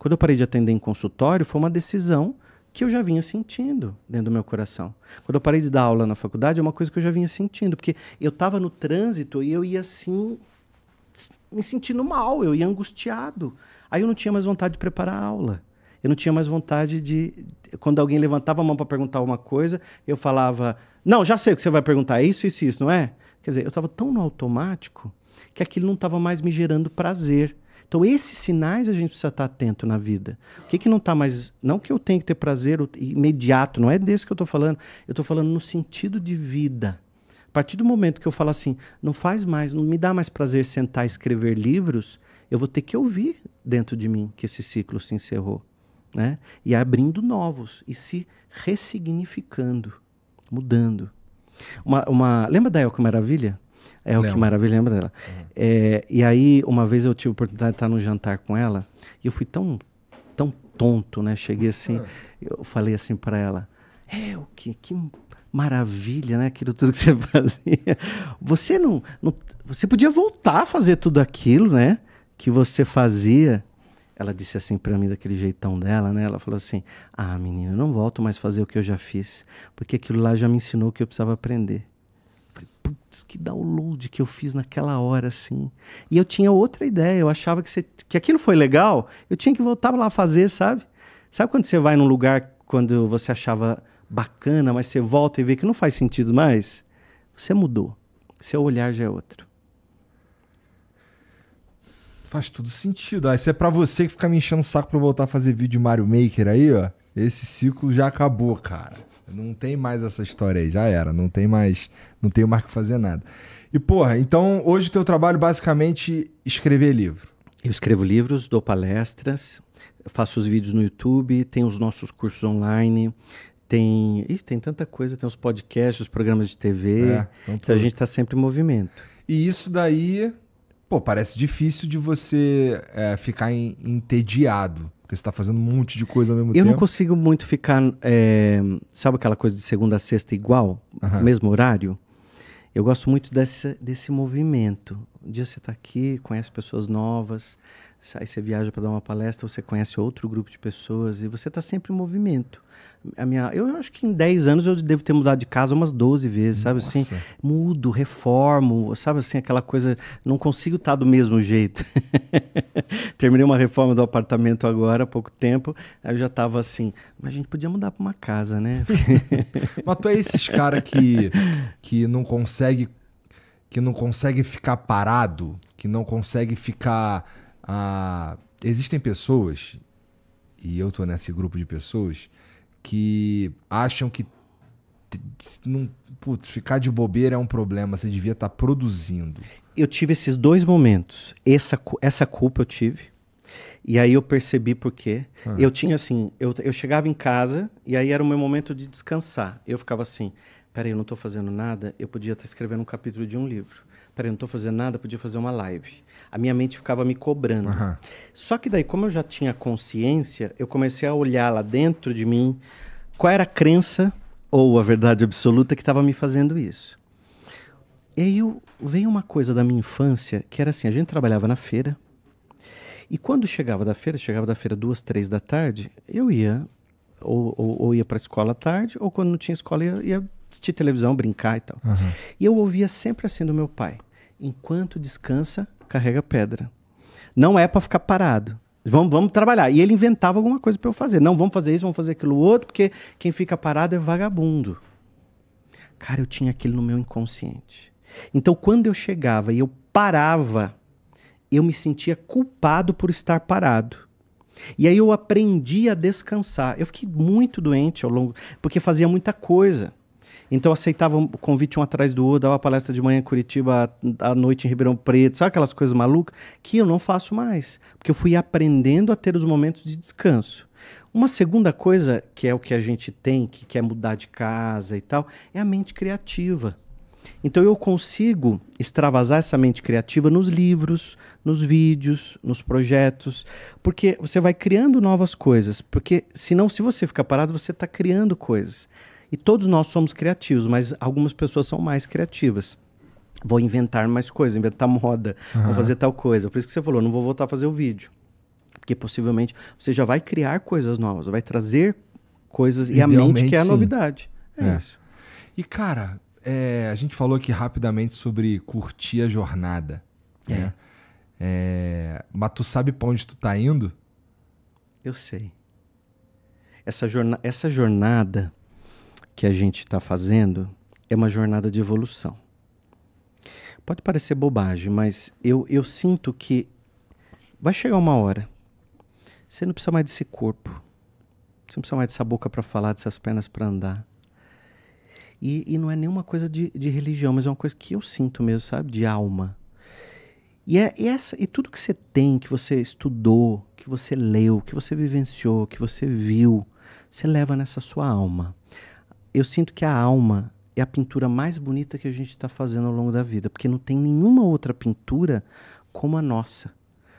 Quando eu parei de atender em consultório, foi uma decisão que eu já vinha sentindo dentro do meu coração. Quando eu parei de dar aula na faculdade, é uma coisa que eu já vinha sentindo, porque eu estava no trânsito e eu ia assim me sentindo mal, eu ia angustiado. Aí eu não tinha mais vontade de preparar a aula. Eu não tinha mais vontade de. Quando alguém levantava a mão para perguntar alguma coisa, eu falava: Não, já sei o que você vai perguntar, é isso, isso, isso, não é? Quer dizer, eu estava tão no automático que aquilo não estava mais me gerando prazer. Então, esses sinais a gente precisa estar tá atento na vida. O que, que não está mais. Não que eu tenha que ter prazer imediato, não é desse que eu estou falando. Eu estou falando no sentido de vida. A partir do momento que eu falo assim, não faz mais, não me dá mais prazer sentar e escrever livros, eu vou ter que ouvir dentro de mim que esse ciclo se encerrou. Né? E abrindo novos e se ressignificando, mudando. Uma, uma, lembra da Elke Maravilha? É o que maravilha, lembra dela? Uhum. É, e aí, uma vez eu tive a oportunidade de estar no jantar com ela, e eu fui tão, tão tonto, né? Cheguei assim, uhum. eu falei assim para ela, é o que, que maravilha, né? Aquilo tudo que você fazia. Você não, não, Você podia voltar a fazer tudo aquilo, né? Que você fazia. Ela disse assim para mim, daquele jeitão dela, né? Ela falou assim: Ah, menina, eu não volto mais fazer o que eu já fiz, porque aquilo lá já me ensinou o que eu precisava aprender. falei, putz, que download que eu fiz naquela hora, assim. E eu tinha outra ideia, eu achava que, você, que aquilo foi legal, eu tinha que voltar lá fazer, sabe? Sabe quando você vai num lugar quando você achava bacana, mas você volta e vê que não faz sentido mais, você mudou. Seu olhar já é outro. Faz tudo sentido. Ah, isso é para você que fica me enchendo o saco pra eu voltar a fazer vídeo de Mario Maker aí, ó. Esse ciclo já acabou, cara. Não tem mais essa história aí, já era. Não tem mais, não tenho mais que fazer nada. E porra, então hoje teu trabalho basicamente é escrever livro. Eu escrevo livros, dou palestras, faço os vídeos no YouTube, tenho os nossos cursos online, tem, ixi, tem tanta coisa, tem os podcasts, os programas de TV. É, então, então tudo. a gente está sempre em movimento. E isso daí, pô, parece difícil de você é, ficar em, entediado. Porque você está fazendo um monte de coisa ao mesmo eu tempo. Eu não consigo muito ficar. É, sabe aquela coisa de segunda a sexta igual, uhum. mesmo horário? Eu gosto muito desse, desse movimento. Um dia você está aqui, conhece pessoas novas, aí você viaja para dar uma palestra, você conhece outro grupo de pessoas e você está sempre em movimento a minha. Eu acho que em 10 anos eu devo ter mudado de casa umas 12 vezes, Nossa. sabe assim? Mudo, reformo, sabe assim, aquela coisa. Não consigo estar do mesmo jeito. Terminei uma reforma do apartamento agora há pouco tempo. Aí eu já tava assim, mas a gente podia mudar para uma casa, né? mas tu é esses cara que, que não consegue. Que não consegue ficar parado, que não consegue ficar. Ah, existem pessoas, e eu tô nesse grupo de pessoas, que acham que não, putz, ficar de bobeira é um problema, você devia estar tá produzindo. Eu tive esses dois momentos. Essa, essa culpa eu tive. E aí eu percebi por quê. Ah. Eu tinha assim, eu, eu chegava em casa e aí era o meu momento de descansar. Eu ficava assim, peraí, eu não estou fazendo nada, eu podia estar tá escrevendo um capítulo de um livro peraí, não estou fazendo nada, podia fazer uma live. A minha mente ficava me cobrando. Uhum. Só que daí, como eu já tinha consciência, eu comecei a olhar lá dentro de mim qual era a crença ou a verdade absoluta que estava me fazendo isso. E aí eu, veio uma coisa da minha infância que era assim: a gente trabalhava na feira. E quando chegava da feira, chegava da feira duas, três da tarde, eu ia ou, ou, ou ia para a escola à tarde, ou quando não tinha escola, ia, ia assistir televisão, brincar e tal. Uhum. E eu ouvia sempre assim do meu pai: enquanto descansa, carrega pedra. Não é para ficar parado. Vamos, vamos trabalhar. E ele inventava alguma coisa para eu fazer. Não, vamos fazer isso, vamos fazer aquilo outro, porque quem fica parado é vagabundo. Cara, eu tinha aquilo no meu inconsciente. Então, quando eu chegava e eu parava, eu me sentia culpado por estar parado. E aí eu aprendi a descansar. Eu fiquei muito doente ao longo, porque fazia muita coisa. Então aceitava o convite um atrás do outro, dava palestra de manhã em Curitiba, à noite em Ribeirão Preto, sabe aquelas coisas malucas? Que eu não faço mais, porque eu fui aprendendo a ter os momentos de descanso. Uma segunda coisa, que é o que a gente tem, que quer mudar de casa e tal, é a mente criativa. Então eu consigo extravasar essa mente criativa nos livros, nos vídeos, nos projetos, porque você vai criando novas coisas. Porque senão, se você ficar parado, você está criando coisas. E todos nós somos criativos, mas algumas pessoas são mais criativas. Vou inventar mais coisas, inventar moda, uhum. vou fazer tal coisa. Por isso que você falou, não vou voltar a fazer o vídeo. Porque possivelmente você já vai criar coisas novas, vai trazer coisas e a mente quer a novidade. É, é. isso. E cara, é, a gente falou aqui rapidamente sobre curtir a jornada. É. Né? é. Mas tu sabe pra onde tu tá indo? Eu sei. Essa, jorna essa jornada que a gente está fazendo é uma jornada de evolução. Pode parecer bobagem, mas eu, eu sinto que vai chegar uma hora. Você não precisa mais desse corpo. Você não precisa mais dessa boca para falar, dessas pernas para andar. E, e, não é nenhuma coisa de, de, religião, mas é uma coisa que eu sinto mesmo, sabe? De alma. E, é, e, é essa, e tudo que você tem, que você estudou, que você leu, que você vivenciou, que você viu, você leva nessa sua alma eu sinto que a alma é a pintura mais bonita que a gente está fazendo ao longo da vida, porque não tem nenhuma outra pintura como a nossa.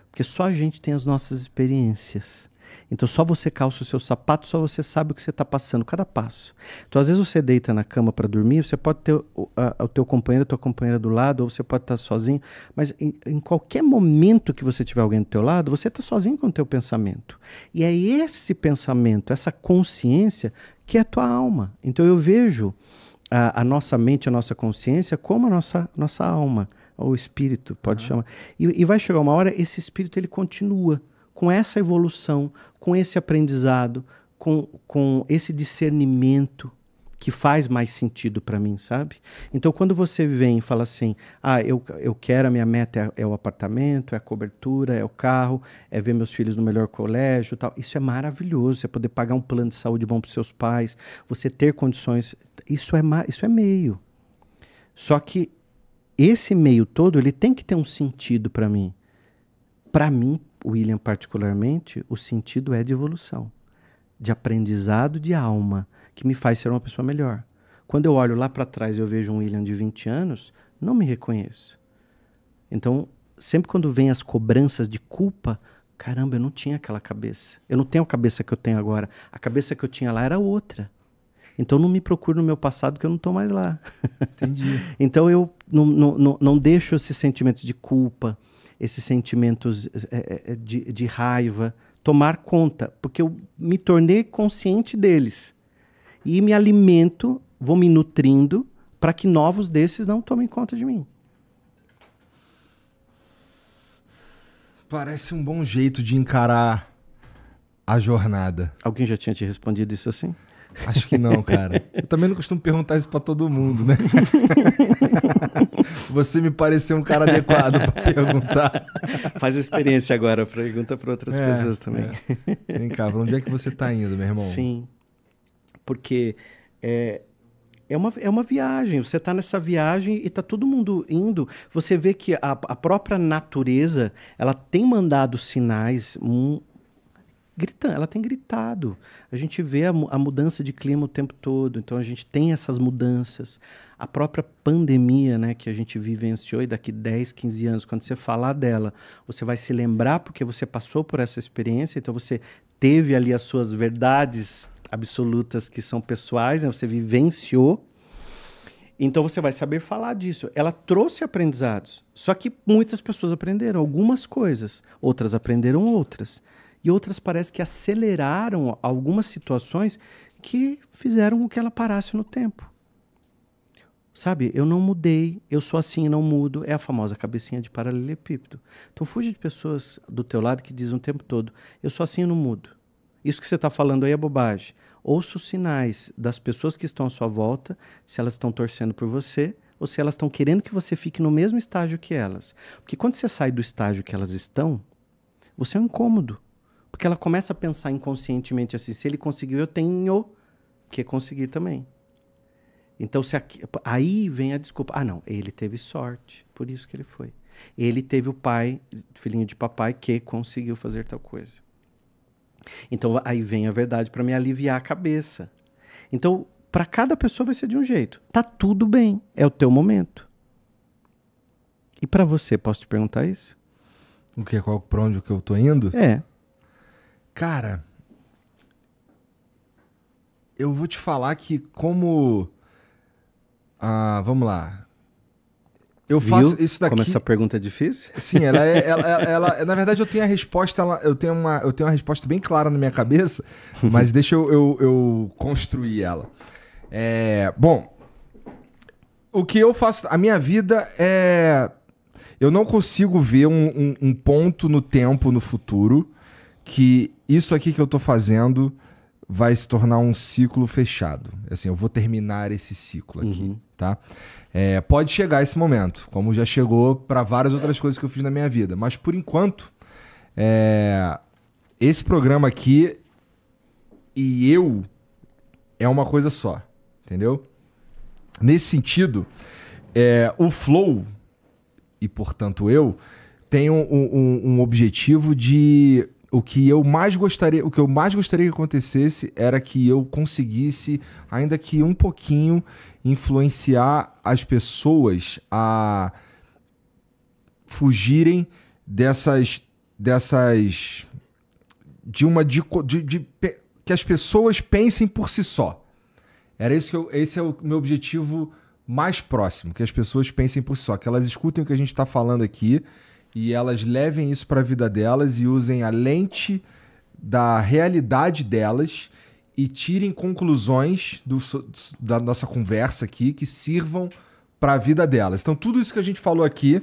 Porque só a gente tem as nossas experiências. Então só você calça o seu sapato, só você sabe o que você está passando, cada passo. Então às vezes você deita na cama para dormir, você pode ter o, a, o teu companheiro, a tua companheira do lado, ou você pode estar tá sozinho, mas em, em, qualquer momento que você tiver alguém do teu lado, você está sozinho com o teu pensamento. E é esse pensamento, essa consciência que é a tua alma. Então eu vejo a, a nossa mente, a nossa consciência, como a nossa, nossa alma, ou espírito, pode chamar. E, e vai chegar uma hora, esse espírito ele continua com essa evolução, com esse aprendizado, com, com esse discernimento que faz mais sentido para mim, sabe? Então, quando você vem e fala assim, ah, eu, eu quero, a minha meta é, é, o apartamento, é a cobertura, é o carro, é ver meus filhos no melhor colégio tal, isso é maravilhoso, você poder pagar um plano de saúde bom para seus pais, você ter condições, isso é, isso é meio. Só que esse meio todo, ele tem que ter um sentido para mim. Para mim, William particularmente, o sentido é de evolução, de aprendizado de alma, que me faz ser uma pessoa melhor. Quando eu olho lá para trás e eu vejo um William de 20 anos, não me reconheço. Então, sempre quando vem as cobranças de culpa, caramba, eu não tinha aquela cabeça. Eu não tenho a cabeça que eu tenho agora. A cabeça que eu tinha lá era outra. Então não me procuro no meu passado que eu não estou mais lá. Entendi. então eu não, não, não, não, deixo esses sentimentos de culpa, esses sentimentos eh, eh, eh, de, de raiva tomar conta, porque eu me tornei consciente deles e me alimento, vou me nutrindo para que novos desses não tomem conta de mim. Parece um bom jeito de encarar a jornada. Alguém já tinha te respondido isso assim? Acho que não, cara. Eu também não costumo perguntar isso para todo mundo, né? Você me pareceu um cara adequado para perguntar. Faz experiência agora, pergunta para outras é, pessoas também. É. Vem cá, pra onde é que você tá indo, meu irmão? Sim. Porque é, é uma, é uma viagem, você está nessa viagem e está todo mundo indo. Você vê que a, a própria natureza, ela tem mandado sinais um, gritando, ela tem gritado. A gente vê a, a, mudança de clima o tempo todo, então a gente tem essas mudanças. A própria pandemia né, que a gente vivenciou, e daqui 10, 15 anos, quando você falar dela, você vai se lembrar porque você passou por essa experiência, então você teve ali as suas verdades absolutas que são pessoais, né? Você vivenciou. Então você vai saber falar disso. Ela trouxe aprendizados. Só que muitas pessoas aprenderam algumas coisas, outras aprenderam outras. E outras parece que aceleraram algumas situações que fizeram com que ela parasse no tempo. Sabe, eu não mudei, eu sou assim, e não mudo. É a famosa cabecinha de paralelepípedo. Então fuja de pessoas do teu lado que dizem o tempo todo, eu sou assim, e não mudo. Isso que você está falando aí é bobagem. Ouça os sinais das pessoas que estão à sua volta, se elas estão torcendo por você ou se elas estão querendo que você fique no mesmo estágio que elas. Porque quando você sai do estágio que elas estão, você é um incômodo. Porque ela começa a pensar inconscientemente assim: se ele conseguiu, eu tenho que conseguir também. Então, se aqui, aí vem a desculpa. Ah, não, ele teve sorte, por isso que ele foi. Ele teve o pai, filhinho de papai, que conseguiu fazer tal coisa. Então aí vem a verdade para me aliviar a cabeça. Então, para cada pessoa vai ser de um jeito. Tá tudo bem, é o teu momento. E para você, posso te perguntar isso? O que? Qual, pra onde que eu tô indo? É. Cara, eu vou te falar que como... Ah, vamos lá. Eu faço Viu? isso daqui. Como essa pergunta é difícil? Sim, ela é. Ela, ela, ela, na verdade, eu tenho a resposta, ela, eu, tenho uma, eu tenho uma resposta bem clara na minha cabeça, uhum. mas deixa eu, eu, eu construir ela. É, bom, o que eu faço. A minha vida é. Eu não consigo ver um, um, um ponto no tempo, no futuro, que isso aqui que eu tô fazendo vai se tornar um ciclo fechado. Assim, eu vou terminar esse ciclo aqui, uhum. tá? É, pode chegar esse momento, como já chegou para várias outras coisas que eu fiz na minha vida. Mas por enquanto, é, esse programa aqui e eu é uma coisa só, entendeu? Nesse sentido, é, o Flow, e portanto eu, tem um, um, um objetivo de o que eu mais gostaria, o que eu mais gostaria que acontecesse era que eu conseguisse, ainda que um pouquinho, influenciar as pessoas a fugirem dessas dessas de uma de, de, de que as pessoas pensem por si só. Era isso que eu, esse é o meu objetivo mais próximo, que as pessoas pensem por si só, que elas escutem o que a gente está falando aqui e elas levem isso para a vida delas e usem a lente da realidade delas e tirem conclusões do, da nossa conversa aqui que sirvam para a vida delas. Então, tudo isso que a gente falou aqui,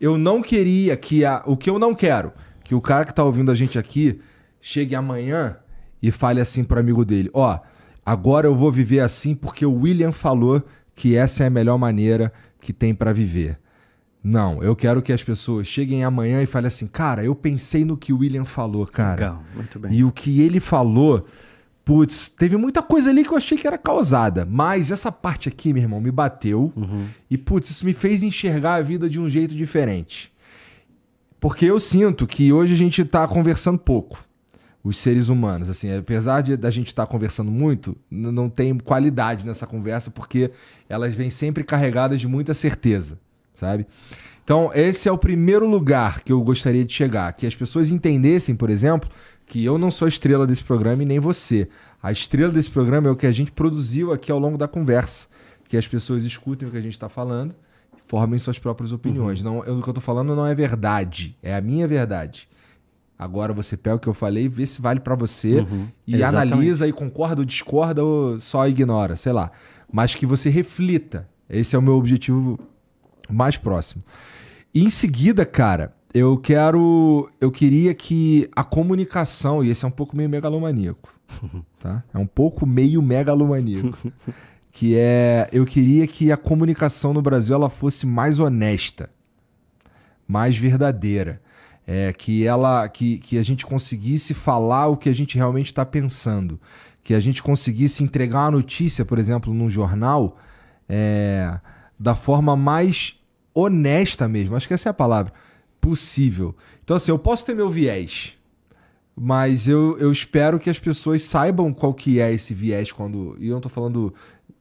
eu não queria que a, o que eu não quero, que o cara que está ouvindo a gente aqui chegue amanhã e fale assim para amigo dele: "Ó, agora eu vou viver assim porque o William falou que essa é a melhor maneira que tem para viver". Não, eu quero que as pessoas cheguem amanhã e falem assim, cara, eu pensei no que o William falou, cara. Legal, muito bem. E o que ele falou, putz, teve muita coisa ali que eu achei que era causada. Mas essa parte aqui, meu irmão, me bateu. Uhum. E, putz, isso me fez enxergar a vida de um jeito diferente. Porque eu sinto que hoje a gente está conversando pouco os seres humanos. Assim, apesar de da gente estar tá conversando muito, não tem qualidade nessa conversa porque elas vêm sempre carregadas de muita certeza sabe? Então, esse é o primeiro lugar que eu gostaria de chegar, que as pessoas entendessem, por exemplo, que eu não sou a estrela desse programa e nem você. A estrela desse programa é o que a gente produziu aqui ao longo da conversa, que as pessoas escutem o que a gente está falando e formem suas próprias opiniões. Uhum. Não, eu, o que eu estou falando não é verdade, é a minha verdade. Agora você pega o que eu falei vê se vale para você uhum. e Exatamente. analisa e concorda ou discorda ou só ignora, sei lá. Mas que você reflita. Esse é o meu objetivo mais próximo. E em seguida, cara, eu quero. Eu queria que a comunicação, e esse é um pouco meio megalomaníaco, tá? É um pouco meio megalomaníaco. que é. Eu queria que a comunicação no Brasil ela fosse mais honesta, mais verdadeira. É, que ela que, que a gente conseguisse falar o que a gente realmente está pensando. Que a gente conseguisse entregar uma notícia, por exemplo, num jornal. É, da forma mais honesta mesmo. Acho que essa é a palavra. Possível. Então, assim, eu posso ter meu viés, mas eu, eu espero que as pessoas saibam qual que é esse viés quando. E eu não tô falando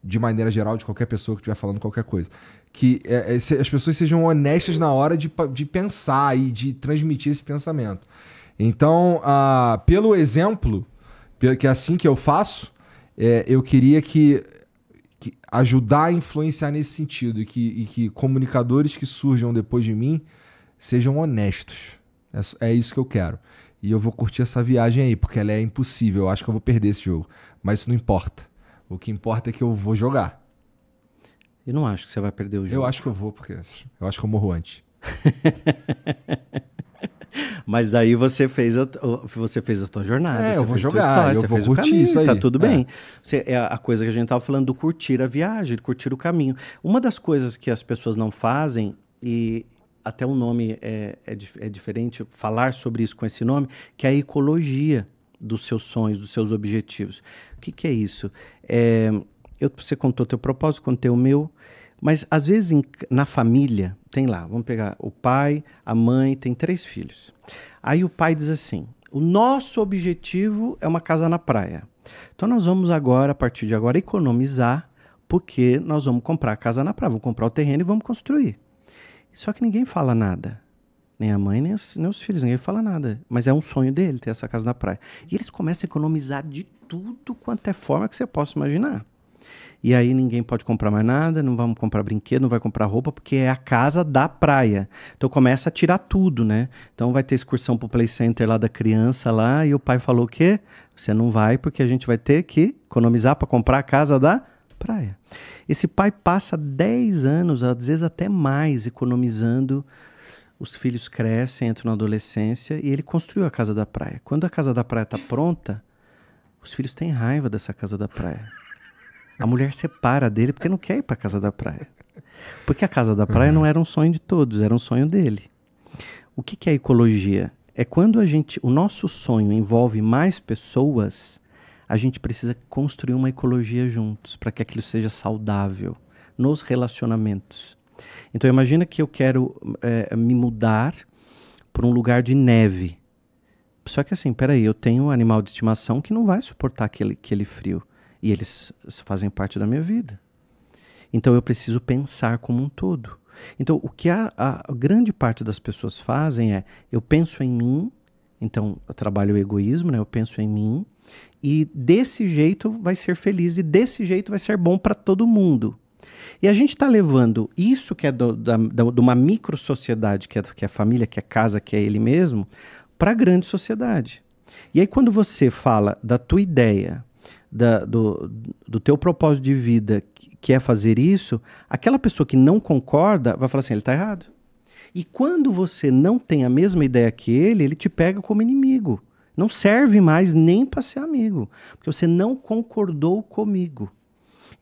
de maneira geral de qualquer pessoa que estiver falando qualquer coisa. Que é, é, se, as pessoas sejam honestas na hora de, de pensar e de transmitir esse pensamento. Então, ah, pelo exemplo, que é assim que eu faço, é, eu queria que que ajudar a influenciar nesse sentido e que, e que comunicadores que surjam depois de mim sejam honestos. É, é isso que eu quero. E eu vou curtir essa viagem aí, porque ela é impossível. Eu acho que eu vou perder esse jogo. Mas isso não importa. O que importa é que eu vou jogar. Eu não acho que você vai perder o jogo. Eu acho que eu vou, porque eu acho que eu morro antes. Mas daí você fez a, você fez a tua jornada. É, eu vou jogar, história, eu você vou fez curtir o caminho, isso aí. Tá tudo é. bem. Você, é a coisa que a gente tava falando do curtir a viagem, curtir o caminho. Uma das coisas que as pessoas não fazem, e até o nome é, é, é diferente, falar sobre isso com esse nome, que é a ecologia dos seus sonhos, dos seus objetivos. O que, que é isso? É, eu, você contou teu propósito, contei o meu. Mas às vezes em, na família, tem lá, vamos pegar o pai, a mãe, tem três filhos. Aí o pai diz assim: o nosso objetivo é uma casa na praia. Então nós vamos agora, a partir de agora, economizar, porque nós vamos comprar a casa na praia, vamos comprar o terreno e vamos construir. Só que ninguém fala nada. Nem a mãe, nem, nem os filhos, ninguém fala nada. Mas é um sonho dele ter essa casa na praia. E eles começam a economizar de tudo quanto é forma que você possa imaginar. E aí ninguém pode comprar mais nada, não vamos comprar brinquedo, não vai comprar roupa, porque é a casa da praia. Então começa a tirar tudo, né? Então vai ter excursão pro play center lá da criança lá, e o pai falou quê? você não vai porque a gente vai ter que economizar para comprar a casa da praia. Esse pai passa 10 anos, às vezes até mais, economizando os filhos crescem, entram na adolescência e ele construiu a casa da praia. Quando a casa da praia está pronta, os filhos têm raiva dessa casa da praia. A mulher separa dele porque não quer ir para casa da praia. Porque a casa da praia uhum. não era um sonho de todos, era um sonho dele. O que, que é ecologia? É quando a gente, o nosso sonho envolve mais pessoas, a gente precisa construir uma ecologia juntos para que aquilo seja saudável nos relacionamentos. Então imagina que eu quero é, me mudar para um lugar de neve. Só que assim, peraí, eu tenho um animal de estimação que não vai suportar aquele, aquele frio. E eles fazem parte da minha vida. Então eu preciso pensar como um todo. Então o que a, a grande parte das pessoas fazem é: eu penso em mim, então eu trabalho o egoísmo, né? Eu penso em mim e desse jeito vai ser feliz e desse jeito vai ser bom para todo mundo. E a gente está levando isso que é do, da, de uma micro sociedade, que é, que é a família, que é a casa, que é ele mesmo, para a grande sociedade. E aí, quando você fala da tua ideia da, do, do teu propósito de vida, que é fazer isso, aquela pessoa que não concorda vai falar assim: ele está errado. E quando você não tem a mesma ideia que ele, ele te pega como inimigo. Não serve mais nem para ser amigo, porque você não concordou comigo.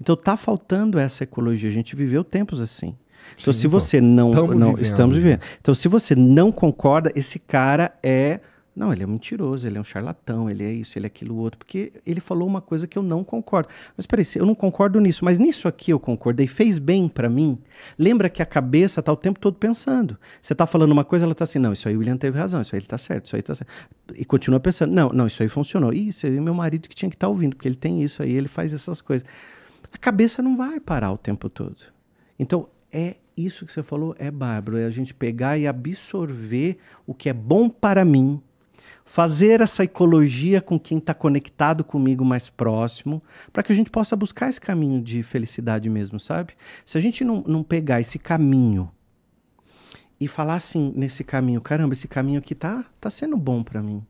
Então tá faltando essa ecologia. A gente viveu tempos assim. Então Sim, se você não, não vivendo. estamos né? vivendo. Então se você não concorda, esse cara é não, ele é um mentiroso, ele é um charlatão, ele é isso, ele é aquilo outro, porque ele falou uma coisa que eu não concordo. Mas peraí, eu não concordo nisso, mas nisso aqui eu concordei, fez bem para mim. Lembra que a cabeça tá o tempo todo pensando. Você tá falando uma coisa, ela tá assim, não, isso aí o William teve razão, isso aí ele tá certo, isso aí tá certo. E continua pensando, não, não, isso aí funcionou. isso aí é meu marido que tinha que estar tá ouvindo, porque ele tem isso aí, ele faz essas coisas. A cabeça não vai parar o tempo todo. Então, é isso que você falou, é bárbaro, é a gente pegar e absorver o que é bom para mim fazer essa ecologia com quem está conectado comigo mais próximo, para que a gente possa buscar esse caminho de felicidade mesmo, sabe? Se a gente não, não pegar esse caminho e falar assim nesse caminho, caramba, esse caminho aqui tá, tá sendo bom para mim.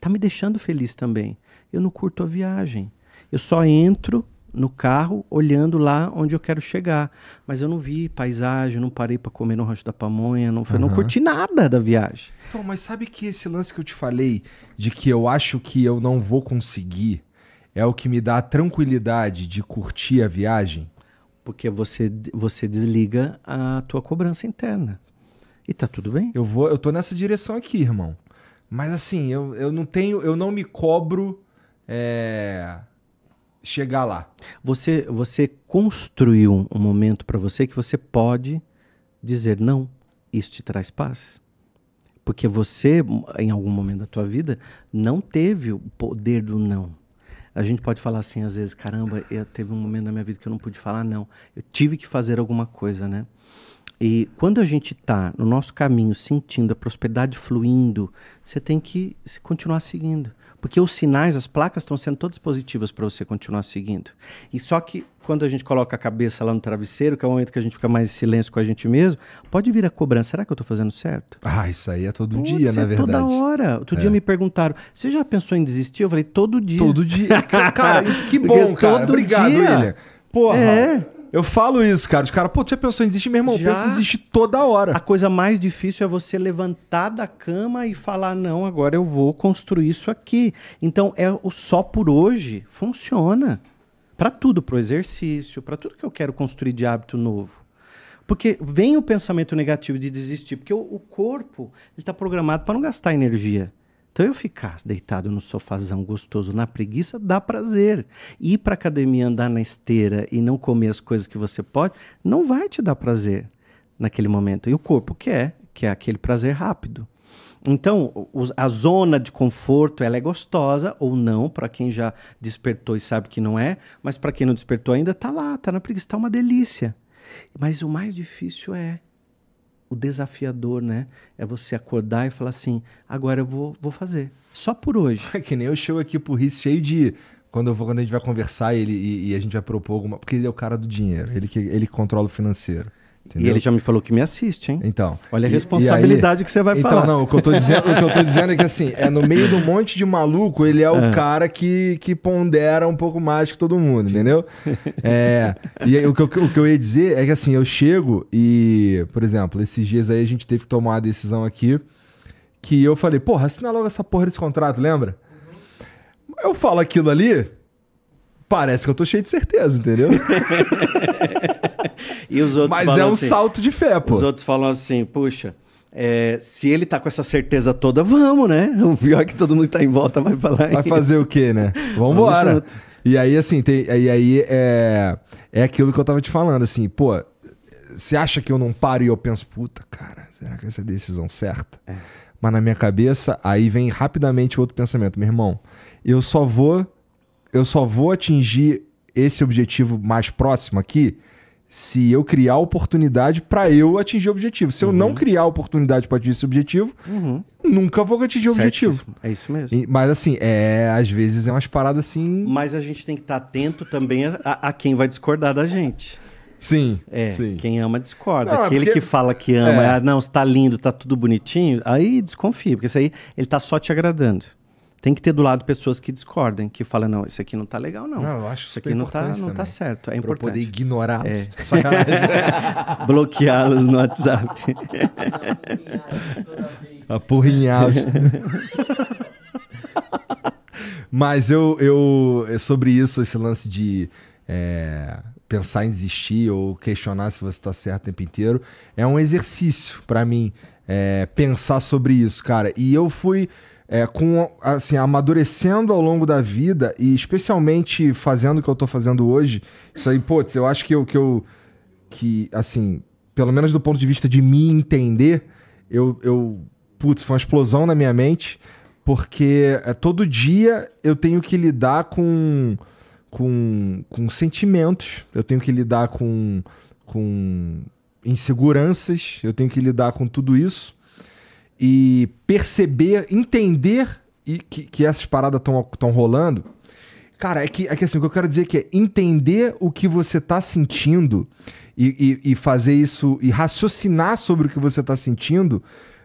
Tá me deixando feliz também. Eu não curto a viagem. Eu só entro no carro olhando lá onde eu quero chegar. Mas eu não vi paisagem, não parei para comer no Rancho da Pamonha, não, foi, uhum. não curti nada da viagem. Então, mas sabe que esse lance que eu te falei, de que eu acho que eu não vou conseguir, é o que me dá a tranquilidade de curtir a viagem? Porque você, você desliga a tua cobrança interna. E tá tudo bem? Eu vou, eu tô nessa direção aqui, irmão. Mas assim, eu, eu não tenho, eu não me cobro. É chegar lá. Você, você construiu um momento para você que você pode dizer não, isso te traz paz. Porque você, em algum momento da tua vida, não teve o poder do não. A gente pode falar assim às vezes, caramba, eu teve um momento na minha vida que eu não pude falar não. Eu tive que fazer alguma coisa, né? E quando a gente está no nosso caminho sentindo a prosperidade fluindo, você tem que continuar seguindo. Porque os sinais, as placas estão sendo todas positivas para você continuar seguindo. E só que quando a gente coloca a cabeça lá no travesseiro, que é o momento que a gente fica mais em silêncio com a gente mesmo, pode vir a cobrança. Será que eu estou fazendo certo? Ah, isso aí é todo Putz, dia, é na verdade. Toda hora. Outro é. dia me perguntaram: você já pensou em desistir? Eu falei, todo dia. Todo dia. cara, que bom, cara. Todo Obrigado, dia. William. Porra. É. Eu falo isso, cara. Os caras, pô, tu já pensou em desistir? Meu irmão, já... pensa em desistir toda hora. A coisa mais difícil é você levantar da cama e falar, não, agora eu vou construir isso aqui. Então, é o só por hoje funciona. Para tudo, pro exercício, para tudo que eu quero construir de hábito novo. Porque vem o pensamento negativo de desistir, porque o, o corpo ele está programado para não gastar energia. Então eu ficar deitado no sofazão gostoso na preguiça dá prazer. Ir para academia, andar na esteira e não comer as coisas que você pode, não vai te dar prazer naquele momento. E o corpo quer, que é aquele prazer rápido. Então, a zona de conforto ela é gostosa ou não para quem já despertou e sabe que não é, mas para quem não despertou ainda tá lá, tá na preguiça, tá uma delícia. Mas o mais difícil é o desafiador, né? É você acordar e falar assim, agora eu vou, vou fazer. Só por hoje. É que nem eu chego aqui pro Riz cheio de. Quando, vou, quando a gente vai conversar ele, e, e, a gente vai propor alguma. Porque ele é o cara do dinheiro, ele, que, ele controla o financeiro. Entendeu? E ele já me falou que me assiste, hein? Então. Olha a responsabilidade aí, que você vai então, falar. Então, não, o que, eu tô dizendo, o que eu tô dizendo é que assim, é no meio de um monte de maluco, ele é o é. cara que, que pondera um pouco mais que todo mundo, entendeu? É, e aí, o que, eu, o que eu ia dizer é que assim, eu chego e, por exemplo, esses dias aí a gente teve que tomar uma decisão aqui que eu falei, porra, assina logo essa porra desse contrato, lembra? Eu falo aquilo ali, parece que eu tô cheio de certeza, entendeu? e os outros Mas é um assim, salto de fé, pô. Os outros falam assim, puxa, é, se ele tá com essa certeza toda, vamos, né? O pior é que todo mundo tá em volta vai falar. Vai fazer o quê, né? Vamos embora. E aí, assim, tem, e aí é, é aquilo que eu tava te falando, assim, pô, você acha que eu não paro e eu penso, puta, cara, será que essa é a decisão certa? É. Mas na minha cabeça, aí vem rapidamente outro pensamento, meu irmão, eu só vou, eu só vou atingir esse objetivo mais próximo aqui se eu criar oportunidade para eu atingir o objetivo. Se uhum. eu não uhum. criar oportunidade para atingir esse objetivo, uhum. nunca vou atingir o objetivo. É isso mesmo. E, mas assim, é, às vezes é umas paradas assim. Mas a gente tem que estar tá atento também a, a, quem vai discordar da gente. Sim. É, sim. quem ama discorda. Não, é Aquele porque... que fala que ama, é. ah, não, está lindo, está tudo bonitinho, aí desconfia, porque isso aí ele está só te agradando tem que ter do lado pessoas que discordem, que falam, não, isso aqui não tá legal, não. Não, eu acho isso aqui não tá, não tá certo. É pra Eu poder ignorar. É. Bloqueá-los no WhatsApp. Apurrinhar. Mas eu, eu. Sobre isso, esse lance de. É, pensar em desistir ou questionar se você está certo o tempo inteiro é um exercício para mim é, pensar sobre isso, cara. E eu fui é, com assim amadurecendo ao longo da vida e especialmente fazendo o que eu tô fazendo hoje, isso aí, putz, eu acho que eu que eu que assim, pelo menos do ponto de vista de me entender, eu eu putz, foi uma explosão na minha mente, porque é, todo dia eu tenho que lidar com com com sentimentos, eu tenho que lidar com com inseguranças, eu tenho que lidar com tudo isso e perceber, entender e que, que essas paradas estão rolando. Cara, é que, é que assim, o que eu quero dizer é que é entender o que você tá sentindo e, e, e fazer isso e raciocinar sobre o que você tá sentindo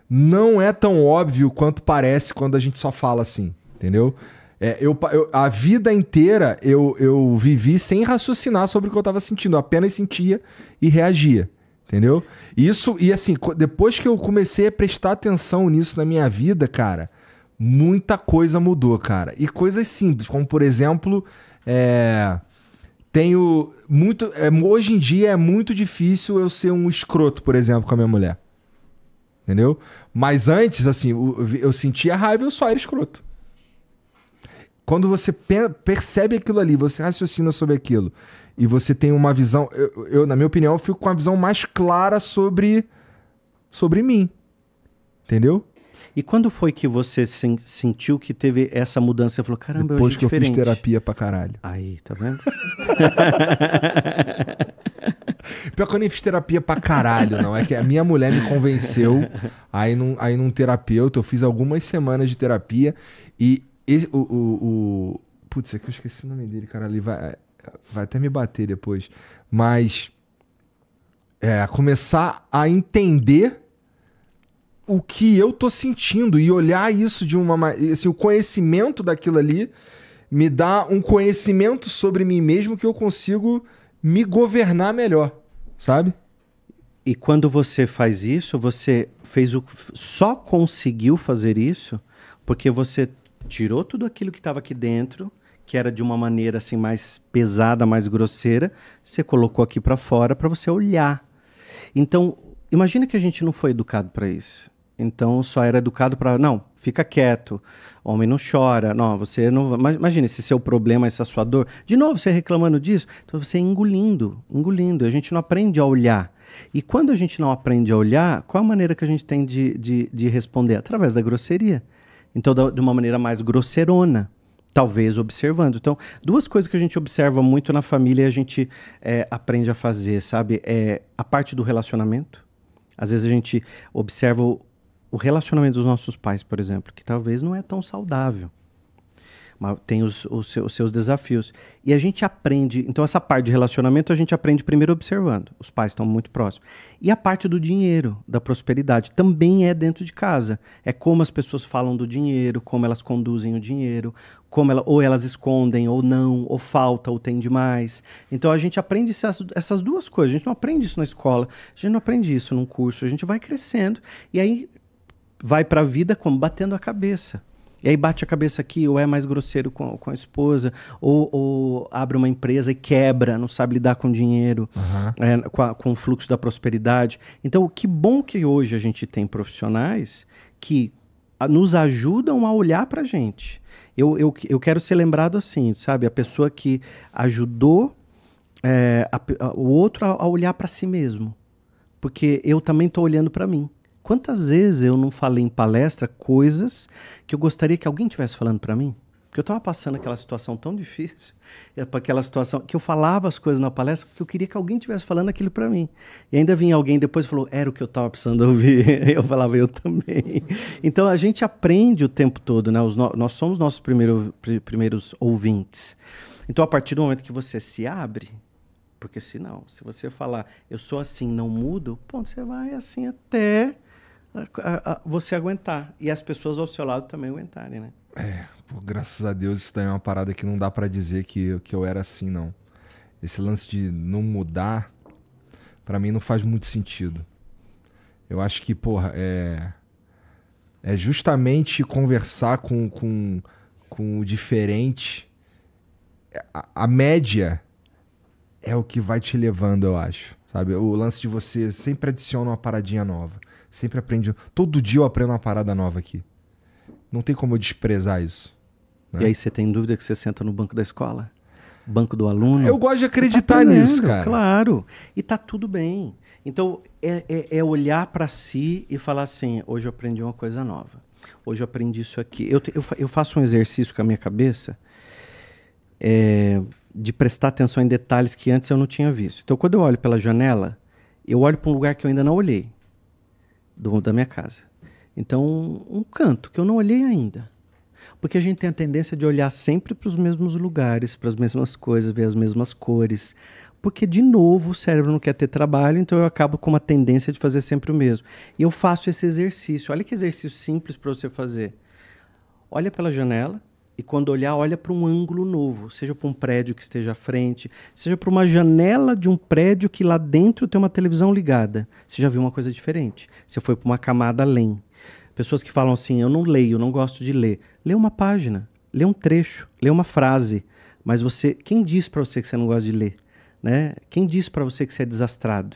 não é tão óbvio quanto parece quando a gente só fala assim, entendeu? É, eu, eu, a vida inteira eu, eu vivi sem raciocinar sobre o que eu estava sentindo, eu apenas sentia e reagia. Entendeu? Isso, e assim, depois que eu comecei a prestar atenção nisso na minha vida, cara, muita coisa mudou, cara. E coisas simples, como por exemplo, é, tenho muito. É, hoje em dia é muito difícil eu ser um escroto, por exemplo, com a minha mulher. Entendeu? Mas antes, assim, eu, eu sentia raiva eu só era escroto. Quando você percebe aquilo ali, você raciocina sobre aquilo e você tem uma visão. Eu, eu, na minha opinião, eu fico com a visão mais clara sobre, sobre mim. Entendeu? E quando foi que você sen sentiu que teve essa mudança? Você falou, caramba, Depois eu que diferente. eu fiz terapia pra caralho. Aí, tá vendo? Pior que eu nem fiz terapia pra caralho, não. É que a minha mulher me convenceu aí num, aí num terapeuta. Eu fiz algumas semanas de terapia e esse, o, o, o... Putz, é que eu esqueci o nome dele, cara. Ele vai... É, vai até me bater depois, mas é, começar a entender o que eu tô sentindo e olhar isso de uma assim, o conhecimento daquilo ali me dá um conhecimento sobre mim mesmo que eu consigo me governar melhor, sabe? E quando você faz isso, você fez o só conseguiu fazer isso porque você tirou tudo aquilo que estava aqui dentro que era de uma maneira assim mais pesada, mais grosseira, você colocou aqui para fora para você olhar. Então, imagina que a gente não foi educado para isso. Então só era educado para não, fica quieto, homem não chora, não, você não. Imagina esse seu problema, essa sua dor. De novo você reclamando disso, então você engolindo, engolindo. A gente não aprende a olhar. E quando a gente não aprende a olhar, qual a maneira que a gente tem de, de, de responder? Através da grosseria. Então, da, de uma maneira mais grosseirona talvez observando. Então, duas coisas que a gente observa muito na família e a gente é, aprende a fazer, sabe? É a parte do relacionamento. Às vezes a gente observa o, o relacionamento dos nossos pais, por exemplo, que talvez não é tão saudável tem os, os, seus, os, seus desafios. E a gente aprende, então essa parte de relacionamento a gente aprende primeiro observando, os pais estão muito próximos. E a parte do dinheiro, da prosperidade, também é dentro de casa. É como as pessoas falam do dinheiro, como elas conduzem o dinheiro, como ela, ou elas escondem ou não, ou falta ou tem demais. Então a gente aprende essas, essas duas coisas. A gente não aprende isso na escola, a gente não aprende isso num curso, a gente vai crescendo e aí vai para a vida como batendo a cabeça. E aí bate a cabeça aqui, ou é mais grosseiro com, com a esposa, ou, ou abre uma empresa e quebra, não sabe lidar com dinheiro, uhum. é, com, a, com o fluxo da prosperidade. Então, que bom que hoje a gente tem profissionais que nos ajudam a olhar para a gente. Eu, eu, eu quero ser lembrado assim, sabe? A pessoa que ajudou é, a, a, o outro a, a olhar para si mesmo. Porque eu também estou olhando para mim. Quantas vezes eu não falei em palestra coisas que eu gostaria que alguém tivesse falando para mim? Porque eu estava passando aquela situação tão difícil, aquela situação que eu falava as coisas na palestra porque eu queria que alguém tivesse falando aquilo para mim. E ainda vinha alguém depois e falou: era o que eu estava precisando ouvir. Eu falava: eu também. Então a gente aprende o tempo todo, né? Os no... nós somos nossos primeiro, pr primeiros ouvintes. Então a partir do momento que você se abre, porque se não, se você falar eu sou assim, não mudo, ponto, você vai assim até a, a, você aguentar. E as pessoas ao seu lado também aguentarem, né? É, pô, graças a Deus isso daí é uma parada que não dá para dizer que, que eu era assim, não. Esse lance de não mudar, para mim não faz muito sentido. Eu acho que, porra, é. É justamente conversar com, com, com o diferente. A, a média é o que vai te levando, eu acho. Sabe? O lance de você sempre adiciona uma paradinha nova. Sempre aprende. Todo dia eu aprendo uma parada nova aqui. Não tem como eu desprezar isso. Né? E aí você tem dúvida que você senta no banco da escola? Banco do aluno? Eu gosto de tá acreditar tá nisso, cara. Claro. E tá tudo bem. Então, é, é, é olhar para si e falar assim: hoje eu aprendi uma coisa nova. Hoje eu aprendi isso aqui. Eu, eu, eu faço um exercício com a minha cabeça é, de prestar atenção em detalhes que antes eu não tinha visto. Então, quando eu olho pela janela, eu olho para um lugar que eu ainda não olhei do, da minha casa. Então, um canto que eu não olhei ainda. Porque a gente tem a tendência de olhar sempre para os mesmos lugares, para as mesmas coisas, ver as mesmas cores. Porque, de novo, o cérebro não quer ter trabalho, então eu acabo com uma tendência de fazer sempre o mesmo. E eu faço esse exercício. Olha que exercício simples para você fazer. Olha pela janela, e quando olhar, olha para um ângulo novo, seja para um prédio que esteja à frente, seja para uma janela de um prédio que lá dentro tem uma televisão ligada. Você já viu uma coisa diferente. Você foi para uma camada além. Pessoas que falam assim: eu não leio, não gosto de ler. Lê uma página, lê um trecho, lê uma frase. Mas você, quem diz para você que você não gosta de ler? Né? Quem diz para você que você é desastrado?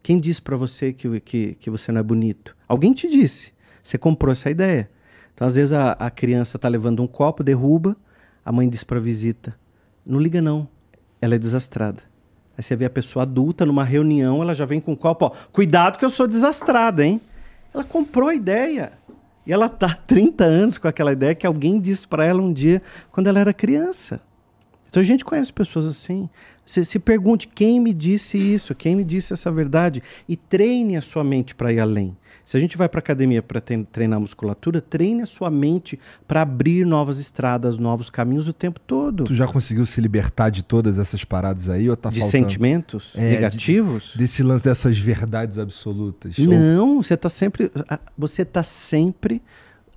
Quem diz para você que, que, que você não é bonito? Alguém te disse. Você comprou essa ideia. Então, às vezes, a, a criança está levando um copo, derruba, a mãe diz para a visita: não liga, não, ela é desastrada. Aí você vê a pessoa adulta numa reunião, ela já vem com um copo, ó, cuidado que eu sou desastrada, hein? Ela comprou a ideia. E ela está 30 anos com aquela ideia que alguém disse para ela um dia quando ela era criança. Então a gente conhece pessoas assim. Você se pergunte quem me disse isso, quem me disse essa verdade e treine a sua mente para ir além. Se a gente vai para academia para treinar musculatura, treine a sua mente para abrir novas estradas, novos caminhos o tempo todo. Tu já conseguiu se libertar de todas essas paradas aí ou tá de faltando? sentimentos é, negativos? De, desse lance dessas verdades absolutas. Não, ou... você tá sempre você tá sempre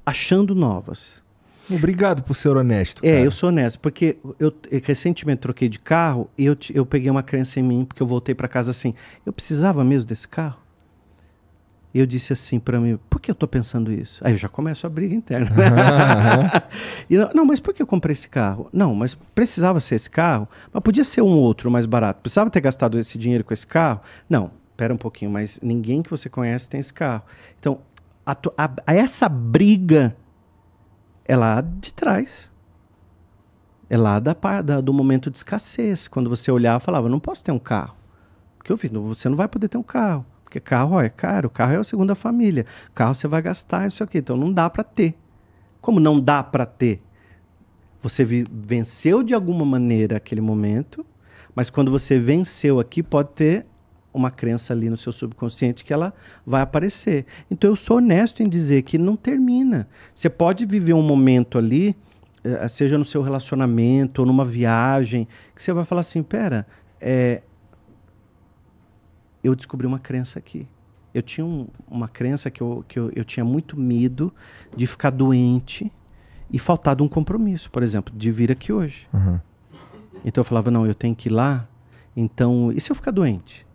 achando novas. Obrigado por ser honesto. É, cara. É, eu sou honesto, porque eu, eu recentemente troquei de carro e eu, eu peguei uma crença em mim, porque eu voltei para casa assim. Eu precisava mesmo desse carro? eu disse assim para mim, por que eu estou pensando isso? Aí eu já começo a briga interna. e não, não, mas por que eu comprei esse carro? Não, mas precisava ser esse carro, mas podia ser um outro mais barato. Precisava ter gastado esse dinheiro com esse carro? Não, espera um pouquinho, mas ninguém que você conhece tem esse carro. Então, a, a, a essa briga é lá de trás. É lá da, da, do momento de escassez, quando você olhar e falava, não posso ter um carro. Porque eu vi, você não vai poder ter um carro. Porque carro ó, é caro, carro é a segunda família, carro você vai gastar, isso aqui. Então não dá para ter. Como não dá para ter? Você venceu de alguma maneira aquele momento, mas quando você venceu aqui, pode ter uma crença ali no seu subconsciente que ela vai aparecer. Então eu sou honesto em dizer que não termina. Você pode viver um momento ali, eh, seja no seu relacionamento ou numa viagem, que você vai falar assim: pera, é, eu descobri uma crença aqui. Eu tinha um, uma crença que, eu, que eu, eu tinha muito medo de ficar doente e faltar de um compromisso, por exemplo, de vir aqui hoje. Uhum. Então eu falava, não, eu tenho que ir lá. Então, e se eu ficar doente?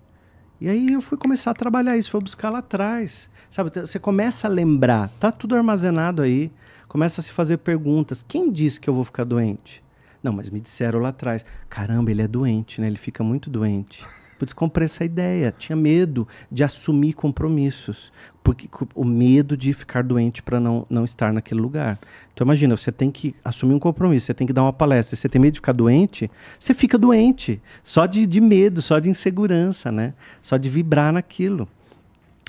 E aí eu fui começar a trabalhar isso, fui buscar lá atrás. Sabe, você começa a lembrar, tá tudo armazenado aí, começa a se fazer perguntas. Quem disse que eu vou ficar doente? Não, mas me disseram lá atrás. Caramba, ele é doente, né? Ele fica muito doente. Putz, tipo, comprei essa ideia. Tinha medo de assumir compromissos. Porque o medo de ficar doente para não, não estar naquele lugar. Então imagina, você tem que assumir um compromisso, você tem que dar uma palestra, você tem medo de ficar doente, você fica doente. Só de, de medo, só de insegurança, né? Só de vibrar naquilo.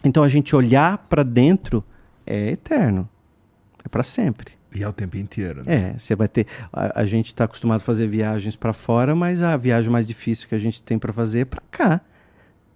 Então a gente olhar para dentro é eterno. É para sempre. E é o tempo inteiro. Né? É, você vai ter. A, a gente está acostumado a fazer viagens para fora, mas a viagem mais difícil que a gente tem para fazer é para cá,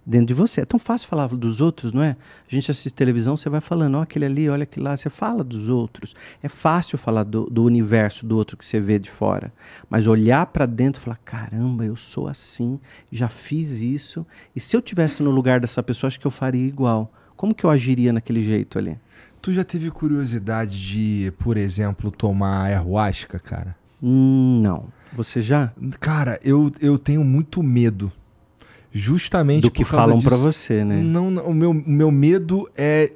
dentro de você. É tão fácil falar dos outros, não é? A gente assiste televisão, você vai falando, ó, aquele ali, olha aquele lá, você fala dos outros. É fácil falar do, do universo do outro que você vê de fora, mas olhar para dentro e falar: caramba, eu sou assim, já fiz isso, e se eu tivesse no lugar dessa pessoa, acho que eu faria igual. Como que eu agiria naquele jeito ali? Tu já teve curiosidade de, por exemplo, tomar ayahuasca, cara? Hum, não. Você já? Cara, eu, eu tenho muito medo. Justamente do que falam para você, né? Não, não, o meu, o meu medo é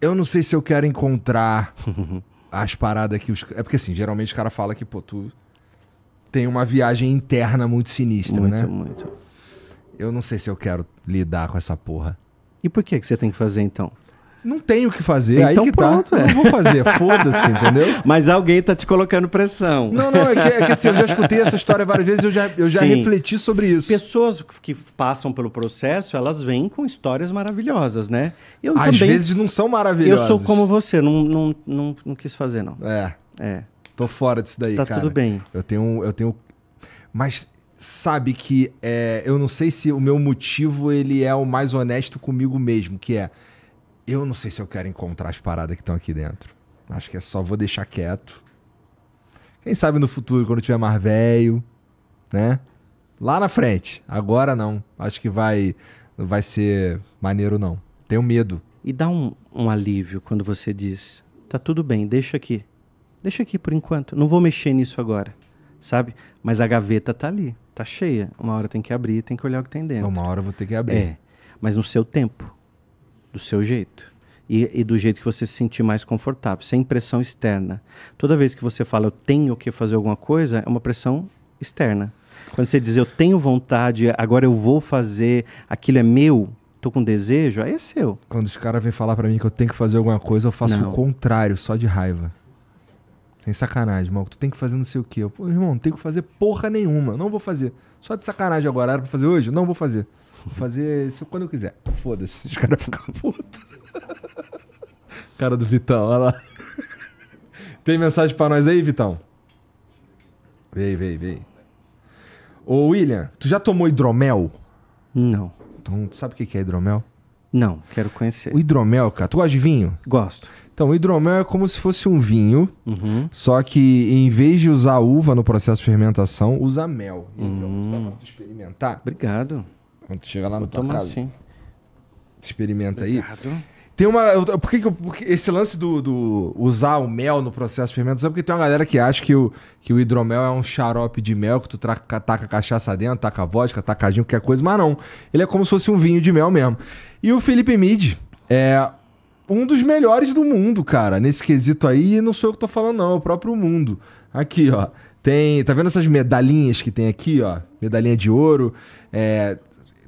eu não sei se eu quero encontrar as paradas que os é porque assim, geralmente o cara fala que pô, tu tem uma viagem interna muito sinistra, muito, né? Muito, muito. Eu não sei se eu quero lidar com essa porra. E por que que você tem que fazer então? Não tenho o que fazer. Então, aí que tá. pronto, tá. É. Não vou fazer, foda-se, entendeu? Mas alguém tá te colocando pressão. Não, não, é que, é que assim, eu já escutei essa história várias vezes, eu já, eu já refleti sobre isso. Pessoas que passam pelo processo, elas vêm com histórias maravilhosas, né? Eu Às também, vezes não são maravilhosas. Eu sou como você, não, não, não, não quis fazer, não. É. É. Tô fora disso daí, tá cara. Tá tudo bem. Eu tenho, eu tenho... Mas sabe que é, eu não sei se o meu motivo ele é o mais honesto comigo mesmo, que é eu não sei se eu quero encontrar as paradas que estão aqui dentro. Acho que é só vou deixar quieto. Quem sabe no futuro, quando eu tiver mais velho, né? Lá na frente. Agora não. Acho que vai vai ser maneiro, não. Tenho medo. E dá um, um alívio quando você diz: tá tudo bem, deixa aqui. Deixa aqui por enquanto. Não vou mexer nisso agora. Sabe? Mas a gaveta tá ali. Tá cheia. Uma hora tem que abrir, tem que olhar o que tem dentro. Uma hora eu vou ter que abrir. É. Mas no seu tempo do seu jeito. E, e, do jeito que você se sentir mais confortável, sem pressão externa. Toda vez que você fala eu tenho que fazer alguma coisa, é uma pressão externa. Quando você diz eu tenho vontade, agora eu vou fazer, aquilo é meu, tô com desejo, aí é seu. Quando os caras vêm falar para mim que eu tenho que fazer alguma coisa, eu faço não. o contrário, só de raiva. tem sacanagem, mal. Tu tem que fazer não sei o quê. Eu, Pô, irmão, não tenho que fazer porra nenhuma. Não vou fazer. Só de sacanagem agora. Era pra fazer hoje? Não vou fazer fazer isso quando eu quiser. Foda-se, os caras ficam putos. Cara do Vitão, olha lá. Tem mensagem para nós aí, Vitão? Vem, vem, vem. Ô, William, tu já tomou hidromel? Não. Então, tu sabe o que é hidromel? Não, quero conhecer. O hidromel, cara, tu gosta de vinho? Gosto. Então, o hidromel é como se fosse um vinho, uhum. só que em vez de usar uva no processo de fermentação, usa mel. Então, uhum. tu tá experimentar? Obrigado. Quando chegar lá no tua casa. Assim. Experimenta Obrigado. aí. Tem uma. por que, que esse lance do, do, usar o mel no processo de fermentação? Porque tem uma galera que acha que o, que o hidromel é um xarope de mel, que tu traca, taca cachaça dentro, taca vodka, taca gin, qualquer coisa, mas não. Ele é como se fosse um vinho de mel mesmo. E o Felipe Mid é um dos melhores do mundo, cara, nesse quesito aí. E não sou eu que tô falando, não, é o próprio mundo. Aqui, ó. Tem. Tá vendo essas medalhinhas que tem aqui, ó? Medalhinha de ouro. É,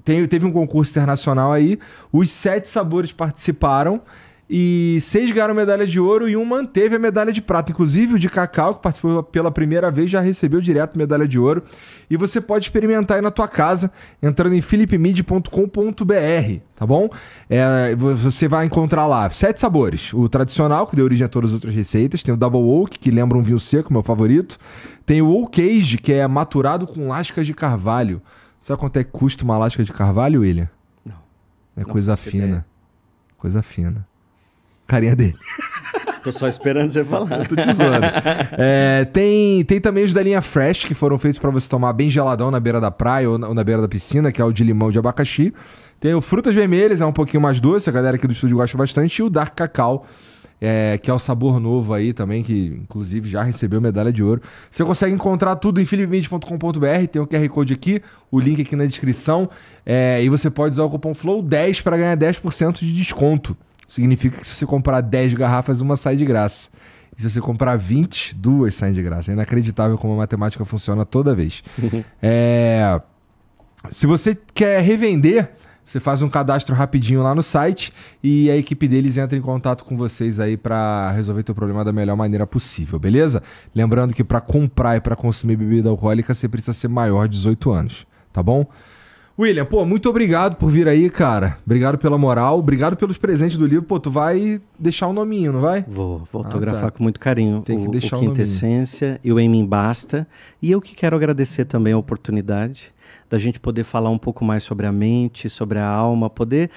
tem, teve um concurso internacional aí, os sete sabores participaram. E seis ganharam medalha de ouro e um manteve a medalha de prata. Inclusive o de cacau, que participou pela primeira vez, já recebeu direto medalha de ouro. E você pode experimentar aí na tua casa, entrando em philipmid.com.br, tá bom? É, você vai encontrar lá sete sabores. O tradicional, que deu origem a todas as outras receitas. Tem o Double Oak, que lembra um vinho seco, meu favorito. Tem o Oak Age, que é maturado com lascas de carvalho. Sabe quanto é que custa uma lasca de carvalho, William? Não. É não coisa fina. Ideia. Coisa fina. Carinha dele. tô só esperando você falar. Eu tô te zoando. É, tem, tem também os da linha Fresh, que foram feitos para você tomar bem geladão na beira da praia ou na, ou na beira da piscina, que é o de limão de abacaxi. Tem o Frutas Vermelhas, é um pouquinho mais doce, a galera aqui do estúdio gosta bastante. E o Dark Cacau, é, que é o Sabor Novo aí também, que inclusive já recebeu medalha de ouro. Você consegue encontrar tudo em philipmid.com.br, tem o QR Code aqui, o link aqui na descrição. É, e você pode usar o cupom FLOW10 para ganhar 10% de desconto. Significa que se você comprar 10 garrafas, uma sai de graça. E se você comprar 20, duas saem de graça. É inacreditável como a matemática funciona toda vez. é... Se você quer revender você faz um cadastro rapidinho lá no site e a equipe deles entra em contato com vocês aí para resolver teu problema da melhor maneira possível, beleza? Lembrando que para comprar e para consumir bebida alcoólica você precisa ser maior de 18 anos, tá bom? William, pô, muito obrigado por vir aí, cara. Obrigado pela moral, obrigado pelos presentes do livro. Pô, tu vai deixar o nominho, não vai? Vou, vou ah, tá. autografar tá. com muito carinho. Tem que o, deixar o Quintessência e o Em Mim Basta. E eu que quero agradecer também a oportunidade da gente poder falar um pouco mais sobre a mente, sobre a alma, poder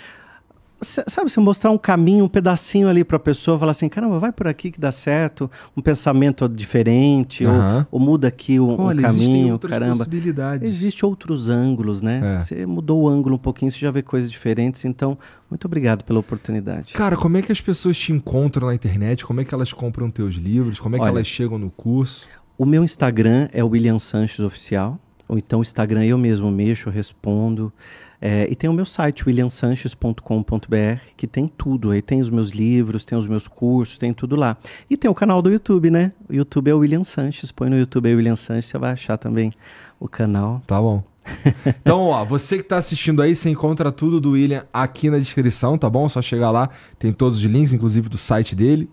sabe, você mostrar um caminho, um pedacinho ali para a pessoa, falar assim, caramba, vai por aqui que dá certo, um pensamento diferente, ou, ou, muda aqui um, Olha, um caminho, caramba. Possibilidades. Existe outros ângulos, né? É. Você mudou o ângulo um pouquinho, você já vê coisas diferentes, então muito obrigado pela oportunidade. Cara, como é que as pessoas te encontram na internet? Como é que elas compram teus livros? Como é que elas chegam no curso? O meu Instagram é William Sanches Oficial ou então Instagram eu mesmo mexo, respondo. É, e tem o meu site, williamsanches.com.br, que tem tudo. Aí tem os meus livros, tem os meus cursos, tem tudo lá. E tem o canal do YouTube, né? O YouTube é o William Sanches. Põe no YouTube aí William Sanches, você vai achar também o canal. Tá bom. Então, ó, você que está assistindo aí, você encontra tudo do William aqui na descrição, tá bom? Só chegar lá, tem todos os links, inclusive do site dele.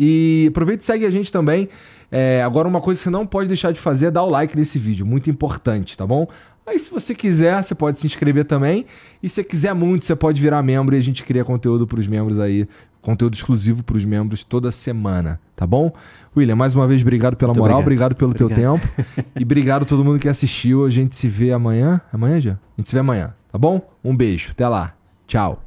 E aproveita e segue a gente também é, agora, uma coisa que você não pode deixar de fazer é dar o like nesse vídeo, muito importante, tá bom? Aí, se você quiser, você pode se inscrever também. E se quiser muito, você pode virar membro e a gente cria conteúdo para os membros aí, conteúdo exclusivo para os membros toda semana, tá bom? William, mais uma vez, obrigado pela muito moral, obrigado, obrigado pelo obrigado. teu tempo. e obrigado a todo mundo que assistiu. A gente se vê amanhã. Amanhã já? A gente se vê amanhã, tá bom? Um beijo, até lá. Tchau.